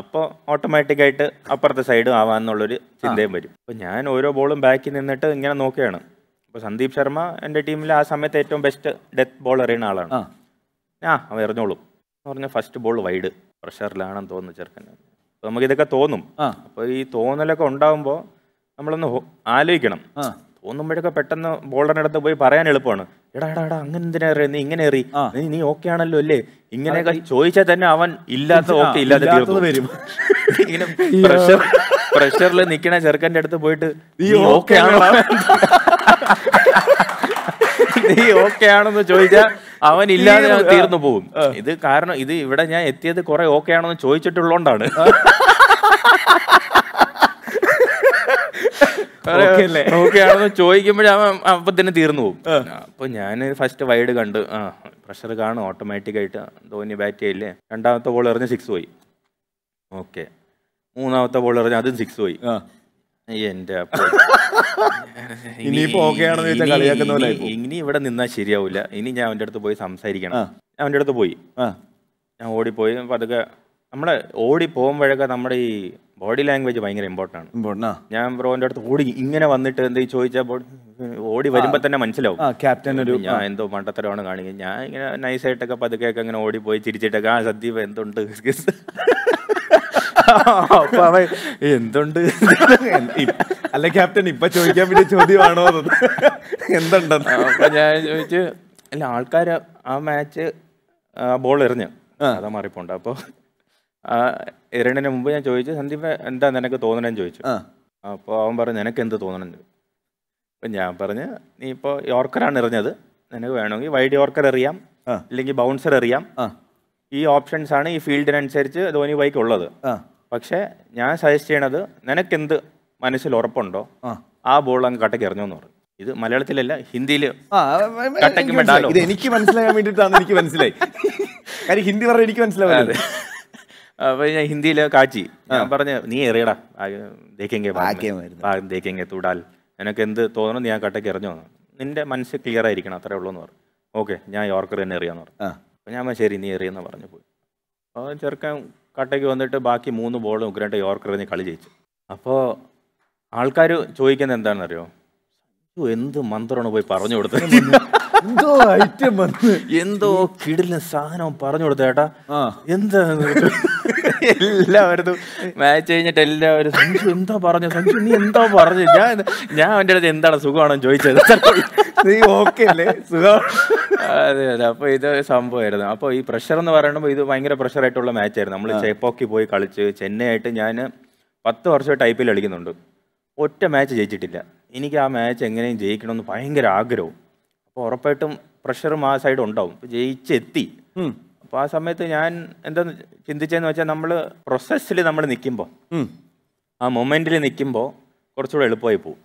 അപ്പോൾ ഓട്ടോമാറ്റിക് ആയിട്ട് അപ്പുറത്തെ സൈഡ് ആവാന്നുള്ളൊരു ചിന്തയും വരും അപ്പൊ ഞാൻ ഓരോ ബോളും ബാക്കിൽ നിന്നിട്ട് ഇങ്ങനെ നോക്കുകയാണ് അപ്പോൾ സന്ദീപ് ശർമ്മ എന്റെ ടീമിൽ ആ സമയത്ത് ഏറ്റവും ബെസ്റ്റ് ഡെത്ത് ബോൾ എറിയുന്ന ആളാണ് ആ അവൻ എറിഞ്ഞോളും എന്ന് പറഞ്ഞാൽ ഫസ്റ്റ് ബോൾ വൈഡ് പ്രഷറിലാണെന്ന് തോന്നുന്നു ചെറുക്കൻ അപ്പോൾ നമുക്കിതൊക്കെ തോന്നും അപ്പോൾ ഈ തോന്നലൊക്കെ ഉണ്ടാകുമ്പോൾ നമ്മളൊന്ന് ആലോചിക്കണം തോന്നുമ്പോഴൊക്കെ പെട്ടെന്ന് ബോളറിന്റെ അടുത്ത് പോയി പറയാൻ എളുപ്പമാണ് എടാ എടാ എടാ അങ്ങനെ എന്തിനാ എറിയ നീ ഇങ്ങനെ എറി നീ നീ ഓക്കെ ആണല്ലോ അല്ലേ ഇങ്ങനെയൊക്കെ ചോദിച്ചാൽ തന്നെ അവൻ ഇല്ലാത്ത ഓക്കെ ഇല്ലാതെ തീർന്നു ഇങ്ങനെ പ്രഷർ പ്രഷറിൽ നിൽക്കണ ചെറുക്കൻ്റെ അടുത്ത് പോയിട്ട് നീ ഓക്കെ ആണോ നീ ഓക്കെ ആണെന്ന് ചോദിച്ചാൽ അവൻ ഇല്ലാതെ തീർന്നു പോകും ഇത് കാരണം ഇത് ഇവിടെ ഞാൻ എത്തിയത് കുറെ ഓക്കെ ആണെന്ന് ചോദിച്ചിട്ടുള്ളതുകൊണ്ടാണ് ഓക്കെ ആണെന്ന് അപ്പൊ തന്നെ തീർന്നു പോകും അപ്പൊ ഞാൻ ഫസ്റ്റ് വൈഡ് കണ്ട് ആ പ്രഷർ കാണും ഓട്ടോമാറ്റിക് ആയിട്ട് ധോനി ബാറ്റ് ചെയ്യില്ലേ രണ്ടാമത്തെ ബോൾ എറിഞ്ഞ് സിക്സ് പോയി ഓക്കെ മൂന്നാമത്തെ ബോൾ എറിഞ്ഞ് അതും സിക്സ് പോയി ആണെന്ന് ഇനി ഇവിടെ നിന്നാ ശരിയാവില്ല ഇനി ഞാൻ അവന്റെ അടുത്ത് പോയി സംസാരിക്കണം അവന്റെ അടുത്ത് പോയി ഞാൻ ഓടിപ്പോയി പതുക്കെ നമ്മളെ ഓടി പോകുമ്പോഴൊക്കെ നമ്മുടെ ഈ ബോഡി ലാംഗ്വേജ് ഭയങ്കര ഇമ്പോർട്ടൻ്റ് ആണ് ഞാൻ ബ്രോന്റെ അടുത്ത് ഓടി ഇങ്ങനെ വന്നിട്ട് എന്ത് ചോദിച്ചാൽ ഓടി വരുമ്പോൾ തന്നെ മനസ്സിലാവും ക്യാപ്റ്റൻ ഒരു ഞാൻ എന്തോ മണ്ടത്തരമാണ് കാണിക്കുന്നത് ഞാൻ ഇങ്ങനെ നൈസായിട്ടൊക്കെ പതുക്കെ ഒക്കെ ഇങ്ങനെ ഓടിപ്പോയി ചിരിച്ചിട്ടൊക്കെ ആ സദ്യ എന്തുണ്ട് അപ്പൊ അവൻ എന്തുണ്ട് അല്ല ക്യാപ്റ്റൻ ഇപ്പൊ ചോദിക്കാൻ പിന്നെ ചോദ്യമാണോ എന്തുണ്ടെന്ന് അപ്പൊ ഞാൻ ചോദിച്ചു അല്ല ആൾക്കാർ ആ മാച്ച് ബോൾ എറിഞ്ഞ അതാ മാറിപ്പോണ്ട് അപ്പോൾ എറിയണതിന് മുമ്പ് ഞാൻ ചോദിച്ചു സന്ദീപ് എന്താ നിനക്ക് തോന്നണെന്ന് ചോദിച്ചു അപ്പോൾ അവൻ പറഞ്ഞു നിനക്ക് എന്ത് തോന്നണം അപ്പൊ ഞാൻ പറഞ്ഞു നീ ഇപ്പോൾ യോർക്കറാണ് എറിഞ്ഞത് നിനക്ക് വേണമെങ്കിൽ വൈഡ് യോർക്കർ എറിയാം അല്ലെങ്കിൽ ബൗൺസർ എറിയാം ഈ ഓപ്ഷൻസ് ആണ് ഈ ഫീൽഡിനനുസരിച്ച് ധോനി ബൈക്ക് ഉള്ളത് പക്ഷേ ഞാൻ സജസ്റ്റ് ചെയ്യണത് നിനക്കെന്ത് മനസ്സിൽ ഉറപ്പുണ്ടോ ആ ബോൾ അങ്ങ് കട്ടയ്ക്ക് എറിഞ്ഞു എന്ന് പറഞ്ഞു ഇത് മലയാളത്തിലല്ല ഹിന്ദിയിൽ കട്ടക്ക് ഇത് എനിക്ക് മനസ്സിലാക്കാൻ വേണ്ടിട്ടാണ് എനിക്ക് മനസ്സിലായി കാര്യം ഹിന്ദി പറഞ്ഞ എനിക്ക് മനസ്സിലാവില്ല അപ്പോൾ ഞാൻ ഹിന്ദിയിൽ കാച്ചി ഞാൻ പറഞ്ഞു നീ എറിയടാ ദേക്കെങ്കെ തുടാൽ നിനക്ക് എന്ത് തോന്നണം നീ ആ കട്ടയ്ക്ക് എറിഞ്ഞു വന്നു നിന്റെ മനസ്സ് ക്ലിയർ ആയിരിക്കണം അത്രേ ഉള്ളൂ എന്ന് പറഞ്ഞു ഓക്കെ ഞാൻ യോർക്കർ തന്നെ എറിയാന്ന് പറഞ്ഞു അപ്പോൾ ഞാൻ ശരി നീ എറിയെന്ന് പറഞ്ഞു പോയി അപ്പൊ ചെറുക്കാൻ കട്ടയ്ക്ക് വന്നിട്ട് ബാക്കി മൂന്ന് ബോളും ഉഗ്രനായിട്ട് യോർക്കർ എറിഞ്ഞ് കളി ജയിച്ചു അപ്പോൾ ആൾക്കാർ ചോദിക്കുന്നത് എന്താണെന്നറിയോ എന്ത് മന്ത്രമാണ് പോയി പറഞ്ഞു കൊടുത്തത് എന്തോ ഐറ്റം എന്തോ കിടിലൻ സാധനം പറഞ്ഞു കൊടുത്തേട്ടാ എന്താ എല്ലാവരും മാച്ച് കഴിഞ്ഞിട്ട് എല്ലാവരും സഞ്ജു എന്താ പറഞ്ഞു സഞ്ജു നീ എന്താ പറഞ്ഞു ഞാൻ ഞാൻ അവൻ്റെ അടുത്ത് എന്താണ് സുഖമാണോ ചോദിച്ചത് നീ ഓക്കെ അല്ലേ സുഖം അതെ അതെ അപ്പോൾ ഇത് സംഭവമായിരുന്നു അപ്പോൾ ഈ പ്രഷർ എന്ന് പറയുമ്പോൾ ഇത് ഭയങ്കര പ്രഷറായിട്ടുള്ള മാച്ചായിരുന്നു നമ്മൾ ചെപ്പോക്കി പോയി കളിച്ച് ചെന്നൈ ആയിട്ട് ഞാൻ പത്ത് വർഷം ടൈപ്പിൽ കളിക്കുന്നുണ്ട് ഒറ്റ മാച്ച് ജയിച്ചിട്ടില്ല എനിക്ക് ആ മാച്ച് എങ്ങനെയും ജയിക്കണമെന്ന് ഭയങ്കര ആഗ്രഹവും അപ്പോൾ ഉറപ്പായിട്ടും പ്രഷറും ആ സൈഡ് ഉണ്ടാവും ജയിച്ചെത്തി അപ്പോൾ ആ സമയത്ത് ഞാൻ എന്താ ചിന്തിച്ചതെന്ന് വെച്ചാൽ നമ്മൾ പ്രൊസസ്സിൽ നമ്മൾ നിൽക്കുമ്പോൾ ആ മൊമെൻ്റിൽ നിൽക്കുമ്പോൾ കുറച്ചുകൂടെ എളുപ്പമായി പോകും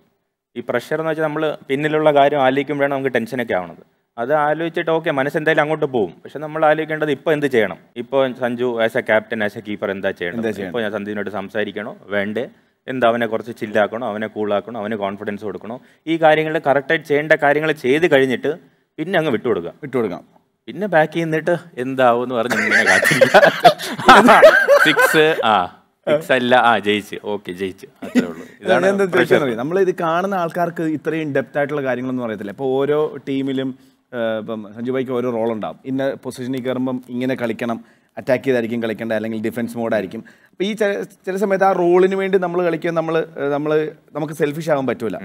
ഈ പ്രഷർ എന്ന് വെച്ചാൽ നമ്മൾ പിന്നിലുള്ള കാര്യം ആലോചിക്കുമ്പോഴാണ് നമുക്ക് ടെൻഷനൊക്കെ ആവുന്നത് അത് ആലോചിച്ചിട്ട് ഓക്കെ മനസ്സെന്തായാലും അങ്ങോട്ട് പോകും പക്ഷെ നമ്മൾ ആലോചിക്കേണ്ടത് ഇപ്പോൾ എന്ത് ചെയ്യണം ഇപ്പോൾ Sanju as a captain as a keeper എന്താ ചെയ്യണം ഇപ്പോൾ ഞാൻ സഞ്ജുവിനോട് സംസാരിക്കണോ വേണ്ടേ എന്താ അവനെ കുറച്ച് ചില്ലാക്കണോ അവനെ കൂളാക്കണോ അവന് കോൺഫിഡൻസ് കൊടുക്കണോ ഈ കാര്യങ്ങൾ കറക്റ്റായിട്ട് ചെയ്യേണ്ട കാര്യങ്ങൾ ചെയ്ത് കഴിഞ്ഞിട്ട് പിന്നെ അങ്ങ് വിട്ടുകൊടുക്കാം വിട്ടുകൊടുക്കാം പിന്നെ ബാക്ക് ചെയ്യുന്നിട്ട് എന്താവും പറഞ്ഞ് സിക്സ് ആ അല്ല ആ ഇതാണ് നമ്മൾ ഇത് കാണുന്ന ആൾക്കാർക്ക് ഇത്രയും ഡെപ്ത് ആയിട്ടുള്ള കാര്യങ്ങളൊന്നും അറിയത്തില്ല ഇപ്പൊ ഓരോ ടീമിലും ഇപ്പം സഞ്ജു ഭായിക്ക് ഓരോ റോൾ ഉണ്ടാവും ഇന്ന പൊസിഷനിൽ കയറുമ്പം ഇങ്ങനെ കളിക്കണം അറ്റാക്ക് ചെയ്തായിരിക്കും കളിക്കേണ്ട അല്ലെങ്കിൽ ഡിഫൻസ് മോഡായിരിക്കും അപ്പോൾ ഈ ചില സമയത്ത് ആ റോളിന് വേണ്ടി നമ്മൾ കളിക്കാൻ നമ്മൾ നമ്മൾ നമുക്ക് സെൽഫിഷ് ആകാൻ പറ്റൂല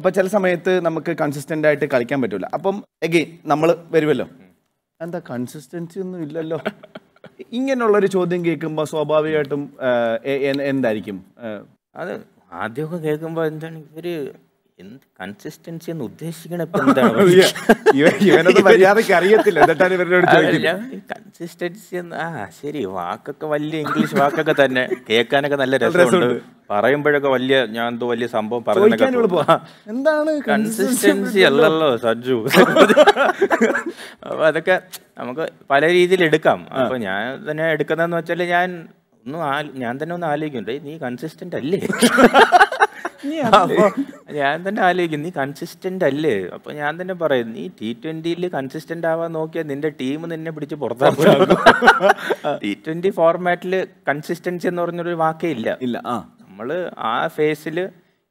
അപ്പോൾ ചില സമയത്ത് നമുക്ക് കൺസിസ്റ്റന്റ് ആയിട്ട് കളിക്കാൻ പറ്റൂല അപ്പം എഗെയിൻ നമ്മൾ വരുമല്ലോ എന്താ കൺസിസ്റ്റൻസി ഒന്നും ഇല്ലല്ലോ ഇങ്ങനെയുള്ളൊരു ചോദ്യം കേൾക്കുമ്പോൾ സ്വാഭാവികമായിട്ടും എന്തായിരിക്കും അത് ആദ്യമൊക്കെ കേൾക്കുമ്പോൾ എന്താണ് ഇവർ എന്ത് കൺസിസ്റ്റൻസി എന്ന് ഉദ്ദേശിക്കണ ഇവരോട് കൺസിസ്റ്റൻസി എന്ന് ആ ശരി വാക്കൊക്കെ വലിയ ഇംഗ്ലീഷ് വാക്കൊക്കെ തന്നെ കേൾക്കാനൊക്കെ നല്ല രസമുണ്ട് പറയുമ്പോഴൊക്കെ വലിയ ഞാൻ എന്തോ വലിയ സംഭവം പറയുന്ന എന്താണ് കൺസിസ്റ്റൻസി അല്ലല്ലോ സജ്ജു അപ്പൊ അതൊക്കെ നമുക്ക് പല രീതിയിൽ എടുക്കാം അപ്പൊ ഞാൻ തന്നെ എടുക്കുന്നതെന്ന് വെച്ചാൽ ഞാൻ ഒന്നും ഞാൻ തന്നെ ഒന്ന് ആലോചിക്കുന്നുണ്ട് നീ കൺസിസ്റ്റന്റ് അല്ലേ ഞാൻ തന്നെ ആലോചിക്കും നീ കൺസിസ്റ്റന്റ് അല്ലേ അപ്പൊ ഞാൻ തന്നെ പറയും നീ ടി ട്വന്റിയിൽ കൺസിസ്റ്റന്റ് ആവാൻ നോക്കിയാൽ നിന്റെ ടീം നിന്നെ പിടിച്ച് പുറത്താ ടി ട്വന്റി ഫോർമാറ്റിൽ കൺസിസ്റ്റൻസി എന്ന് പറഞ്ഞൊരു വാക്കേ ഇല്ല ഇല്ല നമ്മള് ആ ഫേസിൽ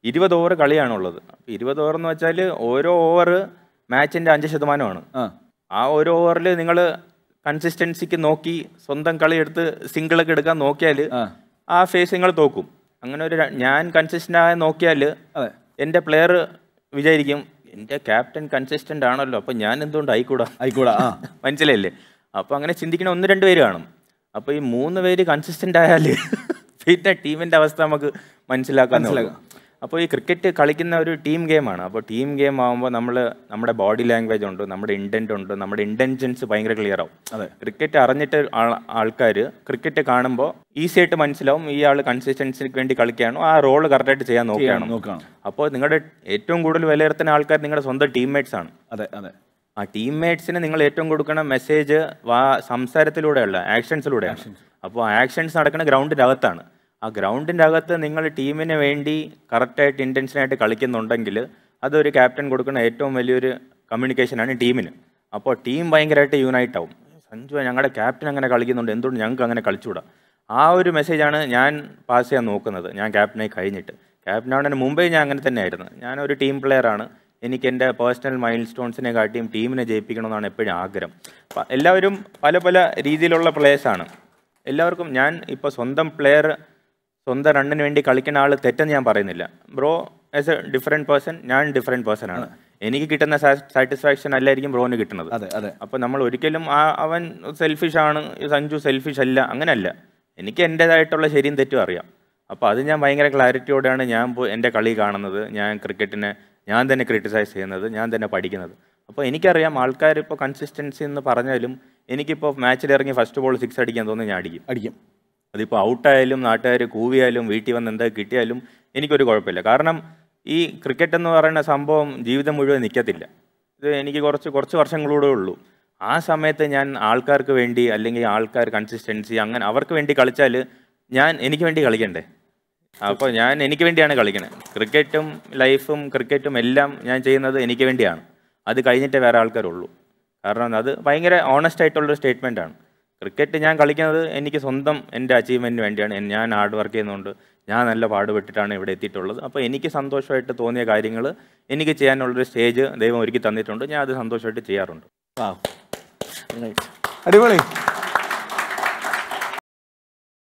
ഇരുപത് ഓവർ കളിയാണുള്ളത് അപ്പം ഇരുപത് ഓവർ എന്ന് വെച്ചാൽ ഓരോ ഓവർ മാച്ചിന്റെ അഞ്ച് ശതമാനമാണ് ആ ഓരോ ഓവറിൽ നിങ്ങൾ കൺസിസ്റ്റൻസിക്ക് നോക്കി സ്വന്തം കളി എടുത്ത് സിംഗിളൊക്കെ എടുക്കാൻ നോക്കിയാൽ ആ ഫേസ് നിങ്ങൾ തോക്കും അങ്ങനെ ഒരു ഞാൻ കൺസിസ്റ്റൻ്റ് ആയി നോക്കിയാൽ അതെ എൻ്റെ പ്ലെയർ വിചാരിക്കും എൻ്റെ ക്യാപ്റ്റൻ കൺസിസ്റ്റൻ്റ് ആണല്ലോ അപ്പോൾ ഞാൻ എന്തുകൊണ്ട് ആയിക്കൂടാ ആയിക്കൂടാ മനസ്സിലല്ലേ അപ്പോൾ അങ്ങനെ ചിന്തിക്കണ ഒന്ന് രണ്ട് പേര് കാണും അപ്പോൾ ഈ മൂന്ന് പേര് കൺസിസ്റ്റൻ്റ് ആയാൽ പിന്നെ ടീമിൻ്റെ അവസ്ഥ നമുക്ക് മനസ്സിലാക്കാൻ മനസ്സിലാക്കാം അപ്പോൾ ഈ ക്രിക്കറ്റ് കളിക്കുന്ന ഒരു ടീം ഗെയിമാണ് അപ്പോൾ ടീം ഗെയിം ആകുമ്പോൾ നമ്മൾ നമ്മുടെ ബോഡി ലാംഗ്വേജ് ഉണ്ട് നമ്മുടെ ഇൻറ്റൻറ്റ് ഉണ്ട് നമ്മുടെ ഇൻറ്റൻഷൻസ് ഭയങ്കര ക്ലിയർ ആവും അതെ ക്രിക്കറ്റ് അറിഞ്ഞിട്ട് ആൾക്കാർ ക്രിക്കറ്റ് കാണുമ്പോൾ ഈസി ആയിട്ട് മനസ്സിലാവും ഈ ആൾ കൺസിസ്റ്റൻസിക്ക് വേണ്ടി കളിക്കുകയാണോ ആ റോൾ കറക്റ്റായിട്ട് ചെയ്യാൻ നോക്കുകയാണോ അപ്പോൾ നിങ്ങളുടെ ഏറ്റവും കൂടുതൽ വിലയിരുത്തുന്ന ആൾക്കാർ നിങ്ങളുടെ സ്വന്തം ടീംമേറ്റ്സ് ആണ് അതെ അതെ ആ ടീംമേറ്റ്സിന് നിങ്ങൾ ഏറ്റവും കൊടുക്കുന്ന മെസ്സേജ് വാ സംസാരത്തിലൂടെയുള്ള ആക്ഷൻസിലൂടെയാണ് അപ്പോൾ ആക്ഷൻസ് നടക്കുന്ന ഗ്രൗണ്ടിനകത്താണ് ആ ഗ്രൗണ്ടിൻ്റെ അകത്ത് നിങ്ങൾ ടീമിന് വേണ്ടി കറക്റ്റായിട്ട് ഇൻറ്റൻഷനായിട്ട് കളിക്കുന്നുണ്ടെങ്കിൽ അതൊരു ക്യാപ്റ്റൻ കൊടുക്കുന്ന ഏറ്റവും വലിയൊരു കമ്മ്യൂണിക്കേഷനാണ് ടീമിന് അപ്പോൾ ടീം ഭയങ്കരമായിട്ട് യൂണൈറ്റ് ആവും സഞ്ജു ഞങ്ങളുടെ ക്യാപ്റ്റൻ അങ്ങനെ കളിക്കുന്നുണ്ട് എന്തുകൊണ്ട് ഞങ്ങൾക്ക് അങ്ങനെ കളിച്ചുകൂടാ ആ ഒരു മെസ്സേജാണ് ഞാൻ പാസ് ചെയ്യാൻ നോക്കുന്നത് ഞാൻ ക്യാപ്റ്റനായി കഴിഞ്ഞിട്ട് ക്യാപ്റ്റൻ ക്യാപ്റ്റനാവുന്നതിന് മുമ്പേ ഞാൻ അങ്ങനെ തന്നെയായിരുന്നു ഞാനൊരു ടീം പ്ലെയറാണ് എനിക്ക് എൻ്റെ പേഴ്സണൽ മൈൽ സ്റ്റോൺസിനെ കാട്ടിയും ടീമിനെ ജയിപ്പിക്കണമെന്നാണ് എപ്പോഴും ആഗ്രഹം എല്ലാവരും പല പല രീതിയിലുള്ള പ്ലേയേഴ്സാണ് എല്ലാവർക്കും ഞാൻ ഇപ്പോൾ സ്വന്തം പ്ലെയർ സ്വന്തം റണ്ണിന് വേണ്ടി കളിക്കുന്ന ആൾ തെറ്റെന്ന് ഞാൻ പറയുന്നില്ല bro as a different person ഞാൻ ഡിഫറെൻറ്റ് പേഴ്സൺ ആണ് എനിക്ക് കിട്ടുന്ന സാറ്റിസ്ഫാക്ഷൻ അല്ലായിരിക്കും ബ്രോന് കിട്ടുന്നത് അപ്പോൾ നമ്മൾ ഒരിക്കലും ആ അവൻ സെൽഫിഷ് ആണ് സഞ്ജു സെൽഫിഷ് അല്ല അങ്ങനെയല്ല എനിക്ക് എൻ്റേതായിട്ടുള്ള ശരിയും തെറ്റും അറിയാം അപ്പോൾ അത് ഞാൻ ഭയങ്കര ക്ലാരിറ്റിയോടെയാണ് ഞാൻ എൻ്റെ കളി കാണുന്നത് ഞാൻ ക്രിക്കറ്റിനെ ഞാൻ തന്നെ ക്രിട്ടിസൈസ് ചെയ്യുന്നത് ഞാൻ തന്നെ പഠിക്കുന്നത് അപ്പോൾ എനിക്കറിയാം ആൾക്കാർ ഇപ്പോൾ കൺസിസ്റ്റൻസി എന്ന് പറഞ്ഞാലും എനിക്കിപ്പോൾ മാച്ചിൽ ഇറങ്ങി ഫസ്റ്റ് ബോൾ സിക്സ് അടിക്കാൻ തോന്നുന്നു ഞാൻ അടിക്കും അടിക്കും അതിപ്പോൾ ഔട്ടായാലും നാട്ടുകാർ കൂവിയാലും വീട്ടിൽ വന്ന് എന്താ കിട്ടിയാലും എനിക്കൊരു കുഴപ്പമില്ല കാരണം ഈ ക്രിക്കറ്റ് എന്ന് പറയുന്ന സംഭവം ജീവിതം മുഴുവൻ നിൽക്കത്തില്ല ഇത് എനിക്ക് കുറച്ച് കുറച്ച് വർഷങ്ങളൂടെ ഉള്ളൂ ആ സമയത്ത് ഞാൻ ആൾക്കാർക്ക് വേണ്ടി അല്ലെങ്കിൽ ആൾക്കാർ കൺസിസ്റ്റൻസി അങ്ങനെ അവർക്ക് വേണ്ടി കളിച്ചാൽ ഞാൻ എനിക്ക് വേണ്ടി കളിക്കണ്ടേ അപ്പോൾ ഞാൻ എനിക്ക് വേണ്ടിയാണ് കളിക്കുന്നത് ക്രിക്കറ്റും ലൈഫും ക്രിക്കറ്റും എല്ലാം ഞാൻ ചെയ്യുന്നത് എനിക്ക് വേണ്ടിയാണ് അത് കഴിഞ്ഞിട്ടേ വേറെ ആൾക്കാരുള്ളൂ കാരണം അത് ഭയങ്കര ഓണസ്റ്റ് ആയിട്ടുള്ളൊരു സ്റ്റേറ്റ്മെൻ്റ് ക്രിക്കറ്റ് ഞാൻ കളിക്കുന്നത് എനിക്ക് സ്വന്തം എൻ്റെ അച്ചീവ്മെൻറ്റിന് വേണ്ടിയാണ് ഞാൻ ഹാർഡ് വർക്ക് ചെയ്യുന്നതുകൊണ്ട് ഞാൻ നല്ല പാടുപെട്ടിട്ടാണ് ഇവിടെ എത്തിയിട്ടുള്ളത് അപ്പോൾ എനിക്ക് സന്തോഷമായിട്ട് തോന്നിയ കാര്യങ്ങൾ എനിക്ക് ചെയ്യാനുള്ളൊരു സ്റ്റേജ് ദൈവം ഒരുക്കി തന്നിട്ടുണ്ട് ഞാൻ അത് സന്തോഷമായിട്ട് ചെയ്യാറുണ്ട് അടിപൊളി